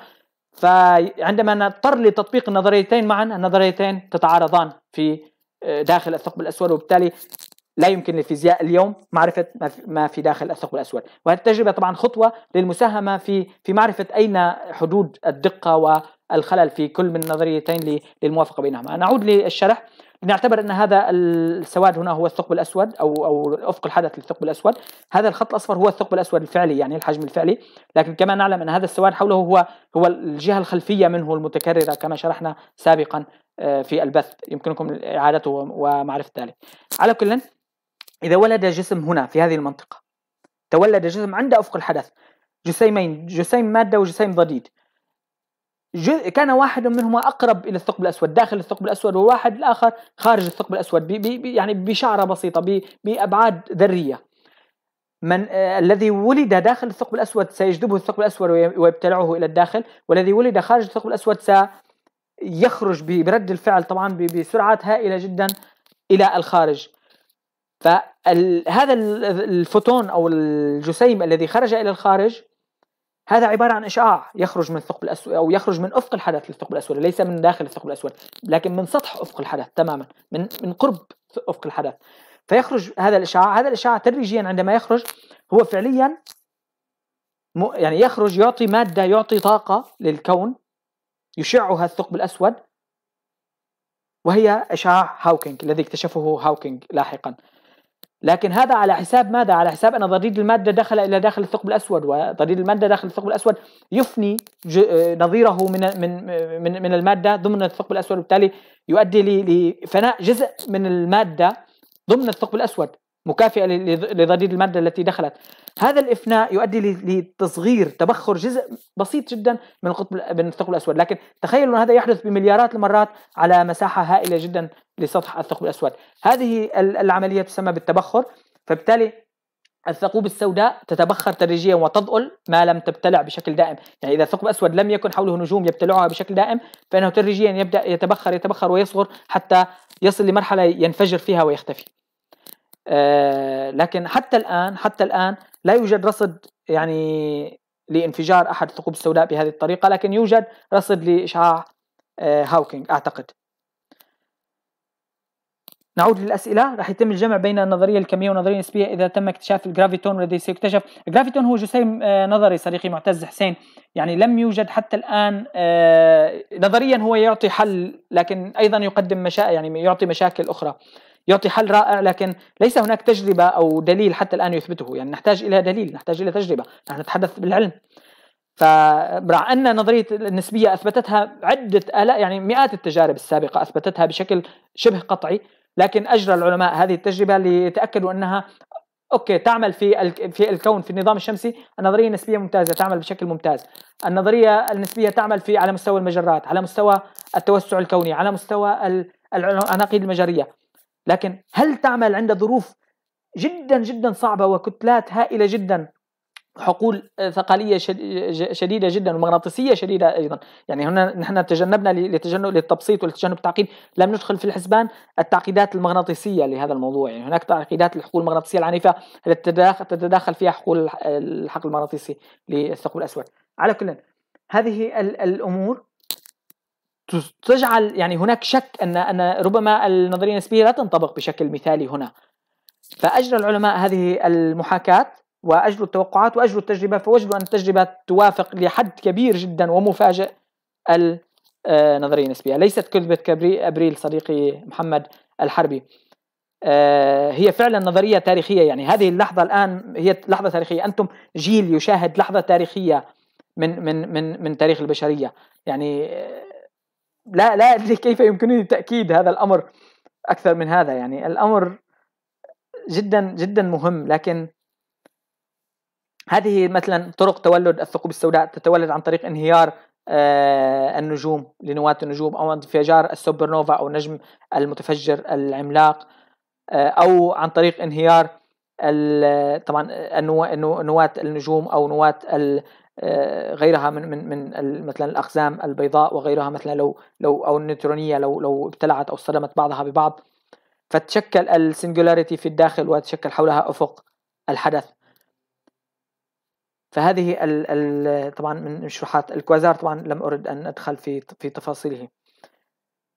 فعندما نضطر لتطبيق النظريتين معا النظريتين تتعارضان في آه، داخل الثقب الاسود وبالتالي لا يمكن للفيزياء اليوم معرفة ما في داخل الثقب الأسود وهذه التجربة طبعا خطوة للمساهمة في في معرفة أين حدود الدقة والخلل في كل من النظريتين للموافقة بينهما نعود للشرح نعتبر ان هذا السواد هنا هو الثقب الاسود او او افق الحدث للثقب الاسود، هذا الخط الاصفر هو الثقب الاسود الفعلي يعني الحجم الفعلي، لكن كما نعلم ان هذا السواد حوله هو هو الجهه الخلفيه منه المتكرره كما شرحنا سابقا آه، في البث، يمكنكم اعادته ومعرفه ذلك. على كل إذا ولد جسم هنا في هذه المنطقة تولد جسم عند أفق الحدث جسيمين جسيم مادة وجسيم ضديد كان واحد منهما اقرب الى الثقب الاسود داخل الثقب الاسود وواحد الاخر خارج الثقب الاسود بي بي يعني بشعره بسيطه بي بابعاد ذريه من آه الذي ولد داخل الثقب الاسود سيجذبه الثقب الاسود ويبتلعه الى الداخل والذي ولد خارج الثقب الاسود سيخرج برد الفعل طبعا بسرعات هائله جدا الى الخارج فهذا الفوتون او الجسيم الذي خرج الى الخارج هذا عباره عن اشعاع يخرج من الثقب الاسود او يخرج من افق الحدث للثقب الاسود ليس من داخل الثقب الاسود لكن من سطح افق الحدث تماما من من قرب افق الحدث فيخرج هذا الاشعاع هذا الاشعاع تدريجيا عندما يخرج هو فعليا يعني يخرج يعطي ماده يعطي طاقه للكون يشعها الثقب الاسود وهي اشعاع هاوكينج الذي اكتشفه هاوكينج لاحقا لكن هذا على حساب ماذا؟ على حساب أن ضريد المادة دخل إلى داخل الثقب الأسود وضريد المادة داخل الثقب الأسود يفني نظيره من من من من المادة ضمن الثقب الأسود وبالتالي يؤدي لفناء جزء من المادة ضمن الثقب الأسود مكافئة لضديد المادة التي دخلت هذا الإفناء يؤدي لتصغير تبخر جزء بسيط جدا من القطب من الثقب الأسود لكن تخيلوا أن هذا يحدث بمليارات المرات على مساحة هائلة جدا لسطح الثقب الأسود هذه العملية تسمى بالتبخر فبالتالي الثقوب السوداء تتبخر تدريجيا وتضئل ما لم تبتلع بشكل دائم يعني إذا الثقب الأسود لم يكن حوله نجوم يبتلعها بشكل دائم فإنه تدريجيا يبدأ يتبخر يتبخر ويصغر حتى يصل لمرحلة ينفجر فيها ويختفي آه، لكن حتى الان حتى الان لا يوجد رصد يعني لانفجار احد الثقوب السوداء بهذه الطريقه لكن يوجد رصد لاشعاع آه، هاوكينج اعتقد نعود للاسئله راح يتم الجمع بين النظريه الكميه والنظريه النسبيه اذا تم اكتشاف الجرافيتون والذي سيكتشف الجرافيتون هو جسيم آه، نظري صديقي معتز حسين يعني لم يوجد حتى الان نظريا هو يعطي حل لكن ايضا يقدم مشا... يعني يعطي مشاكل اخرى يعطي حل رائع لكن ليس هناك تجربة أو دليل حتى الآن يثبته يعني نحتاج إلى دليل نحتاج إلى تجربة نحن نتحدث بالعلم فمع أن نظرية النسبية أثبتتها عدة آلاف يعني مئات التجارب السابقة أثبتتها بشكل شبه قطعي لكن أجرى العلماء هذه التجربة ليتأكدوا أنها اوكي تعمل في في الكون في النظام الشمسي النظريه النسبيه ممتازه تعمل بشكل ممتاز النظريه النسبيه تعمل في على مستوى المجرات على مستوى التوسع الكوني على مستوى العناقيد المجريه لكن هل تعمل عند ظروف جدا جدا صعبة وكتلات هائلة جدا حقول ثقليه شديده جدا ومغناطيسيه شديده ايضا يعني هنا نحن تجنبنا لتجنب للتبسيط ولتجنب التعقيد لم ندخل في الحسبان التعقيدات المغناطيسيه لهذا الموضوع يعني هناك تعقيدات الحقول المغناطيسيه العنيفه التي تتداخل فيها حقول الحقل المغناطيسي للثقب الاسود على كل هذه الامور تجعل يعني هناك شك ان ان ربما النظريه النسبيه لا تنطبق بشكل مثالي هنا فاجرى العلماء هذه المحاكاه واجروا التوقعات واجروا التجربه فوجدوا ان التجربه توافق لحد كبير جدا ومفاجئ النظريه آه، النسبيه ليست كذبه ابريل صديقي محمد الحربي آه، هي فعلا نظريه تاريخيه يعني هذه اللحظه الان هي لحظه تاريخيه انتم جيل يشاهد لحظه تاريخيه من من من من تاريخ البشريه يعني آه، لا لا أدري كيف يمكنني تأكيد هذا الأمر أكثر من هذا يعني الأمر جدا جدا مهم لكن هذه مثلا طرق تولد الثقوب السوداء تتولد عن طريق انهيار آه، النجوم لنواة النجوم أو انفجار السوبر نوفا أو نجم المتفجر العملاق آه، أو عن طريق انهيار طبعا آه، نواة النجوم أو نواة آه، غيرها من من من مثلا الاقزام البيضاء وغيرها مثلا لو لو او النيوترونيه لو لو ابتلعت او صدمت بعضها ببعض فتشكل السنجولاريتي في الداخل وتشكل حولها افق الحدث فهذه ال ال طبعا من شروحات الكوازار طبعا لم ارد ان ادخل في في تفاصيله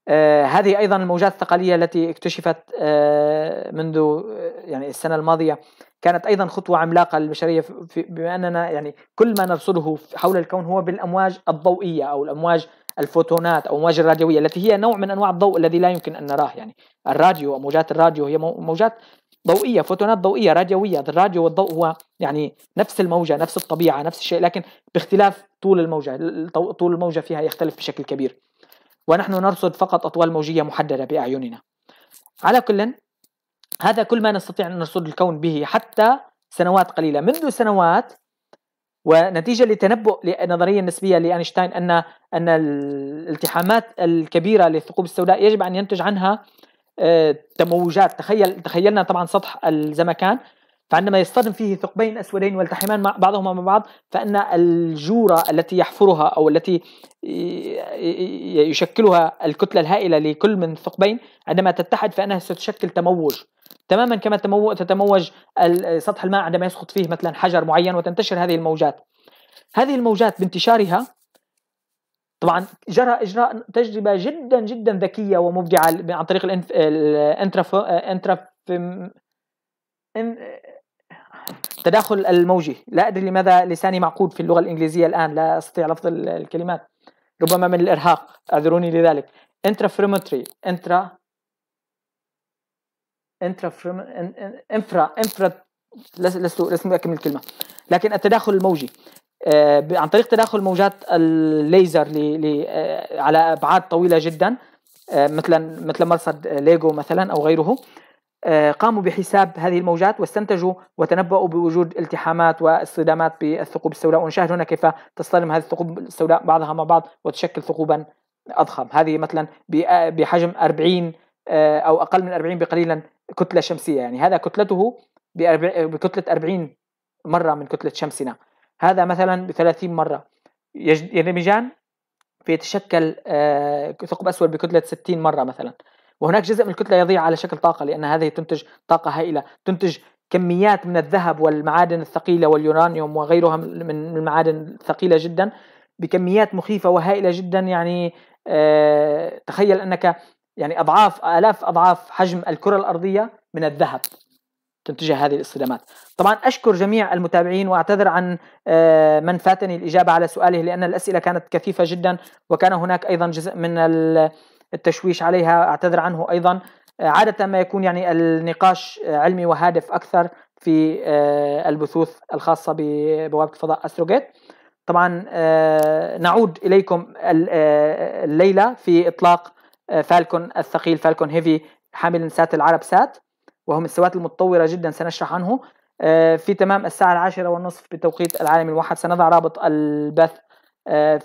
آه، هذه ايضا الموجات الثقليه التي اكتشفت آه، منذ آه، يعني السنه الماضيه كانت ايضا خطوه عملاقه للبشريه بما اننا يعني كل ما نرصده حول الكون هو بالامواج الضوئيه او الامواج الفوتونات او الامواج الراديويه التي هي نوع من انواع الضوء الذي لا يمكن ان نراه يعني الراديو موجات الراديو هي موجات ضوئيه فوتونات ضوئيه راديويه الراديو والضوء هو يعني نفس الموجه نفس الطبيعه نفس الشيء لكن باختلاف طول الموجه طول الموجه فيها يختلف بشكل كبير ونحن نرصد فقط أطوال موجية محددة بأعيننا على كل هذا كل ما نستطيع أن نرصد الكون به حتى سنوات قليلة منذ سنوات ونتيجة لتنبؤ لنظرية النسبية لأينشتاين أن أن الالتحامات الكبيرة للثقوب السوداء يجب أن ينتج عنها آه، تموجات تخيل تخيلنا طبعا سطح الزمكان فعندما يصطدم فيه ثقبين أسودين والتحمان مع بعضهما مع بعض فإن الجورة التي يحفرها أو التي يشكلها الكتلة الهائلة لكل من الثقبين عندما تتحد فإنها ستشكل تموج تماما كما تتموج سطح الماء عندما يسقط فيه مثلا حجر معين وتنتشر هذه الموجات هذه الموجات بانتشارها طبعا جرى اجراء تجربه جدا جدا ذكيه ومبدعه عن طريق الانترا التداخل الموجي لا أدري لماذا لساني معقود في اللغة الإنجليزية الآن لا أستطيع لفظ الكلمات ربما من الإرهاق أعذروني لذلك intrafirmatory انترا انترا انفرا انفرا لست لست متاكد من الكلمه لكن التداخل الموجي آه، عن طريق تداخل موجات الليزر ل... آه، على ابعاد طويله جدا آه، مثلا مثل مرصد ليجو مثلا او غيره آه، قاموا بحساب هذه الموجات واستنتجوا وتنبؤوا بوجود التحامات واصطدامات بالثقوب السوداء ونشاهد هنا كيف تصطدم هذه الثقوب السوداء بعضها مع بعض وتشكل ثقوبا اضخم هذه مثلا آه، بحجم 40 آه، او اقل من 40 بقليلا كتله شمسيه يعني هذا كتلته بكتله 40 مره من كتله شمسنا هذا مثلا ب 30 مره يندمجان فيتشكل ثقب اسود بكتله 60 مره مثلا وهناك جزء من الكتله يضيع على شكل طاقه لان هذه تنتج طاقه هائله تنتج كميات من الذهب والمعادن الثقيله واليورانيوم وغيرها من المعادن الثقيله جدا بكميات مخيفه وهائله جدا يعني أه تخيل انك يعني اضعاف الاف اضعاف حجم الكره الارضيه من الذهب تنتجها هذه الاصطدامات طبعا اشكر جميع المتابعين واعتذر عن آه، من فاتني الاجابه على سؤاله لان الاسئله كانت كثيفه جدا وكان هناك ايضا جزء من التشويش عليها اعتذر عنه ايضا آه، عادة ما يكون يعني النقاش آه، علمي وهادف أكثر في آه، البثوث الخاصة ببوابة الفضاء أستروجيت طبعا نعود إليكم الليلة في إطلاق فالكون الثقيل فالكون هيفي حامل سات العرب سات وهم السوات المتطورة جدا سنشرح عنه في تمام الساعة العاشرة والنصف بتوقيت العالم الموحد سنضع رابط البث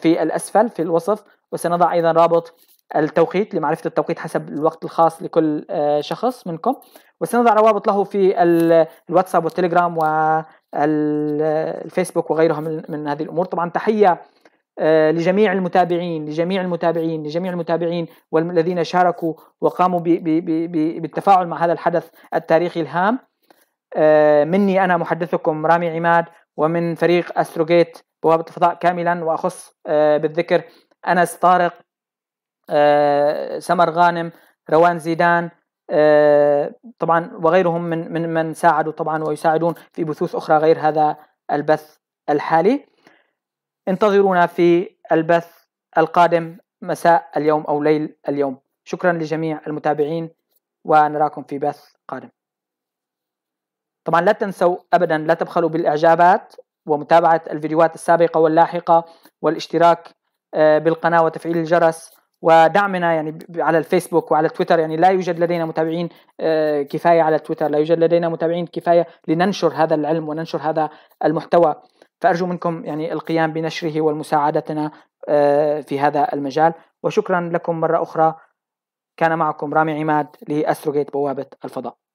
في الأسفل في الوصف وسنضع أيضا رابط التوقيت لمعرفة التوقيت حسب الوقت الخاص لكل آه، شخص منكم وسنضع روابط له في الواتساب والتليجرام والفيسبوك وغيرها من هذه الأمور طبعا تحية آه، لجميع المتابعين لجميع المتابعين لجميع المتابعين والذين شاركوا وقاموا بالتفاعل مع هذا الحدث التاريخي الهام آه، مني أنا محدثكم رامي عماد ومن فريق أستروجيت بوابة الفضاء كاملا وأخص بالذكر أنس طارق آه، سمر غانم روان زيدان آه، طبعا وغيرهم من من من ساعدوا طبعا ويساعدون في بثوث اخرى غير هذا البث الحالي انتظرونا في البث القادم مساء اليوم او ليل اليوم شكرا لجميع المتابعين ونراكم في بث قادم طبعا لا تنسوا ابدا لا تبخلوا بالاعجابات ومتابعه الفيديوهات السابقه واللاحقه والاشتراك آه، بالقناه وتفعيل الجرس ودعمنا يعني على الفيسبوك وعلى تويتر يعني لا يوجد لدينا متابعين آه، كفايه على تويتر لا يوجد لدينا متابعين كفايه لننشر هذا العلم وننشر هذا المحتوى فارجو منكم يعني القيام بنشره والمساعدتنا آه، في هذا المجال وشكرا لكم مره اخرى كان معكم رامي عماد لاستروجيت بوابه الفضاء